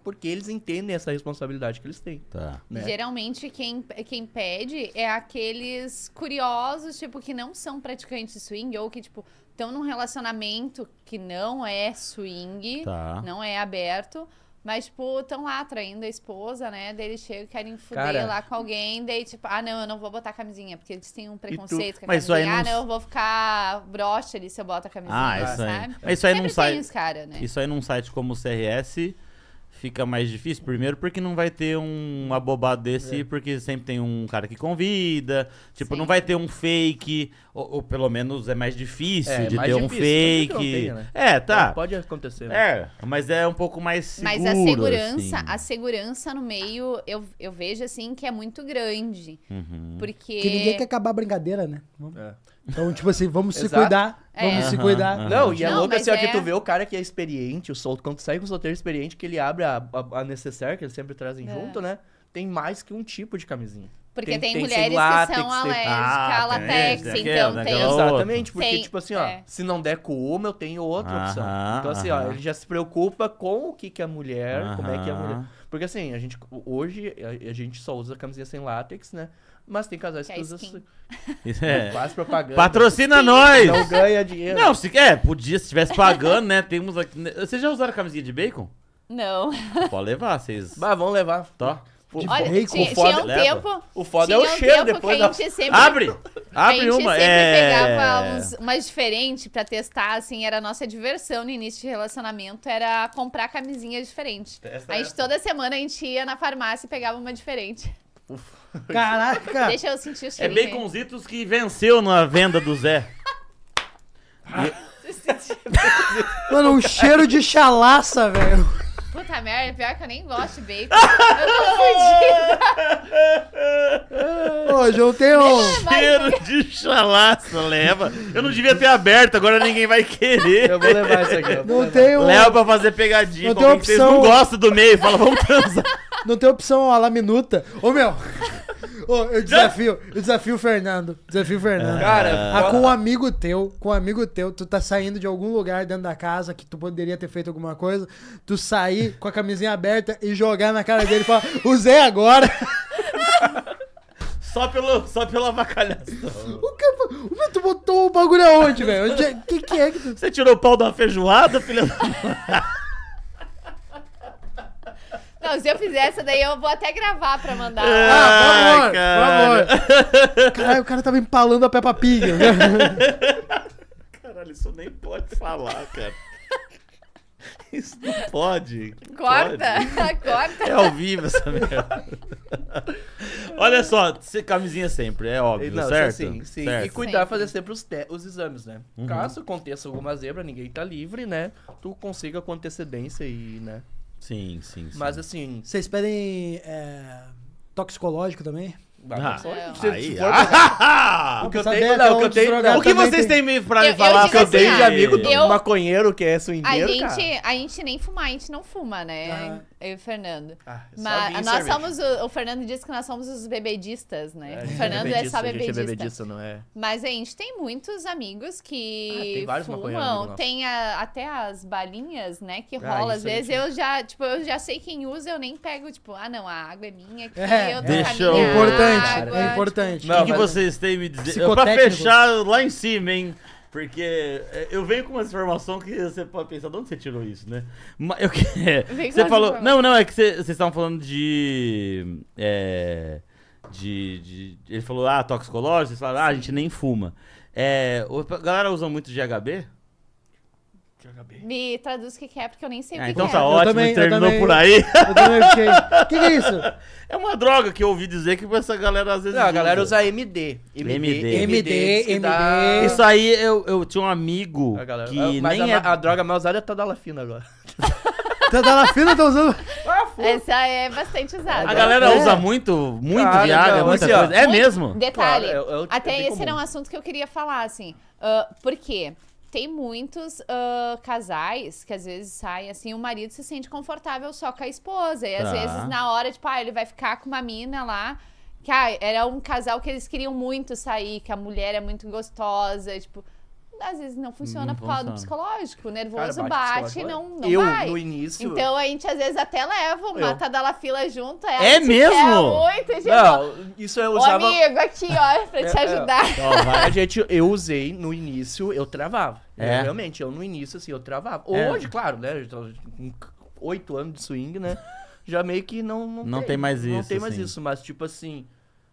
porque eles entendem essa responsabilidade que eles têm. Tá. Né? Geralmente, quem, quem pede é aqueles curiosos, tipo, que não são praticantes de swing ou que, tipo, estão num relacionamento que não é swing, tá. não é aberto, mas, tipo, tão lá traindo a esposa, né? Daí eles chegam e querem fuder Cara. lá com alguém. Daí, tipo, ah, não, eu não vou botar camisinha. Porque eles têm um preconceito tu... com a Mas camisinha. Não... Ah, não, eu vou ficar broxa ali se eu boto a camisinha, ah, isso sabe? Aí. Mas isso aí Sempre não sai... cara, né? isso aí num site como o CRS fica mais difícil. Primeiro, porque não vai ter um abobado desse, é. porque sempre tem um cara que convida. Tipo, Sim. não vai ter um fake, ou, ou, pelo menos é mais difícil é, de mais ter difícil, é um fake. Tenha, né? É, tá. É, pode acontecer. Né? É, mas é um pouco mais seguro. Mas a segurança, assim. a segurança no meio, eu, eu vejo assim que é muito grande. Uhum. Porque. ninguém quer acabar a brincadeira, né? É. Então, tipo assim, vamos se cuidar. É. Vamos se cuidar. Não, e é louco assim, ó, que é. tu vê o cara que é experiente, o solto, quando sai com o solteiro experiente, que ele abre a, a, a necessaire, que eles sempre trazem É. junto, né? Tem mais que um tipo de camisinha. Porque tem, Tem- tem mulheres látex, que são alérgicas Ah, a latex, tem então tem... tem... aquela- Exatamente, porque, Tem, tipo assim, ó, é. se não der com uma, eu tenho outra opção. Então, assim, ó, ele já se preocupa com o que, que a mulher, como é que é a mulher. Porque assim, a gente hoje a, a gente só usa camisinha sem látex, né? Mas tem casais que, é que é usam skin. É. é. Faz propaganda. Patrocina nós! Não ganha dinheiro. Não, se, é, podia, se estivesse pagando, né? Temos aqui. Né? Vocês já usaram camisinha de bacon? Não. Pode levar, vocês. mas vamos levar. Tá. De Olha, rico, tinha, o foda, um tempo, o foda é o um cheiro depois da... sempre, Abre! Abre uma! A gente sempre é... pegava uns, umas diferentes pra testar, assim, era a nossa diversão no início de relacionamento, era comprar camisinha diferente. Testa a gente, essa. toda semana, a gente ia na farmácia e pegava uma diferente. Ufa. Caraca! Deixa eu sentir o É Baconzitos que venceu na venda do Zé. Mano, um cheiro de chalaça, velho. Puta merda, pior que eu nem gosto de bacon. Eu tô fodida. Ô, João, tem um... Cheiro de chalaça, leva. Eu não devia ter aberto, agora ninguém vai querer. Eu vou levar isso aqui. Não levar. tem um... Leva pra fazer pegadinha. Não tem Vocês opção. não gostam do meio, fala, vamos transar. Não tem opção a la minuta. Ô, meu. Ô, eu desafio. Eu desafio o Fernando. Desafio o Fernando. Cara, ah, com um amigo teu, com um amigo teu, tu tá saindo de algum lugar dentro da casa que tu poderia ter feito alguma coisa, tu sair com a camisinha aberta e jogar na cara dele e falar, usei agora. Só, pelo, só pela avacalhação. O que, tu botou o bagulho aonde, velho? O é? que, que é que tu... Você tirou o pau da feijoada, filha da... Não, se eu fizer essa daí, eu vou até gravar pra mandar. Ah, ah por favor, por favor. Caralho, o cara tava empalando a Peppa Pig. Né? Caralho, isso nem pode falar, cara. Isso não pode. Corta, pode. corta. É ao vivo essa merda. Olha só, camisinha sempre, é óbvio, não, certo? Sim, sim. Certo. E cuidar, fazer sempre os, os exames, né? Uhum. Caso aconteça alguma zebra, ninguém tá livre, né? Tu consiga com antecedência e, né? Sim, sim, sim. Mas assim. Vocês pedem é, toxicológico também? Ah, ah. Né? o que não, eu o que vocês têm pra me falar? Eu, eu, assim, tenho de assim, amigo eu, do maconheiro que é swingueiro, a gente, cara. A gente nem fuma a gente não fuma, né? Eu e o Fernando. Ah, é Mas nós somos. O, o, Fernando disse que nós somos os bebedistas, né? É, o é Fernando é, é só bebedista. A é bebedista, não é? Mas a gente tem muitos amigos que. Ah, tem vários fumam, tem a, até as balinhas, né? Que ah, rola. Às é vezes eu já, tipo, eu já sei quem usa, eu nem pego, tipo, ah, não, a água é minha aqui, é, eu tô É importante, água, é importante. Tipo, o que, que vocês têm me dizer? Pra fechar lá em cima, hein? Porque é, eu venho com uma informação que você pode pensar, de onde você tirou isso, né? Mas eu, é, você falou. Não, não, é que você, vocês estavam falando de, é, de, de, Ele falou, ah, toxicológico, vocês falaram, ah, a gente nem fuma. É, a galera usa muito GHB? Gabi? Me traduz o que, é, porque eu nem sei o é, que, então que tá é. tá ótimo, também, terminou também, por aí. Eu também fiquei. O que, que é isso? É uma droga que eu ouvi dizer que essa galera às vezes. Não, a galera usa MD. MD. MD, MD. MD. Dá... Isso aí, eu, eu tinha um amigo galera, que ah, mas nem a, é... a droga mais usada é Tadalafina agora. Tadalafina tá usando. Ah, essa é bastante usada. A galera é. usa muito, muito claro, Viagra, então, muita assim, coisa. é mesmo? Detalhe, claro, é é até tipo esse comum. era um assunto que eu queria falar, assim. Uh, por quê? tem muitos uh, casais que às vezes saem assim, o marido se sente confortável só com a esposa. E às tá. vezes, na hora, tipo, ah, ele vai ficar com uma mina lá. Que ah, era um casal que eles queriam muito sair, que a mulher é muito gostosa, tipo às vezes não funciona não por causa do psicológico. nervoso Cara, bate, e não, não eu, vai. no início... Então a gente às vezes até leva uma fila junto. É, é, assim é mesmo? Muito, gente. Não, isso eu usava... Ô, amigo, aqui, ó, pra te é, ajudar. Não, vai, gente, eu usei no início, eu travava. É. Eu, realmente, eu no início, assim, eu travava. É. Hoje, claro, né, oito anos de swing, né, já meio que não... Não, não tem, tem, mais isso, Não tem mais assim. isso, mas tipo assim,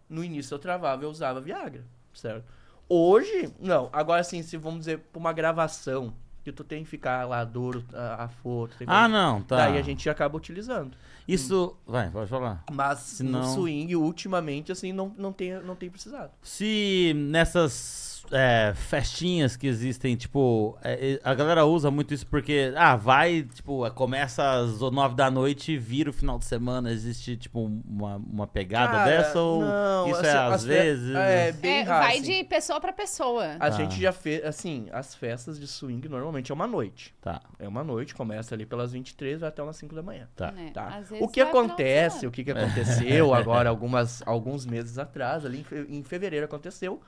no início eu travava, eu usava Viagra, certo? Hoje, não. Agora, assim, se vamos dizer, pra uma gravação, que tu tem que ficar lá duro a, a foto. Tem Ah, não, tá. Daí a gente acaba utilizando. Isso. Hum. Vai, pode falar. Mas Se no swing, ultimamente, assim, não, não, tem, não tem precisado. Se nessas é, festinhas que existem, tipo, é, a galera usa muito isso porque, ah, vai, tipo, é, começa às nove da noite e vira o final de semana. Existe, tipo, uma, uma pegada Cara, dessa? Ou não, isso é assim, é às vezes? É, bem é, vai assim. de pessoa para pessoa. A tá. gente já fez, assim, as festas de swing normalmente é uma noite. Tá. É uma noite, começa ali pelas 23 vai até umas 5 da manhã. Tá. É, tá. O que acontece, o que, que é. aconteceu agora, algumas, alguns meses atrás, ali em fevereiro aconteceu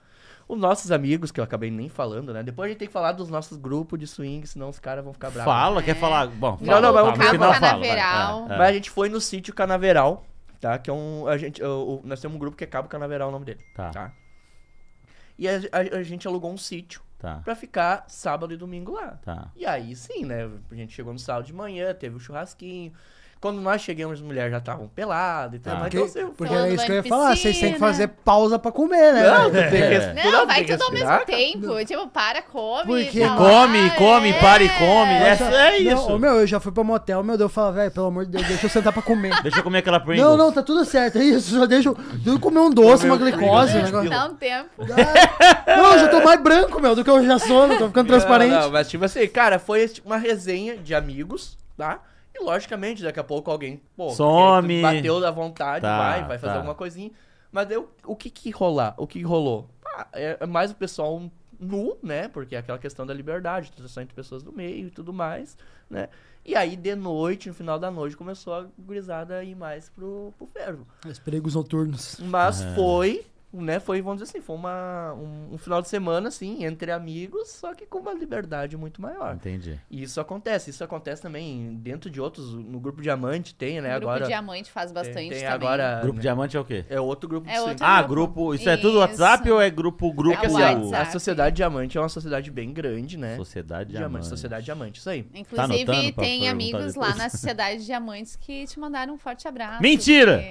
os nossos amigos, que eu acabei nem falando, né? Depois a gente tem que falar dos nossos grupos de swing, senão os caras vão ficar bravos. Fala, quer é. falar? Bom, fala, não, não, mas tá, final Canaveral. Fala, é, é. Mas a gente foi no sítio Canaveral, tá? Que é um. A gente, nós temos um grupo que é Cabo Canaveral, o nome dele. Tá. tá? E a, a, a gente alugou um sítio tá. pra ficar sábado e domingo lá. Tá. E aí sim, né? A gente chegou no sábado de manhã, teve o um churrasquinho. Quando nós chegamos, as mulheres já estavam peladas e tudo ah. mais. Porque, então, porque era isso que eu ia falar. Vocês têm que fazer pausa pra comer, né? Não, tu é. tem que respirar, Não, vai tudo ao mesmo tempo. Não. Tipo, para, come. Porque tá come, lá, come, é. para e come. Né? É, é isso. Não, meu, eu já fui pro motel, meu Deus, eu falava, velho, pelo amor de Deus, deixa eu sentar pra comer. deixa eu comer aquela Pringles. Não, não, tá tudo certo. É isso, já deixa eu comer um doce, uma glicose. Não, Dá um tempo. Não, eu já tô mais branco, meu, do que eu já sou. Tô ficando transparente. Não, mas tipo assim, cara, foi tipo, uma resenha de amigos, tá? E logicamente, daqui a pouco alguém, pô, Some. bateu da vontade, tá, vai, vai fazer tá. alguma coisinha. Mas eu, o que que rolar? O que rolou? Ah, é, é mais o pessoal nu, né? Porque é aquela questão da liberdade, transação entre pessoas do meio e tudo mais, né? E aí, de noite, no final da noite, começou a gurizada ir mais pro, pro fervo. Os perigos noturnos. Mas é. foi né, foi, vamos dizer assim, foi uma, um, um, final de semana, assim, entre amigos, só que com uma liberdade muito maior. Entendi. E isso acontece, isso acontece também dentro de outros, no Grupo Diamante tem, né, o grupo agora... Grupo Diamante faz bastante tem, tem agora, grupo né, Diamante é o quê? É outro grupo é outro Ah, grupo, isso, isso, é tudo WhatsApp ou é grupo, é grupo... É assim, a Sociedade Diamante é uma sociedade bem grande, né? Sociedade Diamante. Diamante sociedade Diamante, isso aí. Inclusive, tá tem amigos lá na Sociedade Diamantes que te mandaram um forte abraço. Mentira!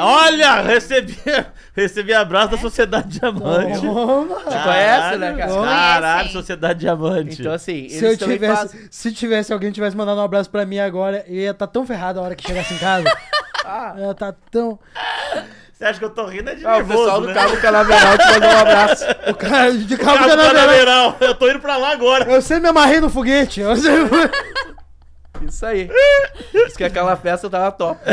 Olha, recebi, recebi a abraço da Sociedade Diamante. Toma. Te conhece, né, cara? Caralho, Sociedade Diamante. Então, assim, se eu tivesse, fazem... se tivesse alguém tivesse mandado um abraço pra mim agora, eu ia estar tá tão ferrado a hora que chegasse em casa. ah. Eu ia estar tá tão. Você acha que eu tô rindo é de ah, nervoso, O pessoal né? do Cabo Canaveral te mandou um abraço. O cara de Cabo, Cabo Canaveral. Canaveral. Eu tô indo pra lá agora. Eu sempre me amarrei no foguete. Eu sempre... Isso aí. Isso que aquela festa tava top.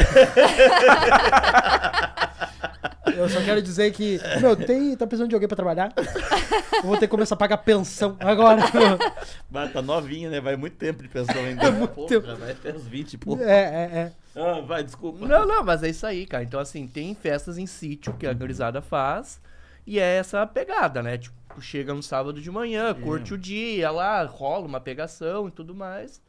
Eu só quero dizer que, meu, tem, tá precisando de alguém pra trabalhar? Eu vou ter que começar a pagar pensão agora. Mas tá novinha, né? Vai muito tempo de pensão ainda. É muito tempo. Vai até uns 20 pô. É, é, é. Ah, vai, desculpa. Não, não, mas é isso aí, cara. Então, assim, tem festas em sítio que a gurizada faz e é essa pegada, né? Tipo, chega no sábado de manhã, curte o dia lá, rola uma pegação e tudo mais.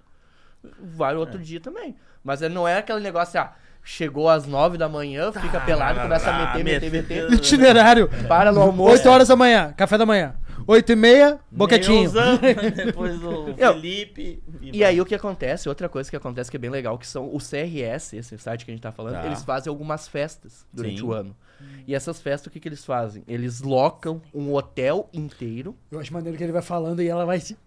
Vai outro é. dia também. Mas é, não é aquele negócio, ah, Chegou às 9 da manhã, fica tá pelado, começa a meter, meter, meter. Itinerário. Né? Para no almoço. 8 horas da manhã, café da manhã. 8 e meia, boquetinho. depois o Felipe. E, e aí o que acontece, outra coisa que acontece que é bem legal, que são o CRS, esse site que a gente tá falando, tá. eles fazem algumas festas durante Sim. o ano. E essas festas, o que, que eles fazem? Eles locam um hotel inteiro. Eu acho maneiro que ele vai falando e ela vai se.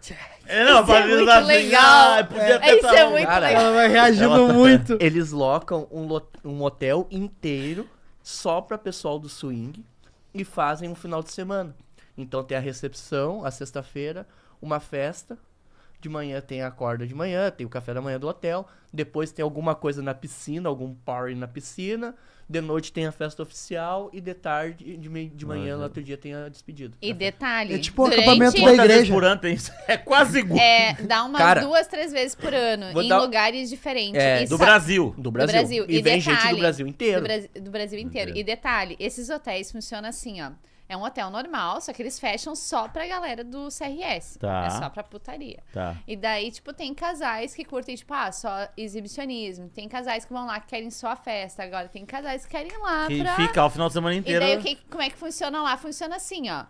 É, não, isso é muito legal. legal. Ah, podia é, isso é muito cara, legal. Ela vai reagindo ela tá... muito. Eles locam um, um hotel inteiro só pra pessoal do swing e fazem um final de semana. Então tem a recepção, a sexta-feira, uma festa. De manhã tem a corda de manhã, tem o café da manhã do hotel. Depois tem alguma coisa na piscina, algum party na piscina. De noite tem a festa oficial e de tarde, de, de manhã, no uhum. outro dia tem a despedida. E detalhe, é tipo o acampamento da igreja. por ano tem isso? É quase igual. É, dá umas Cara, duas, três vezes por ano, em dar... lugares diferentes. É, do, só... É Brasil. do Brasil. Do Brasil. E, e vem detalhe, gente do Brasil inteiro. Do, Bra... do Brasil inteiro. inteiro. E detalhe, esses hotéis funcionam assim, ó. É um hotel normal, só que eles fecham só pra galera do CRS. Tá. É só pra putaria. Tá. E daí, tipo, tem casais que curtem, tipo, ah, só exibicionismo. Tem casais que vão lá que querem só a festa. Agora tem casais que querem ir lá Que pra... fica o final de semana inteiro. E daí, o que, como é que funciona lá? Funciona assim, ó.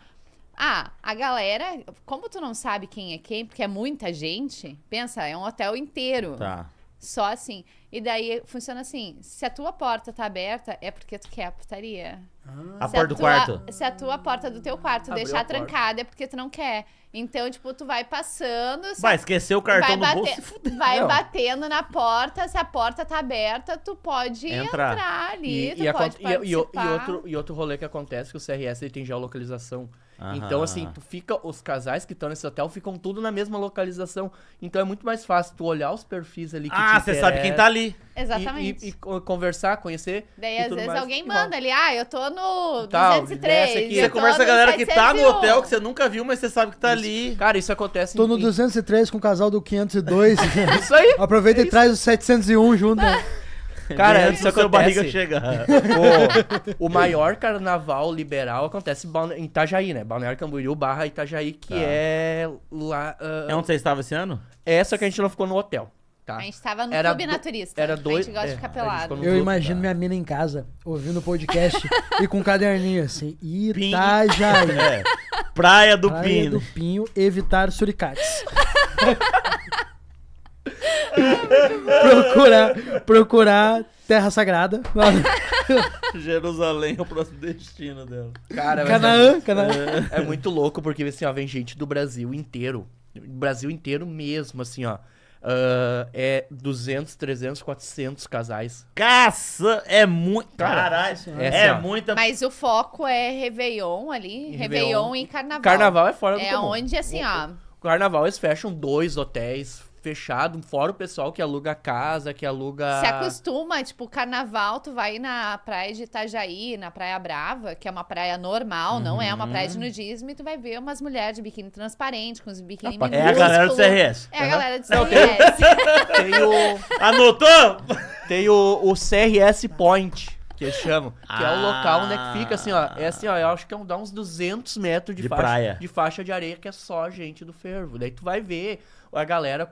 Ah, a galera, como tu não sabe quem é quem, porque é muita gente, pensa, é um hotel inteiro. Tá. Só assim. E daí funciona assim: se a tua porta tá aberta, é porque tu quer a putaria. Ah. A porta a do quarto? Se a tua porta do teu quarto Abriu deixar trancada é porque tu não quer. Então, tipo, tu vai passando. Vai esquecer o cartão do no bolso. Vai não. batendo na porta. Se a porta tá aberta, tu pode entrar, entrar ali. E, e, e, e, outro, e outro rolê que acontece que o CRS ele tem geolocalização. localização Aham. Então, assim, tu fica. Os casais que estão nesse hotel ficam tudo na mesma localização. Então é muito mais fácil tu olhar os perfis ali que Ah, você sabe quem tá ali. Exatamente. E, e, e conversar, conhecer. Daí, às vezes, mais. alguém manda ali, ah, eu tô no 203. Aqui. Você conversa com a galera que tá no hotel, que você nunca viu, mas você sabe que tá isso. ali. Cara, isso acontece. Tô no 203 com o casal do 502. isso aí. Aproveita é e traz o 701 junto. Cara, antes isso a barriga chegar. o, o maior carnaval liberal acontece em Itajaí, né? Balneário Camboriú barra Itajaí, que tá. é lá... Uh, é onde você estava esse ano? É, só que a gente não ficou no hotel. Tá. A gente tava no era clube do, naturista. Era dois. A gente gosta é, de ficar pelado. Eu imagino tá. minha mina em casa, ouvindo o podcast e com um caderninho assim. Itajaí. É. Praia do Praia Pino. Praia do Pinho, evitar suricates procurar, procurar Terra Sagrada. Jerusalém é o próximo destino dela. Cara, Canaã, é, Canaã. É, é, muito louco porque assim, ó, vem gente do Brasil inteiro. Brasil inteiro mesmo, assim, ó. Uh, é 200, 300, 400 casais. Caça! É muito. Caralho, é, é muita. Mas o foco é Réveillon ali. Réveillon, Réveillon e Carnaval. Carnaval é fora do É comum. onde, assim, o, ó. Carnaval eles fecham dois hotéis fechado, fora o pessoal que aluga casa, que aluga. Se acostuma, tipo, carnaval, tu vai na praia de Itajaí, na Praia Brava, que é uma praia normal, uhum. não é uma praia de uhum. nudismo, e tu vai ver umas mulheres de biquíni transparente, com os biquíni minúsculos. É a galera do CRS. É a uhum. galera do não, CRS. Tem, tem o... Anotou? Tem o, o CRS Point que eles chamam. Ah. Que é o local onde é que fica, assim, ó. Ah. É assim, ó, eu acho que é um, dá uns 200 metros de, de, faixa, praia. de faixa de areia que é só gente do fervo. Daí tu vai ver a galera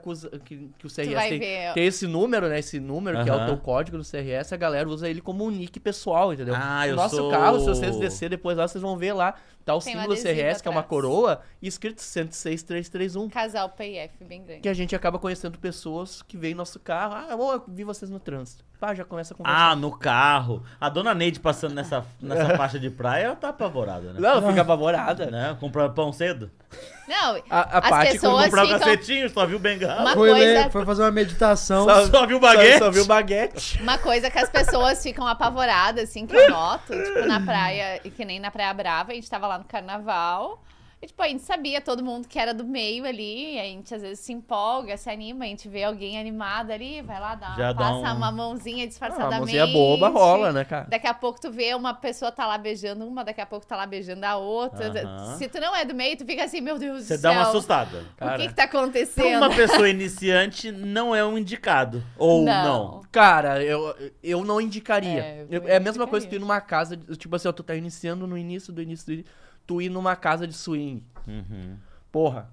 que, que o CRS tem, tem, esse número, né? Esse número, que é o teu código do CRS, a galera usa ele como um nick pessoal, entendeu? Ah, eu Nosso sou... carro, se vocês descer depois lá, vocês vão ver lá, tá o tem símbolo do CRS, atrás. que é uma coroa, e escrito 106331. Casal PF, bem grande. Que a gente acaba conhecendo pessoas que veem nosso carro. Ah, eu vi vocês no trânsito. Pá, já começa a conversar. Ah, no carro. A dona Neide passando nessa, nessa faixa de praia, ela tá apavorada, né? Não, ela fica apavorada. Né? Comprar pão cedo. Não, a, a as pessoas ficam, só viu bengala. foi, coisa... ler, foi fazer uma meditação. Só, só viu baguete. Só, só, viu baguete. Uma coisa que as pessoas ficam apavoradas, assim, que eu noto. tipo, na praia, e que nem na Praia Brava, a gente tava lá no carnaval. E, tipo, a gente sabia todo mundo que era do meio ali, a gente às vezes se empolga, se anima, a gente vê alguém animado ali, vai lá, dá, Já passa dá um... uma mãozinha disfarçadamente. Ah, uma mãozinha boba rola, né, cara? Daqui a pouco tu vê uma pessoa tá lá beijando uma, daqui a pouco tá lá beijando a outra. Uh -huh. Se tu não é do meio, tu fica assim, meu Deus Cê do céu. Você dá uma assustada. Cara, o que que tá acontecendo? Uma pessoa iniciante não é um indicado, ou não. não. Cara, eu, eu não indicaria. É, eu é a mesma indicaria. coisa que ir numa casa, tipo assim, ó, tu tá iniciando no início do início do início tu ir numa casa de swing. Uhum. Porra.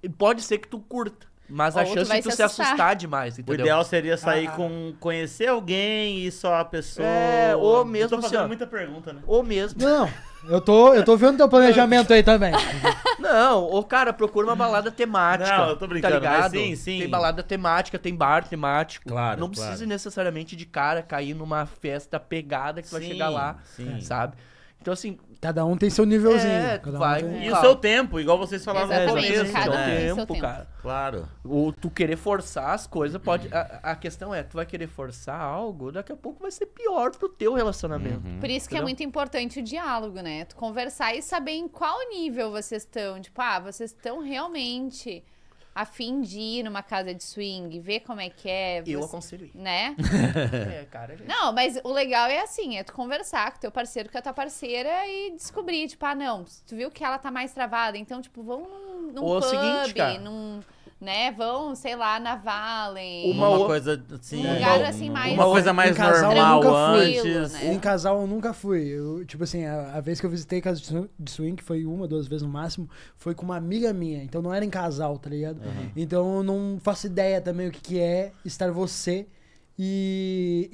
E pode ser que tu curta. Mas Ou a chance de tu se, se assustar. assustar. É demais, entendeu? O ideal seria sair ah, com conhecer alguém e só a pessoa. É, ou mesmo. Eu tô fazendo assim, muita pergunta, né? Ou mesmo. Não, eu tô, eu tô vendo teu planejamento aí também. Não, ou cara, procura uma balada temática. Não, eu tô brincando, tá ligado? sim, sim. Tem balada temática, tem bar temático. Claro. Não claro. precisa necessariamente de cara cair numa festa pegada que sim, vai chegar lá, sim. sabe? Então, assim, Cada um tem seu nívelzinho. É, um tem- E o seu tempo, igual vocês falaram no começo. cada né? seu tempo. cara. Claro. Ou tu querer forçar as coisas pode. A, a questão é, tu vai querer forçar algo, daqui a pouco vai ser pior pro teu relacionamento. Uhum. Por isso que é muito importante o diálogo, né? Tu conversar e saber em qual nível vocês estão. Tipo, ah, vocês estão realmente a fim de ir numa casa de swing, ver como é que é. Você, eu aconselho Né? é, cara. Gente. É não, mas o legal é assim, é tu conversar com teu parceiro, com a tua parceira e descobrir, tipo, ah, não, tu viu que ela tá mais travada, então, tipo, vamos num, num Ou é pub, o seguinte, cara, num né? Vão, sei lá, na Valen. Uma, uma coisa assim. Um lugar assim mais. Uma coisa mais um normal antes. Né? Em casal eu nunca fui. Eu, tipo assim, a, a, vez que eu visitei casa de swing, que foi uma, duas vezes no máximo, foi com uma amiga minha. Então não era em casal, tá ligado? Uhum. Então eu não faço ideia também o que, que é estar você e,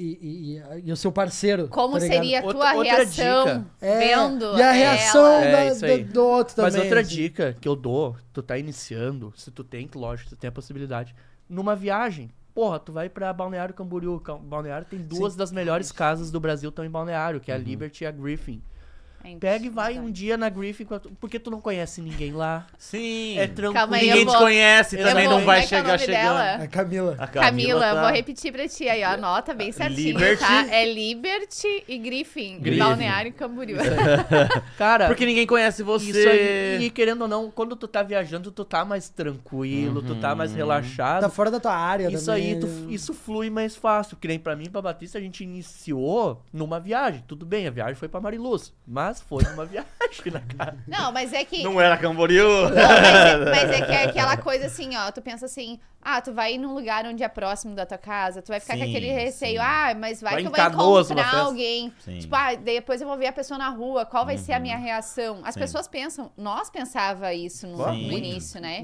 e, e, e, o seu parceiro. Tá Como tá seria a tua outra, reação outra dica. É, vendo? É, e a reação é, da, é do outro também. Mas outra dica que eu dou, tu tá iniciando, se tu tem, lógico, tu tem a possibilidade. Numa viagem, porra, tu vai pra Balneário Camboriú. Balneário tem duas Sim. das melhores casas do Brasil, estão em Balneário, que é a uhum. Liberty e a Griffin. Pega e vai um dia na Griffin, porque tu não conhece ninguém lá. Sim. É tranquilo. Calma aí, ninguém vou... te conhece, também vou... não vai é chegar é chegando. É Camila. A Camila, Camila tá... eu vou tá- repetir pra ti aí, ó. Anota bem certinho, tá? Liberty. tá? É Liberty e Griffin, Griffin. Balneário e Camboriú. Cara. Porque ninguém conhece você. Aí, e querendo ou não, quando tu tá viajando, tu tá mais tranquilo, uhum. tu tá mais uhum. relaxado. Tá fora da tua área, Isso também. aí, tu, isso flui mais fácil. Que nem pra mim, pra Batista, a gente iniciou numa viagem. Tudo bem, a viagem foi pra Mariluz. Mas mas foi uma viagem, na né, cara? Não, mas é que. Não era Camboriú! Não, mas, é, mas é que é aquela coisa assim, ó. Tu pensa assim, ah, tu vai num lugar onde é próximo da tua casa, tu vai ficar sim, com aquele receio, sim. ah, mas vai, vai que eu vou encontrar alguém. Sim. Tipo, ah, depois eu vou ver a pessoa na rua, qual vai uhum. ser a minha uhum. reação? As pessoas pensam, nós pensava isso no, no início, né?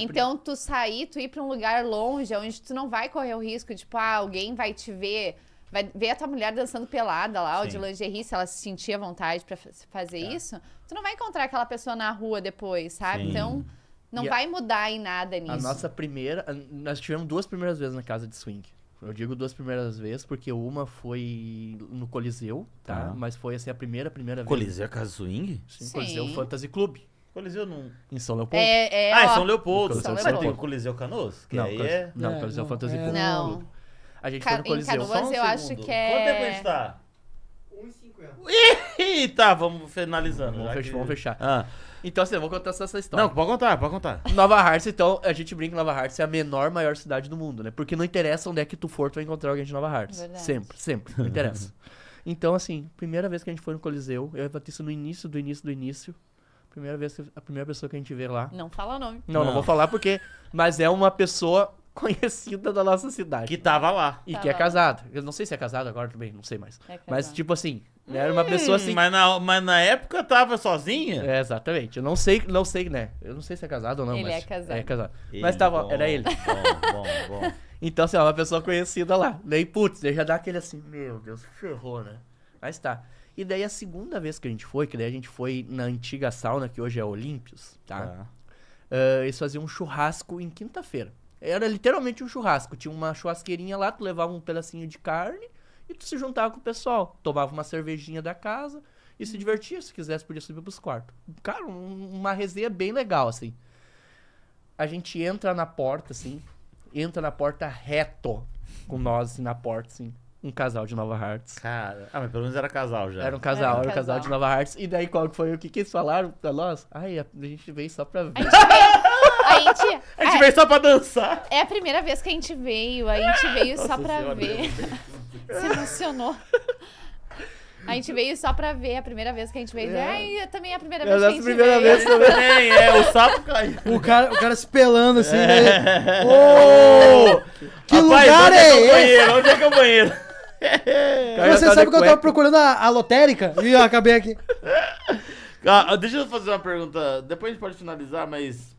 Então, tu sair, tu ir pra um lugar longe, onde tu não vai correr o risco, de tipo, ah, alguém vai te ver vai ver a tua mulher dançando pelada lá, Sim. ou de lingerie, se ela se sentia vontade para fazer é. isso, tu não vai encontrar aquela pessoa na rua depois, sabe? Sim. Então, não e vai a... mudar em nada nisso. A nossa primeira. Nós tivemos duas primeiras vezes na casa de swing. Eu digo duas primeiras vezes, porque uma foi no Coliseu, tá? Ah. Mas foi assim a primeira, primeira Coliseu vez. Coliseu é Casa Swing? Sim, Sim. Coliseu Fantasy Club. Coliseu não. Em São Leopoldo? É, é, ah, em é São Leopoldo. Tá São Leopoldo. Mas tem o Coliseu Canoas? Que não, aí é... não, Coliseu Fantasy é. Club. Não. A gente Ca... foi no Coliseu. Em Canoas, um eu acho que é... Quanto tempo a gente tá? 1,50. Eita, tá, vamos finalizando. Vamos, fech... que... vamos fechar. Ah. Então, assim, eu vou contar essa história. Não, pode contar, pode contar. Nova Hearts, então, a gente brinca que Nova Hearts é a menor, maior cidade do mundo, né? Porque não interessa onde é que tu for, tu vai encontrar alguém de Nova Hearts. Verdade. Sempre, sempre. Não interessa. então, assim, primeira vez que a gente foi no Coliseu, eu ia isso no início, do início, do início. Primeira vez, que, a primeira pessoa que a gente vê lá. Não fala nome. Não, não, não vou falar porque. Mas é uma pessoa conhecida da nossa cidade. Que tava lá. E Tava que é casado. Eu não sei se é casado agora também, não sei mais. É Mas, tipo assim, né, era uma hum. pessoa assim. Mas na, mas na época tava sozinha? É, exatamente. Eu não sei, não sei, né? Eu não sei se é casado ou não, Ele mas. é casado. É mas tava, bom, era ele. Bom, bom, bom. Então, assim, ó, é uma pessoa conhecida lá. Daí, putz, já dá aquele assim, meu Deus, ferrou, né? Mas tá. E daí a segunda vez que a gente foi, que daí a gente foi na antiga sauna, que hoje é Olímpios, tá? tá. Ah, eles faziam um churrasco em quinta-feira. Era literalmente um churrasco. Tinha uma churrasqueirinha lá, tu levava um pedacinho de carne e tu se juntava com o pessoal. Tomava uma cervejinha da casa e se divertia. Se quisesse, podia subir pros quartos. Cara, um, uma resenha bem legal, assim. A gente entra na porta, assim. Entra na porta reto com nós, assim, na porta, assim. Um casal de Nova Hearts. Cara, ah, mas pelo menos era casal já. Era um casal, era um, era um casal. casal de Nova Hearts. E daí qual que foi? O que, que eles falaram pra nós? Ai, a gente veio só pra ver. A gente veio gente. a gente é, veio só pra dançar. É a primeira vez que a gente veio, a gente veio Nossa, só pra ver. Se emocionou. A gente veio só pra ver a primeira vez que a gente veio. É. Ai, também é a primeira é, vez é que a gente primeira Vez também, é, o sapo caiu. O cara, o cara se pelando assim, né? é. Oh, que Rapaz, lugar é, é, é esse? Onde é que é o banheiro? Você sabe que eu tava procurando a, a lotérica e eu acabei aqui. Ah, deixa eu fazer uma pergunta. Depois a gente pode finalizar, mas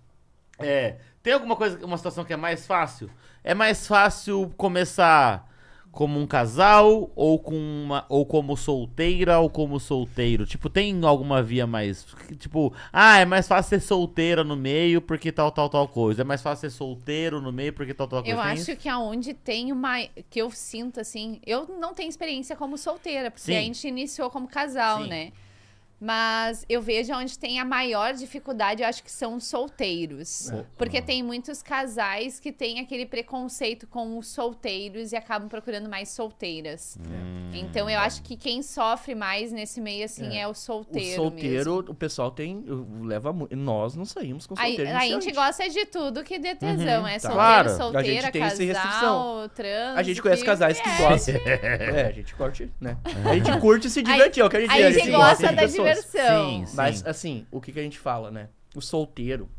é, tem alguma coisa, uma situação que é mais fácil? É mais fácil começar como um casal ou com uma, ou como solteira ou como solteiro? Tipo, tem alguma via mais tipo, ah, é mais fácil ser solteira no meio porque tal tal tal coisa. É mais fácil ser solteiro no meio porque tal tal coisa. Eu tem acho isso? que aonde tem uma que eu sinto assim, eu não tenho experiência como solteira, porque Sim. a gente iniciou como casal, Sim. né? Mas eu vejo onde tem a maior dificuldade, eu acho que são os solteiros. É. Porque ah. tem muitos casais que têm aquele preconceito com os solteiros e acabam procurando mais solteiras. Hum. Então eu acho que quem sofre mais nesse meio assim é, é o solteiro. O solteiro, mesmo. o pessoal tem. Leva Nós não saímos com solteiro. A, a gente gosta de tudo que dê tesão. Uhum, é solteiro, claro. solteira, a gente tem casal, restrição. trans. A gente conhece casais que é. gostam. é, a gente curte, né? A gente curte se divertir, é o que a gente A gente, a gente gosta, gosta da diversão. Sim, sim. Mas, assim, o que, que a gente fala, né? O solteiro,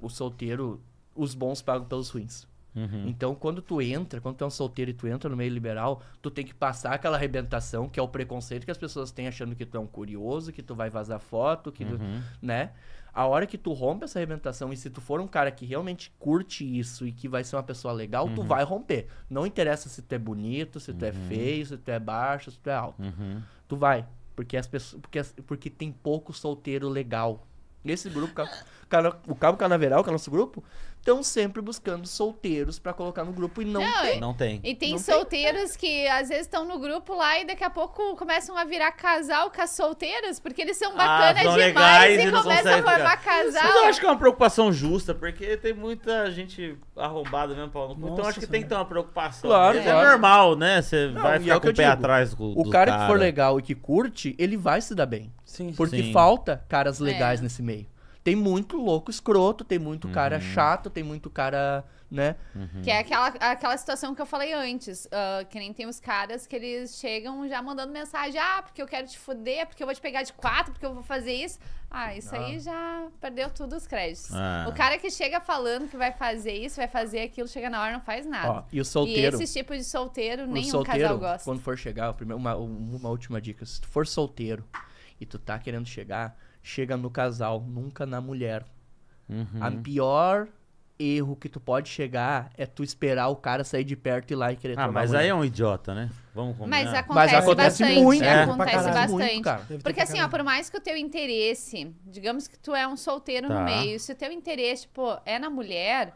o solteiro, os bons pagam pelos ruins. Uhum. Então, quando tu entra, quando tu é um solteiro e tu entra no meio liberal, tu tem que passar aquela arrebentação, que é o preconceito que as pessoas têm achando que tu é um curioso, que tu vai vazar foto, que uhum. tu, né? A hora que tu rompe essa arrebentação e se tu for um cara que realmente curte isso e que vai ser uma pessoa legal, uhum. tu vai romper. Não interessa se tu é bonito, se tu é uhum. feio, se tu é baixo, se tu é alto. Uhum. Tu vai. Porque, as pessoas, porque, as, porque tem pouco solteiro legal. Esse grupo, o Cabo Canaveral, que é nosso grupo, estão sempre buscando solteiros para colocar no grupo e não, não tem. Não tem. E tem não solteiros tem. que às vezes estão no grupo lá e daqui a pouco começam a virar casal com as solteiras, porque eles são ah, bacanas ah, demais e, e começam a formar casal. Mas eu acho que é uma preocupação justa, porque tem muita gente arrombada mesmo, Paulo. Então Nossa, então acho que senhora. tem que ter uma preocupação. Claro, é, claro. é normal, né? Você não, vai é ficar é com o pé digo, atrás do, o cara, cara, que for legal e que curte, ele vai se dar bem. Sim, porque sim. falta caras é. legais é. nesse meio. Tem muito louco escroto, tem muito uhum. cara chato, tem muito cara, né? Uhum. Que é aquela, aquela situação que eu falei antes. Uh, que nem tem os caras que eles chegam já mandando mensagem. Ah, porque eu quero te foder, é porque eu vou te pegar de quatro, porque eu vou fazer isso. Ah, isso ah. aí já perdeu todos os créditos. Ah. O cara que chega falando que vai fazer isso, vai fazer aquilo, chega na hora não faz nada. Ó, e o solteiro. E esse tipo de solteiro, nenhum solteiro, casal gosta. Quando for chegar, uma, uma última dica. Se tu for solteiro e tu tá querendo chegar chega no casal, nunca na mulher. Uhum. A pior erro que tu pode chegar é tu esperar o cara sair de perto e ir lá e querer ah, mas aí é um idiota, né? Vamos combinar. Mas acontece, mas acontece bastante. Muito, é. Acontece bastante. Muito, Porque assim, ó, por mais que o teu interesse, digamos que tu é um solteiro tá. no meio, se o teu interesse, tipo, é na mulher,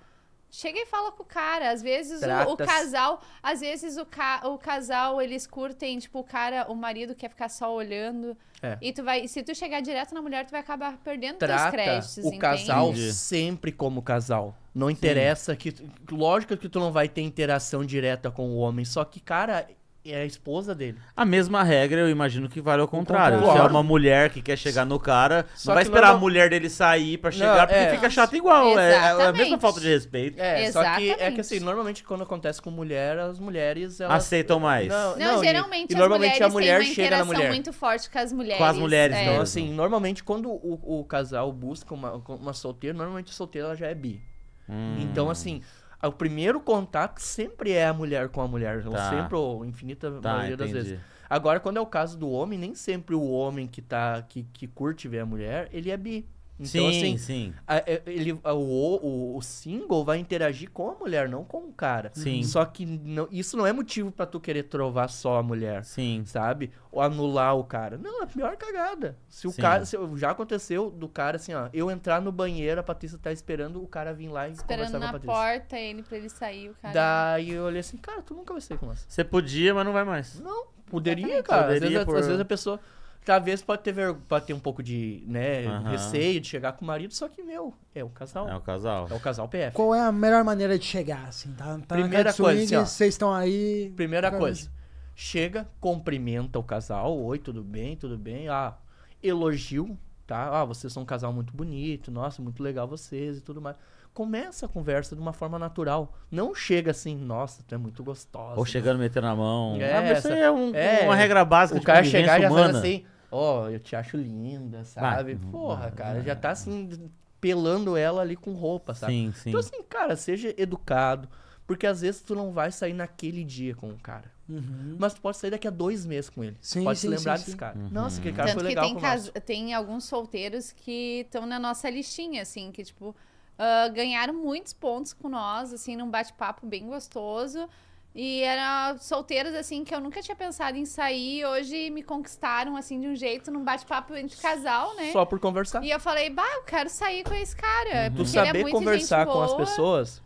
Chega e fala com o cara. Às vezes o, o, casal, às vezes o, ca, o casal, eles curtem, tipo, o cara, o marido quer ficar só olhando. É. E tu vai, se tu chegar direto na mulher, tu vai acabar perdendo os créditos, o entende? casal sempre como casal. Não interessa Sim. que, lógico que tu não vai ter interação direta com o homem, só que cara, é a esposa dele. A mesma regra, eu imagino que vale ao contrário. contrário. Se é uma mulher que quer chegar no cara, Só não vai esperar não... a mulher dele sair para chegar, não, porque é. fica chato igual. É, é, a mesma falta de respeito. É, Exatamente. só que é que assim, normalmente quando acontece com mulher, as mulheres... Elas... Aceitam mais. Não, não geralmente e, e normalmente a mulher uma chega na mulher. muito forte com as mulheres. Com as mulheres, é. Então assim, normalmente quando o, o casal busca uma, uma solteira, normalmente a solteira ela já é bi. Hum. Então assim o primeiro contato sempre é a mulher com a mulher, tá. ou sempre, ou infinita tá, maioria entendi. das vezes. Agora, quando é o caso do homem, nem sempre o homem que tá que, que curte ver a mulher, ele é bi. Então, sim, assim, sim. A, é, ele, a, o, o, o, single vai interagir com a mulher, não com o cara. Sim. Só que não, isso não é motivo para tu querer trovar só a mulher. Sim. Sabe? Ou anular o cara. Não, é a pior cagada. Se o sim. cara. Se, já aconteceu do cara assim, ó. Eu entrar no banheiro, a Patrícia tá esperando o cara vir lá e esperando conversar com a Patrícia. Esperando na porta ele pra ele sair, o cara. Daí eu olhei assim, cara, tu nunca vai sair com essa. Você podia, mas não vai mais. Não, poderia, Exatamente. cara. Poderia às, vezes, por... às vezes a pessoa talvez pode ter, ver... pode ter um pouco de né, uhum. receio de chegar com o marido, só que, meu, é o é casal. É o casal. É o casal PF. Qual é a melhor maneira de chegar, assim? Tá, tá Primeira coisa, assim, vocês estão aí... Primeira coisa, chega, cumprimenta o casal, oi, tudo bem, tudo bem, ah, elogio, tá? Ah, vocês são um casal muito bonito, nossa, muito legal vocês e tudo mais começa a conversa de uma forma natural. Não chega assim, nossa, tu é muito gostosa. Ou chegando, metendo na mão. É, ah, essa, é, um, é, uma regra básica o de cara chegar humana. e já assim, ó, oh, eu te acho linda, sabe? Vai, Porra, vai, cara, vai. já tá assim, pelando ela ali com roupa, sabe? Sim, então, sim. Então, assim, cara, seja educado, porque às vezes tu não vai sair naquele dia com o cara. Uhum. Mas tu pode sair daqui a dois meses com ele. Sim, pode sim, se lembrar sim, desse cara. Uhum. Nossa, aquele cara Tanto foi legal. Que tem, tem alguns solteiros que estão na nossa listinha, assim, que, tipo, uh, ganharam muitos pontos com nós, assim, num bate-papo bem gostoso. E eram solteiras, assim, que eu nunca tinha pensado em sair. Hoje me conquistaram, assim, de um jeito, num bate-papo entre casal, né? Só por conversar. E eu falei, bah, eu quero sair com esse cara. Uhum. Tu saber é conversar com as pessoas,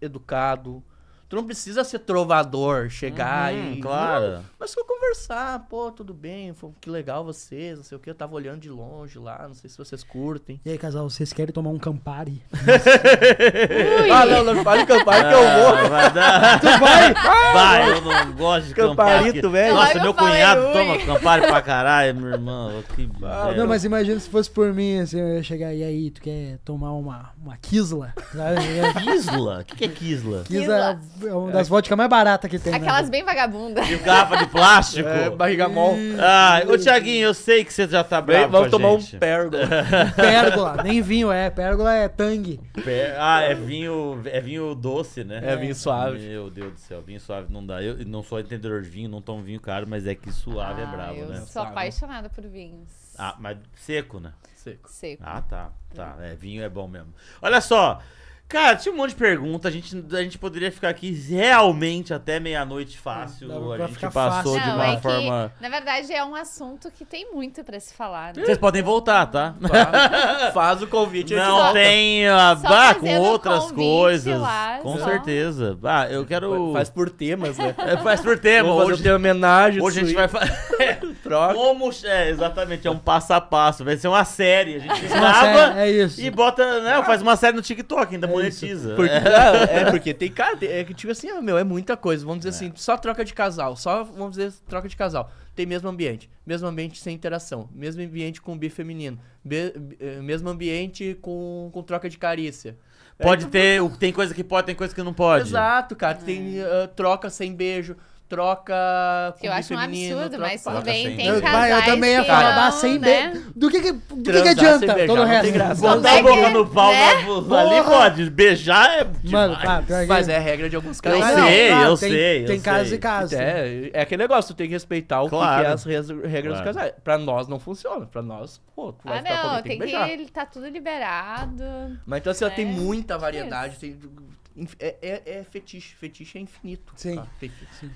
educado, Tu não precisa ser trovador, chegar uhum, e. Claro. Mas mas eu conversar, pô, tudo bem, que legal vocês, não sei o que, eu tava olhando de longe lá, não sei se vocês curtem. E aí, casal, vocês querem tomar um Campari? ah, não, não fale Campari que eu ah, vou. Vai dar. Tu vai? vai, eu não gosto de Campari. Camparito, velho. Nossa, meu cunhado toma Campari pra caralho, meu irmão. Que ah, Não, mas imagina se fosse por mim, assim, eu ia chegar e aí, tu quer tomar uma, uma Kisla? Kisla? O que, que é Kisla? Kisla é uma das é. vodkas mais baratas que tem. Né? Aquelas né? bem vagabundas. De garrafa de plástico. É, barriga mol. Ah, ô Tiaguinho, eu sei que você já tá bravo Vamos tomar gente. um pérgola. pérgola, nem vinho é. Pérgola é tangue. Pé... Ah, é vinho, é vinho doce, né? É, é vinho suave. Meu Deus do céu, vinho suave não dá. Eu não sou entendedor de vinho, não tomo vinho caro, mas é que suave é ah, é bravo, eu né? Eu sou apaixonada por vinhos. Ah, mas seco, né? Seco. Seco. Ah, tá. Tá. Hum. É, vinho é bom mesmo. Olha só. Cara, tinha um monte de pergunta. A gente, a gente poderia ficar aqui realmente até meia-noite fácil. Não, a gente passou fácil. de uma Não, é forma. Que, na verdade, é um assunto que tem muito pra se falar. Né? Vocês podem voltar, tá? Faz o convite. Não tem. Ah, bah, com outras coisas. Lá, com certeza. Ah, eu quero. Faz por temas, né? É, faz por temas. hoje tem homenagem. Hoje a gente vai fazer. É, Troca. Como. É, exatamente. É um passo a passo. Vai ser uma série. A gente grava é, isso. e bota. Né, faz uma série no TikTok ainda. É monetiza. Porque, é. é. porque tem cara. É que, tipo assim, ah, meu, é muita coisa. Vamos dizer é. assim, só troca de casal. Só, vamos dizer, troca de casal. Tem mesmo ambiente. Mesmo ambiente sem interação. Mesmo ambiente com bi feminino. Be, eh, mesmo ambiente com, com troca de carícia. Pode é, ter. Tem coisa que pode, tem coisa que não pode. Exato, cara. Tem uh, troca sem beijo troca. Que eu acho um absurdo, mas tudo bem, tem eu, casais eu também ia falar, não, sem né? Do que, que, do que, que adianta beijar, todo o resto? Botar a boca no pau né? ali pode, beijar é Mano, tá, Mas é regra de alguns casos. Eu sei, eu tem, sei. Tem casos e casos. É, é aquele negócio, tu tem que respeitar o claro. que é as regras claro. dos casais. Pra nós não funciona, pra nós, pô, tu vai ah, não, tem que beijar. não, tem que, tá tudo liberado. Mas então assim, tem é muita variedade, tem é, é, é, fetiche. Fetiche é infinito. Tá, Sim.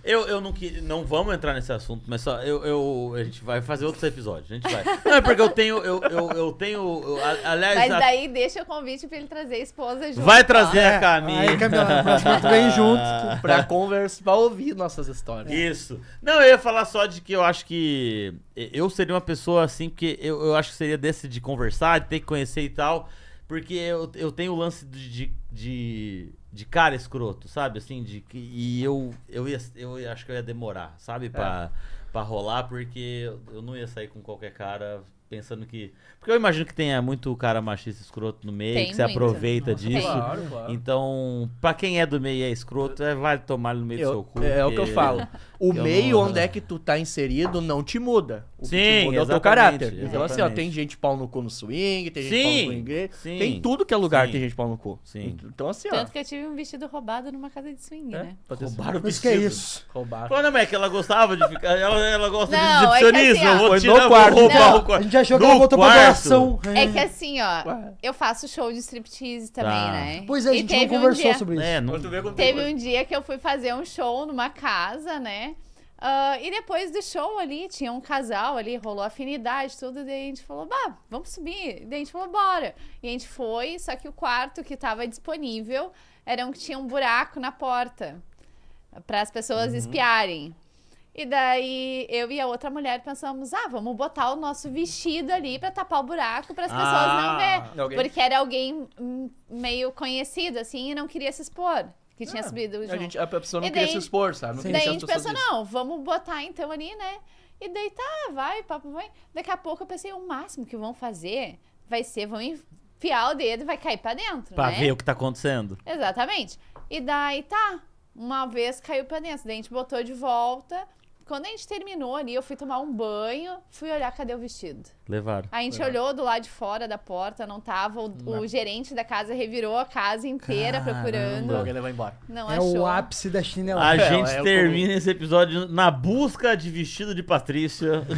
Eu, eu não, que, não vamos entrar nesse assunto, mas só eu, eu, a gente vai fazer outros episódios. A gente vai. Não, é porque eu tenho. Eu, eu, eu tenho. Eu, aliás. Mas daí a... deixa o convite pra ele trazer a esposa junto. Vai trazer é. a Camila. É, aí, Camila, muito bem junto pra conversar, pra ouvir nossas histórias. É. Isso. Não, eu ia falar só de que eu acho que. Eu seria uma pessoa assim, porque eu, eu acho que seria desse de conversar, de ter que conhecer e tal. Porque eu, eu tenho o lance de, de, de de cara escroto, sabe? Assim, de que. E eu, eu, ia, eu acho que eu ia demorar, sabe? Pra, é. Pra rolar, porque eu não ia sair com qualquer cara pensando que. Porque eu imagino que tenha muito cara machista escroto no meio, tem que se aproveita Nossa, disso. Claro, claro. Então, pra quem é do meio e é escroto, é, vale tomar no meio eu, do seu cu. É, porque... é o que eu falo. O eu meio não... onde é que tu tá inserido não te muda. O Sim, que te muda é o teu caráter. Exatamente. Então, assim, ó, tem gente pau no cu no swing, tem gente Sim. pau no cu em inglês. Sim. Tem tudo que é lugar Sim. tem gente pau no cu. Sim. Então, assim, ó. Tanto que eu tive um vestido roubado numa casa de swing, é? né? Roubaram o vestido. que é isso? Roubaram. Pô, não, é que ela gostava de ficar. Ela, ela gosta não, de exibicionismo. É assim, ó, foi tirar, no quarto. a gente achou que ela voltou pra doação. É que assim, ó, eu faço show de striptease também, tá. né? Pois é, a gente não conversou sobre isso. É, teve um dia que eu fui fazer um show numa casa, né? Uh, e depois do show ali, tinha um casal ali, rolou afinidade, tudo, daí a gente falou, bah, vamos subir. E daí a gente falou, bora. E a gente foi, só que o quarto que estava disponível era um que tinha um buraco na porta para as pessoas uhum. espiarem. E daí eu e a outra mulher pensamos, ah, vamos botar o nosso vestido ali para tapar o buraco para as pessoas não ah, ver, porque era alguém hum, meio conhecido assim e não queria se expor que tinha ah, subido junto. A, gente, a pessoa não e queria daí, se expor, sabe? Não daí a gente pensou, não, vamos botar então ali, né? E daí tá, vai, papo vai. Daqui a pouco eu pensei, o máximo que vão fazer vai ser, vão enfiar o dedo e vai cair pra dentro, Pra né? ver o que tá acontecendo. Exatamente. E daí tá, uma vez caiu pra dentro, daí a gente botou de volta. Quando a gente terminou ali, eu fui tomar um banho, fui olhar cadê o vestido. Levaram. A gente Levaram. olhou do lado de fora da porta, não tava. O, não. o gerente da casa revirou a casa inteira Caramba. procurando. Alguém levou embora. Não é achou. o ápice da chinelada. É, a é gente é, termina esse episódio na busca de vestido de Patrícia. Quem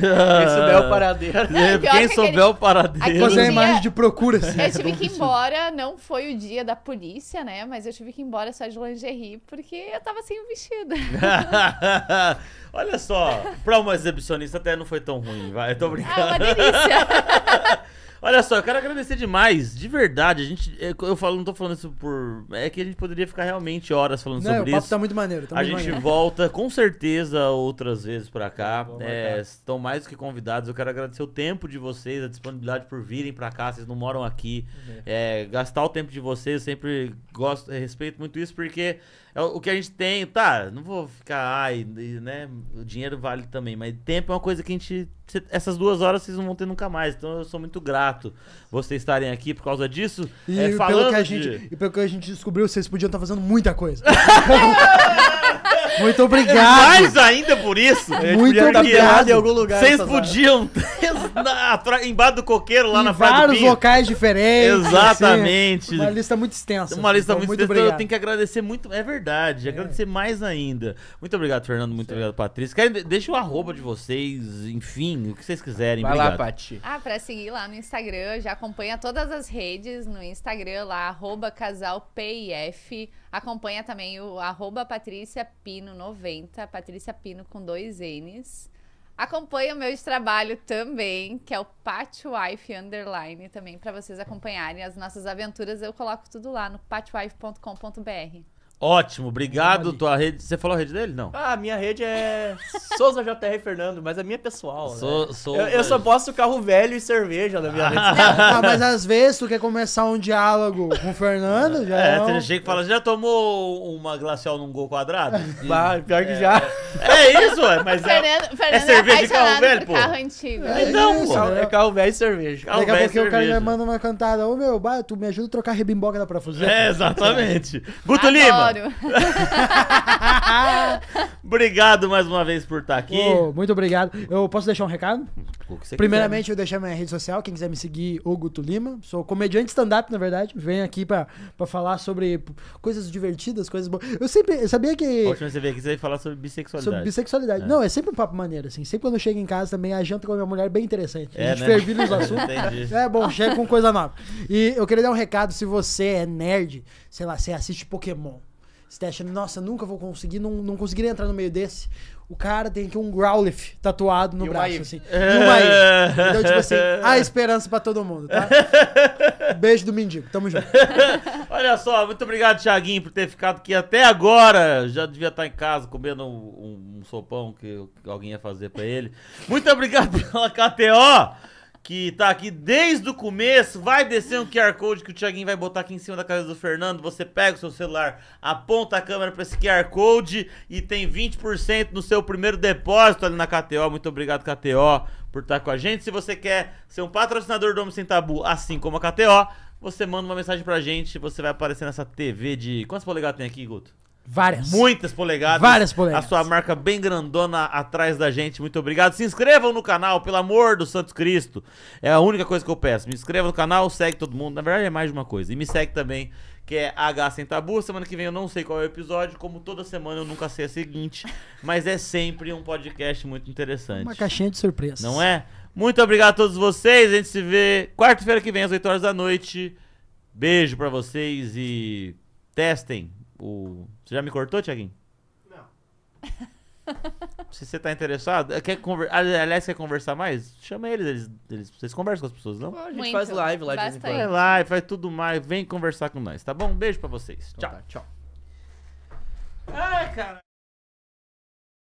souber o paradeiro. Não, é, Quem souber aquele... o paradeiro. Fazer a imagem de procura. Assim. Eu tive que ir embora, não foi o dia da polícia, né? Mas eu tive que ir embora só de lingerie, porque eu tava sem o vestido. Olha só, pra uma exibicionista até não foi tão ruim, vai. Eu tô ah, brincando. Ah, audiência. Olha só, eu quero agradecer demais, de verdade. A gente, é, eu falo, não tô falando isso por. É que a gente poderia ficar realmente horas falando não, sobre o papo isso. Tá muito maneiro, tá A muito gente maneiro. volta com certeza outras vezes para cá. É, estão mais do que convidados. Eu quero agradecer o tempo de vocês, a disponibilidade por virem para cá. Vocês não moram aqui. É, gastar o tempo de vocês, eu sempre gosto, respeito muito isso, porque é o que a gente tem, tá, não vou ficar, ai, né, o dinheiro vale também, mas tempo é uma coisa que a gente, essas duas horas vocês não vão ter nunca mais, então eu sou muito grato vocês estarem aqui por causa disso. E, é, pelo, que a gente, de... e pelo que a gente descobriu, vocês podiam estar tá fazendo muita coisa. Muito é obrigado. Mais ainda por isso. É, tipo, muito obrigado. em algum lugar. Vocês podiam embaixo do coqueiro lá em na Praia vários locais diferentes. Assim. Exatamente. uma lista muito extensa. Uma lista então, muito, muito extensa. Eu tenho que agradecer muito. É verdade. É. Agradecer mais ainda. Muito obrigado, Fernando. Muito Sim. obrigado, Patrícia. Querem, deixa o arroba de vocês, enfim, o que vocês quiserem. Vai obrigado. lá, Paty. Ah, pra seguir lá no Instagram, já acompanha todas as redes no Instagram lá, arroba casalpif. Acompanha também o arroba Patrícia Pino Pino 90, Patrícia Pino com dois N's. Acompanhe o meu trabalho também, que é o Patchwife Underline, também para vocês acompanharem as nossas aventuras. Eu coloco tudo lá no patchwife.com.br. Ótimo, obrigado. Tua rede. Você falou a rede dele? Não. Ah, minha rede é Souza JR Fernando, mas a é minha é pessoal. Né? Sou, né? sou... Eu, eu, só posto carro velho e cerveja na minha rede. ah, mas às vezes tu quer começar um diálogo com o Fernando? Já é, não... gente chega e fala: já tomou uma glacial num gol quadrado? Bah, pior que é. já. É isso, ué, mas é. Fernando é cerveja de é carro velho, pô. carro antigo. É então, é isso, pô. Né? É carro velho e cerveja. Carro Daqui a pouco o cara já manda uma cantada: Ô meu, bah, tu me ajuda a trocar a rebimboca da parafusão. É, exatamente. Guto Lima adoro. obrigado mais uma vez por estar tá aqui. Oh, muito obrigado. Eu posso deixar um recado? Primeiramente, quiser, né? eu deixar minha rede social. Quem quiser me seguir, Hugo Tulima. Sou comediante stand-up, na verdade. Venho aqui pra, pra falar sobre coisas divertidas, coisas boas. Eu sempre. Eu sabia que. Ótimo, última você veio aqui, você veio falar sobre bissexualidade. Sobre bissexualidade. É. Não, é sempre um papo maneiro, assim. Sempre quando eu chego em casa também, a janta com a minha mulher é bem interessante. É, a gente né? fervilha os assuntos. Entendi. É bom, chega com coisa nova. E eu queria dar um recado: se você é nerd, sei lá, você assiste Pokémon. Você tá achando, nossa, nunca vou conseguir, não, não conseguiria entrar no meio desse. O cara tem aqui um Growlithe tatuado no e braço, assim. E uma aí. Então, tipo assim, há esperança pra todo mundo, tá? Beijo do mendigo, tamo junto. Olha só, muito obrigado, Thiaguinho, por ter ficado aqui até agora. Já devia estar tá em casa comendo um, um, um sopão que alguém ia fazer pra ele. Muito obrigado pela KTO que tá aqui desde o começo, vai descer um QR Code que o Thiaguinho vai botar aqui em cima da cabeça do Fernando. Você pega o seu celular, aponta a câmera para esse QR Code e tem 20% no seu primeiro depósito ali na KTO. Muito obrigado, KTO, por estar tá com a gente. Se você quer ser um patrocinador do Homem Sem Tabu, assim como a KTO, você manda uma mensagem pra gente. Você vai aparecer nessa TV de. quantos polegadas tem aqui, Guto? Várias. Muitas polegadas. Várias polegadas. A sua marca bem grandona atrás da gente. Muito obrigado. Se inscrevam no canal, pelo amor do Santo Cristo. É a única coisa que eu peço. Me inscreva no canal, segue todo mundo. Na verdade é mais de uma coisa. E me segue também, que é H Sem Tabu. Semana que vem eu não sei qual é o episódio, como toda semana eu nunca sei a seguinte. mas é sempre um podcast muito interessante. Uma caixinha de surpresa. Não é? Muito obrigado a todos vocês. A gente se vê quarta-feira que vem, às 8 horas da noite. Beijo para vocês e testem o... Você já me cortou, Tiaguinho? Não. Se você tá interessado, eh, quer conversar. Ah, aliás, quer conversar mais? Chama eles, eles, eles... vocês conversam com as pessoas, não? Ah, a gente Muito. faz live lá de vez em Faz é live, faz tudo mais, vem conversar com nós, tá bom? Beijo pra vocês. Então tchau. Tá, tchau. Ai, cara.